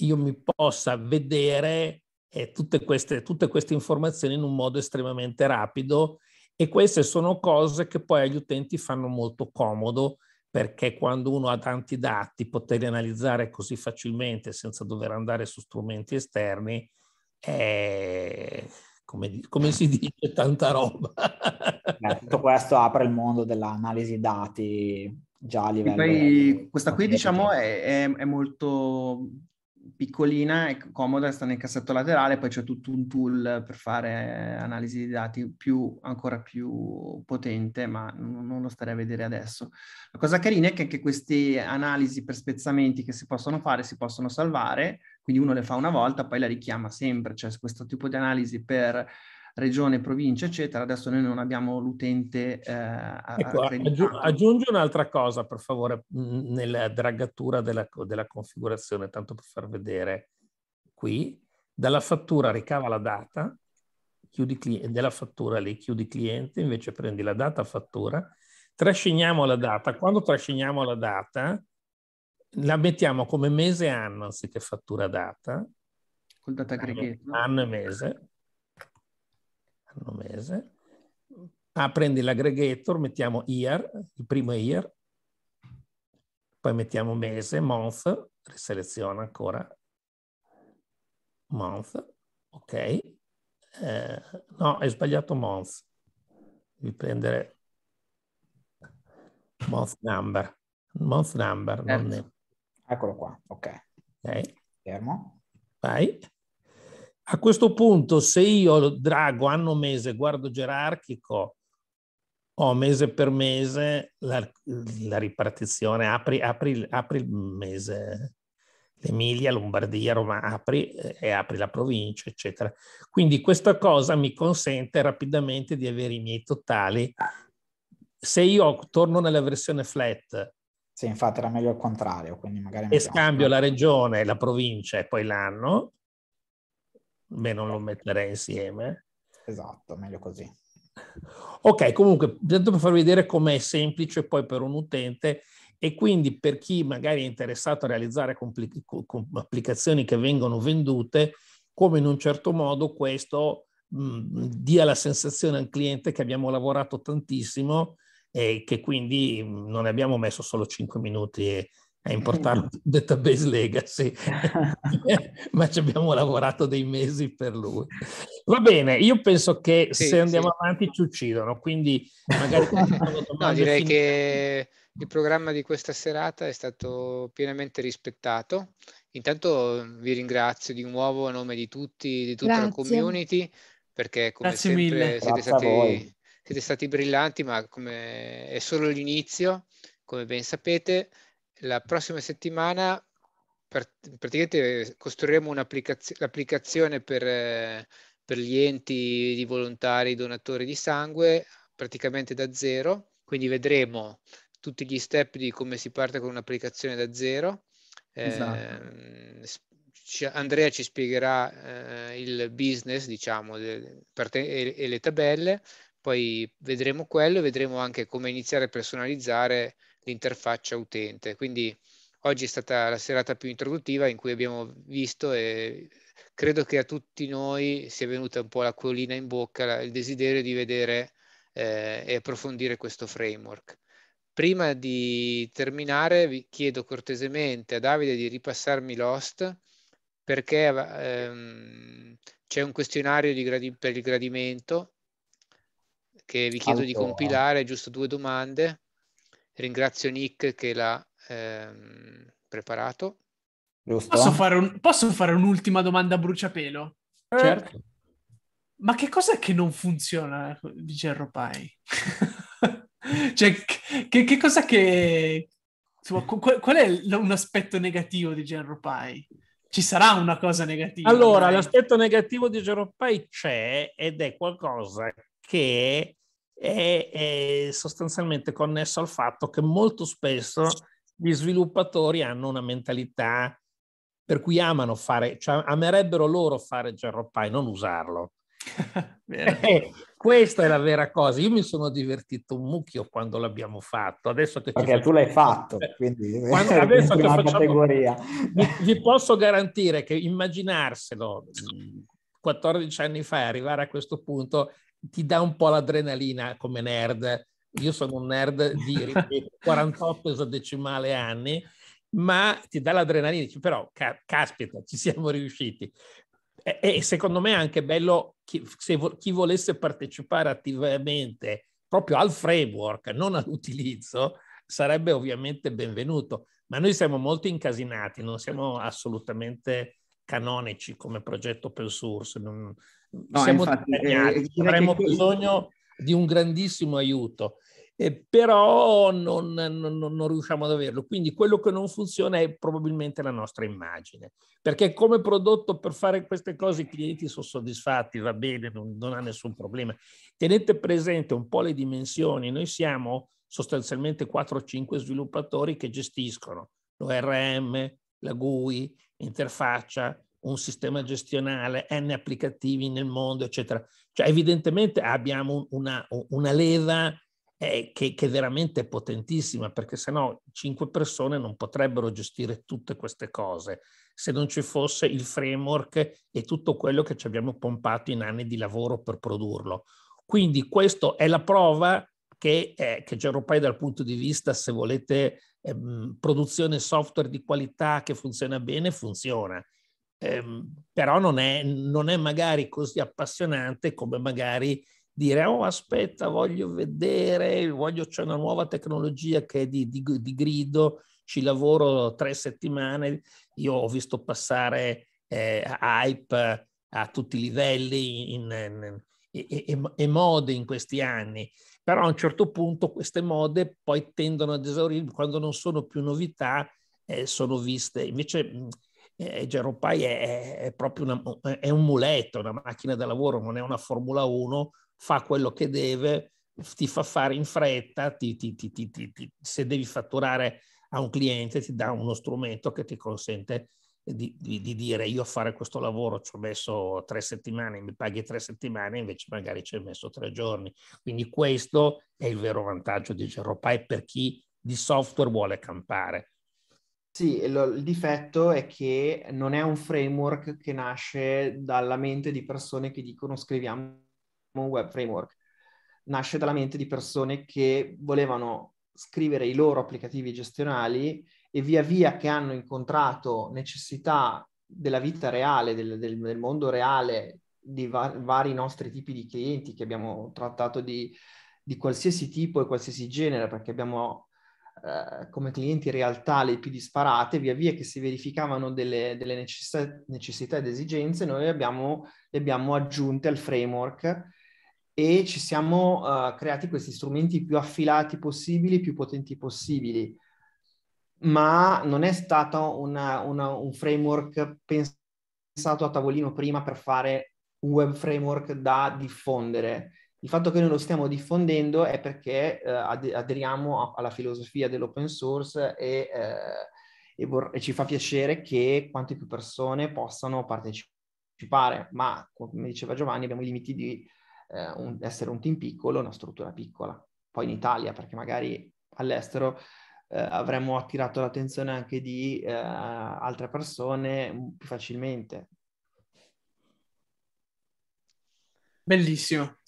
io mi possa vedere eh, tutte, queste, tutte queste informazioni in un modo estremamente rapido e queste sono cose che poi agli utenti fanno molto comodo perché quando uno ha tanti dati, poterli analizzare così facilmente senza dover andare su strumenti esterni è come, come, si dice, tanta roba. Beh, tutto questo apre il mondo dell'analisi dati già a livello... Poi, questa qui diciamo è, è, è molto piccolina e comoda, sta nel cassetto laterale, poi c'è tutto un tool per fare analisi di dati più, ancora più potente, ma non lo starei a vedere adesso. La cosa carina è che anche queste analisi per spezzamenti che si possono fare si possono salvare, quindi uno le fa una volta, poi la richiama sempre, cioè questo tipo di analisi per regione, provincia, eccetera. Adesso noi non abbiamo l'utente. Eh, ecco, aggiungi un'altra cosa, per favore, nella dragatura della, della, configurazione, tanto per far vedere qui. Dalla fattura ricava la data, chiudi cliente, della fattura lì chiudi cliente, invece prendi la data fattura, trasciniamo la data. Quando trasciniamo la data, la mettiamo come mese e anno anziché fattura data. Col data aggregato. Anno e mese. Anno e mese. Ah, prendi l'aggregator, mettiamo year, il primo year, poi mettiamo mese, month, riseleziona ancora, month, ok. Eh, no, hai sbagliato month, devi prendere month number, month number, certo. non è. Eccolo qua, ok. okay. Fermo. Vai. A questo punto, se io drago anno mese, guardo gerarchico, ho mese per mese la, la ripartizione, apri, apri, apri, il mese, Emilia, Lombardia, Roma, apri eh, e apri la provincia, eccetera. Quindi questa cosa mi consente rapidamente di avere i miei totali. Se io torno nella versione flat sì, infatti era meglio il contrario, quindi magari... E scambio la regione, la provincia e poi l'anno. Beh, non lo metterei insieme. Esatto, meglio così. Ok, comunque, tanto per farvi vedere com'è semplice poi per un utente e quindi per chi magari è interessato a realizzare compli- applicazioni che vengono vendute, come in un certo modo questo mh, dia la sensazione al cliente che abbiamo lavorato tantissimo e che quindi mm, non abbiamo messo solo 5 minuti a importarlo (laughs) database legacy, (laughs) ma ci abbiamo lavorato dei mesi per lui. Va bene, io penso che sì, se andiamo sì. avanti ci uccidono, quindi magari... (laughs) no, direi fin- che il programma di questa serata è stato pienamente rispettato. Intanto mm, vi ringrazio di nuovo a nome di tutti, di tutta Grazie. la community, perché come Grazie sempre mille. siete Grazie stati siete stati brillanti, ma come è solo l'inizio, come ben sapete. La prossima settimana praticamente costruiremo l'applicazione per, eh, per, gli enti di volontari donatori di sangue praticamente da zero, quindi vedremo tutti gli step di come si parte con un'applicazione da zero. Esatto. Eh, Andrea ci spiegherà eh, il business, diciamo, de, e, e le tabelle poi vedremo quello e vedremo anche come iniziare a personalizzare l'interfaccia utente. Quindi oggi è stata la serata più introduttiva in cui abbiamo visto e credo che a tutti noi sia venuta un po' l'acquolina in bocca, il desiderio di vedere eh, e approfondire questo framework. Prima di terminare vi chiedo cortesemente a Davide di ripassarmi l'host perché ehm, c'è un questionario gradi- per il gradimento che vi chiedo allora. di compilare giusto due domande. Ringrazio Nick che l'ha ehm, preparato. Posso fare, un, posso fare, un'ultima domanda a bruciapelo? Eh. Certo. Ma che cosa è che non funziona di Gerro Pai? (laughs) cioè, che, che cos'è che... Insomma, qual, qual, è un aspetto negativo di Gerro Pai? Ci sarà una cosa negativa? Allora, magari? l'aspetto negativo di Gerro Pai c'è ed è qualcosa che è, è sostanzialmente connesso al fatto che molto spesso gli sviluppatori hanno una mentalità per cui amano fare, cioè amerebbero loro fare Gerro Pie, non usarlo. (laughs) Eh, questa è la vera cosa. Io mi sono divertito un mucchio quando l'abbiamo fatto. Adesso che Perché okay, tu l'hai fatto, quindi (laughs) quando, adesso che facciamo, categoria. Vi, vi posso garantire che immaginarselo 14 anni fa e arrivare a questo punto ti dà un po' l'adrenalina come nerd. Io sono un nerd di 48 (laughs) esadecimale anni, ma ti dà l'adrenalina, dici però ca- caspita, ci siamo riusciti. E, e, secondo me è anche bello chi, se vo- chi volesse partecipare attivamente proprio al framework, non all'utilizzo, sarebbe ovviamente benvenuto. Ma noi siamo molto incasinati, non siamo assolutamente canonici come progetto open source, non, No, siamo infatti, eh, eh avremmo che... bisogno di un grandissimo aiuto, eh, però non, non, non, riusciamo ad averlo. Quindi quello che non funziona è probabilmente la nostra immagine, perché come prodotto per fare queste cose i clienti sono soddisfatti, va bene, non, non ha nessun problema. Tenete presente un po' le dimensioni, noi siamo sostanzialmente 4-5 o sviluppatori che gestiscono l'ORM, la GUI, l'interfaccia, un sistema gestionale, n applicativi nel mondo, eccetera. Cioè evidentemente abbiamo una, una leva eh, che, che, veramente potentissima, perché sennò cinque persone non potrebbero gestire tutte queste cose se non ci fosse il framework e tutto quello che ci abbiamo pompato in anni di lavoro per produrlo. Quindi questa è la prova che, eh, che Geropai dal punto di vista, se volete, ehm, produzione software di qualità che funziona bene, funziona. Ehm, però non è, non è magari così appassionante come magari dire oh aspetta voglio vedere, voglio, c'è una nuova tecnologia che è di, di, di grido, ci lavoro tre settimane, io ho visto passare eh, hype a tutti i livelli in, in, in, e, mode in questi anni, però a un certo punto queste mode poi tendono ad esaurirmi quando non sono più novità, eh, sono viste. Invece eh, Geropai è, è, proprio una, è un muletto, una macchina da lavoro, non è una Formula 1, fa quello che deve, ti fa fare in fretta, ti, ti, ti, se devi fatturare a un cliente ti dà uno strumento che ti consente di, di, di, dire io a fare questo lavoro ci ho messo tre settimane, mi paghi tre settimane, invece magari ci hai messo tre giorni. Quindi questo è il vero vantaggio di Geropai per chi di software vuole campare. Sì, lo, il difetto è che non è un framework che nasce dalla mente di persone che dicono scriviamo un web framework, nasce dalla mente di persone che volevano scrivere i loro applicativi gestionali e via via che hanno incontrato necessità della vita reale, del, del, del mondo reale, di va- vari nostri tipi di clienti che abbiamo trattato di, di qualsiasi tipo e qualsiasi genere, perché abbiamo eh, come clienti in realtà le più disparate, via via che si verificavano delle, delle necessità, necessità, ed esigenze, noi le abbiamo, le abbiamo aggiunte al framework e ci siamo uh, creati questi strumenti più affilati possibili, più potenti possibili, ma non è stato una, una, un framework pensato a tavolino prima per fare un web framework da diffondere. Il fatto che noi lo stiamo diffondendo è perché eh, aderiamo a- alla filosofia dell'open source e, eh, e, vor- e, ci fa piacere che quante più persone possano partecipare, ma come diceva Giovanni abbiamo i limiti di eh, un- essere un team piccolo, una struttura piccola, poi in Italia perché magari all'estero eh, avremmo attirato l'attenzione anche di eh, altre persone più facilmente. Bellissimo.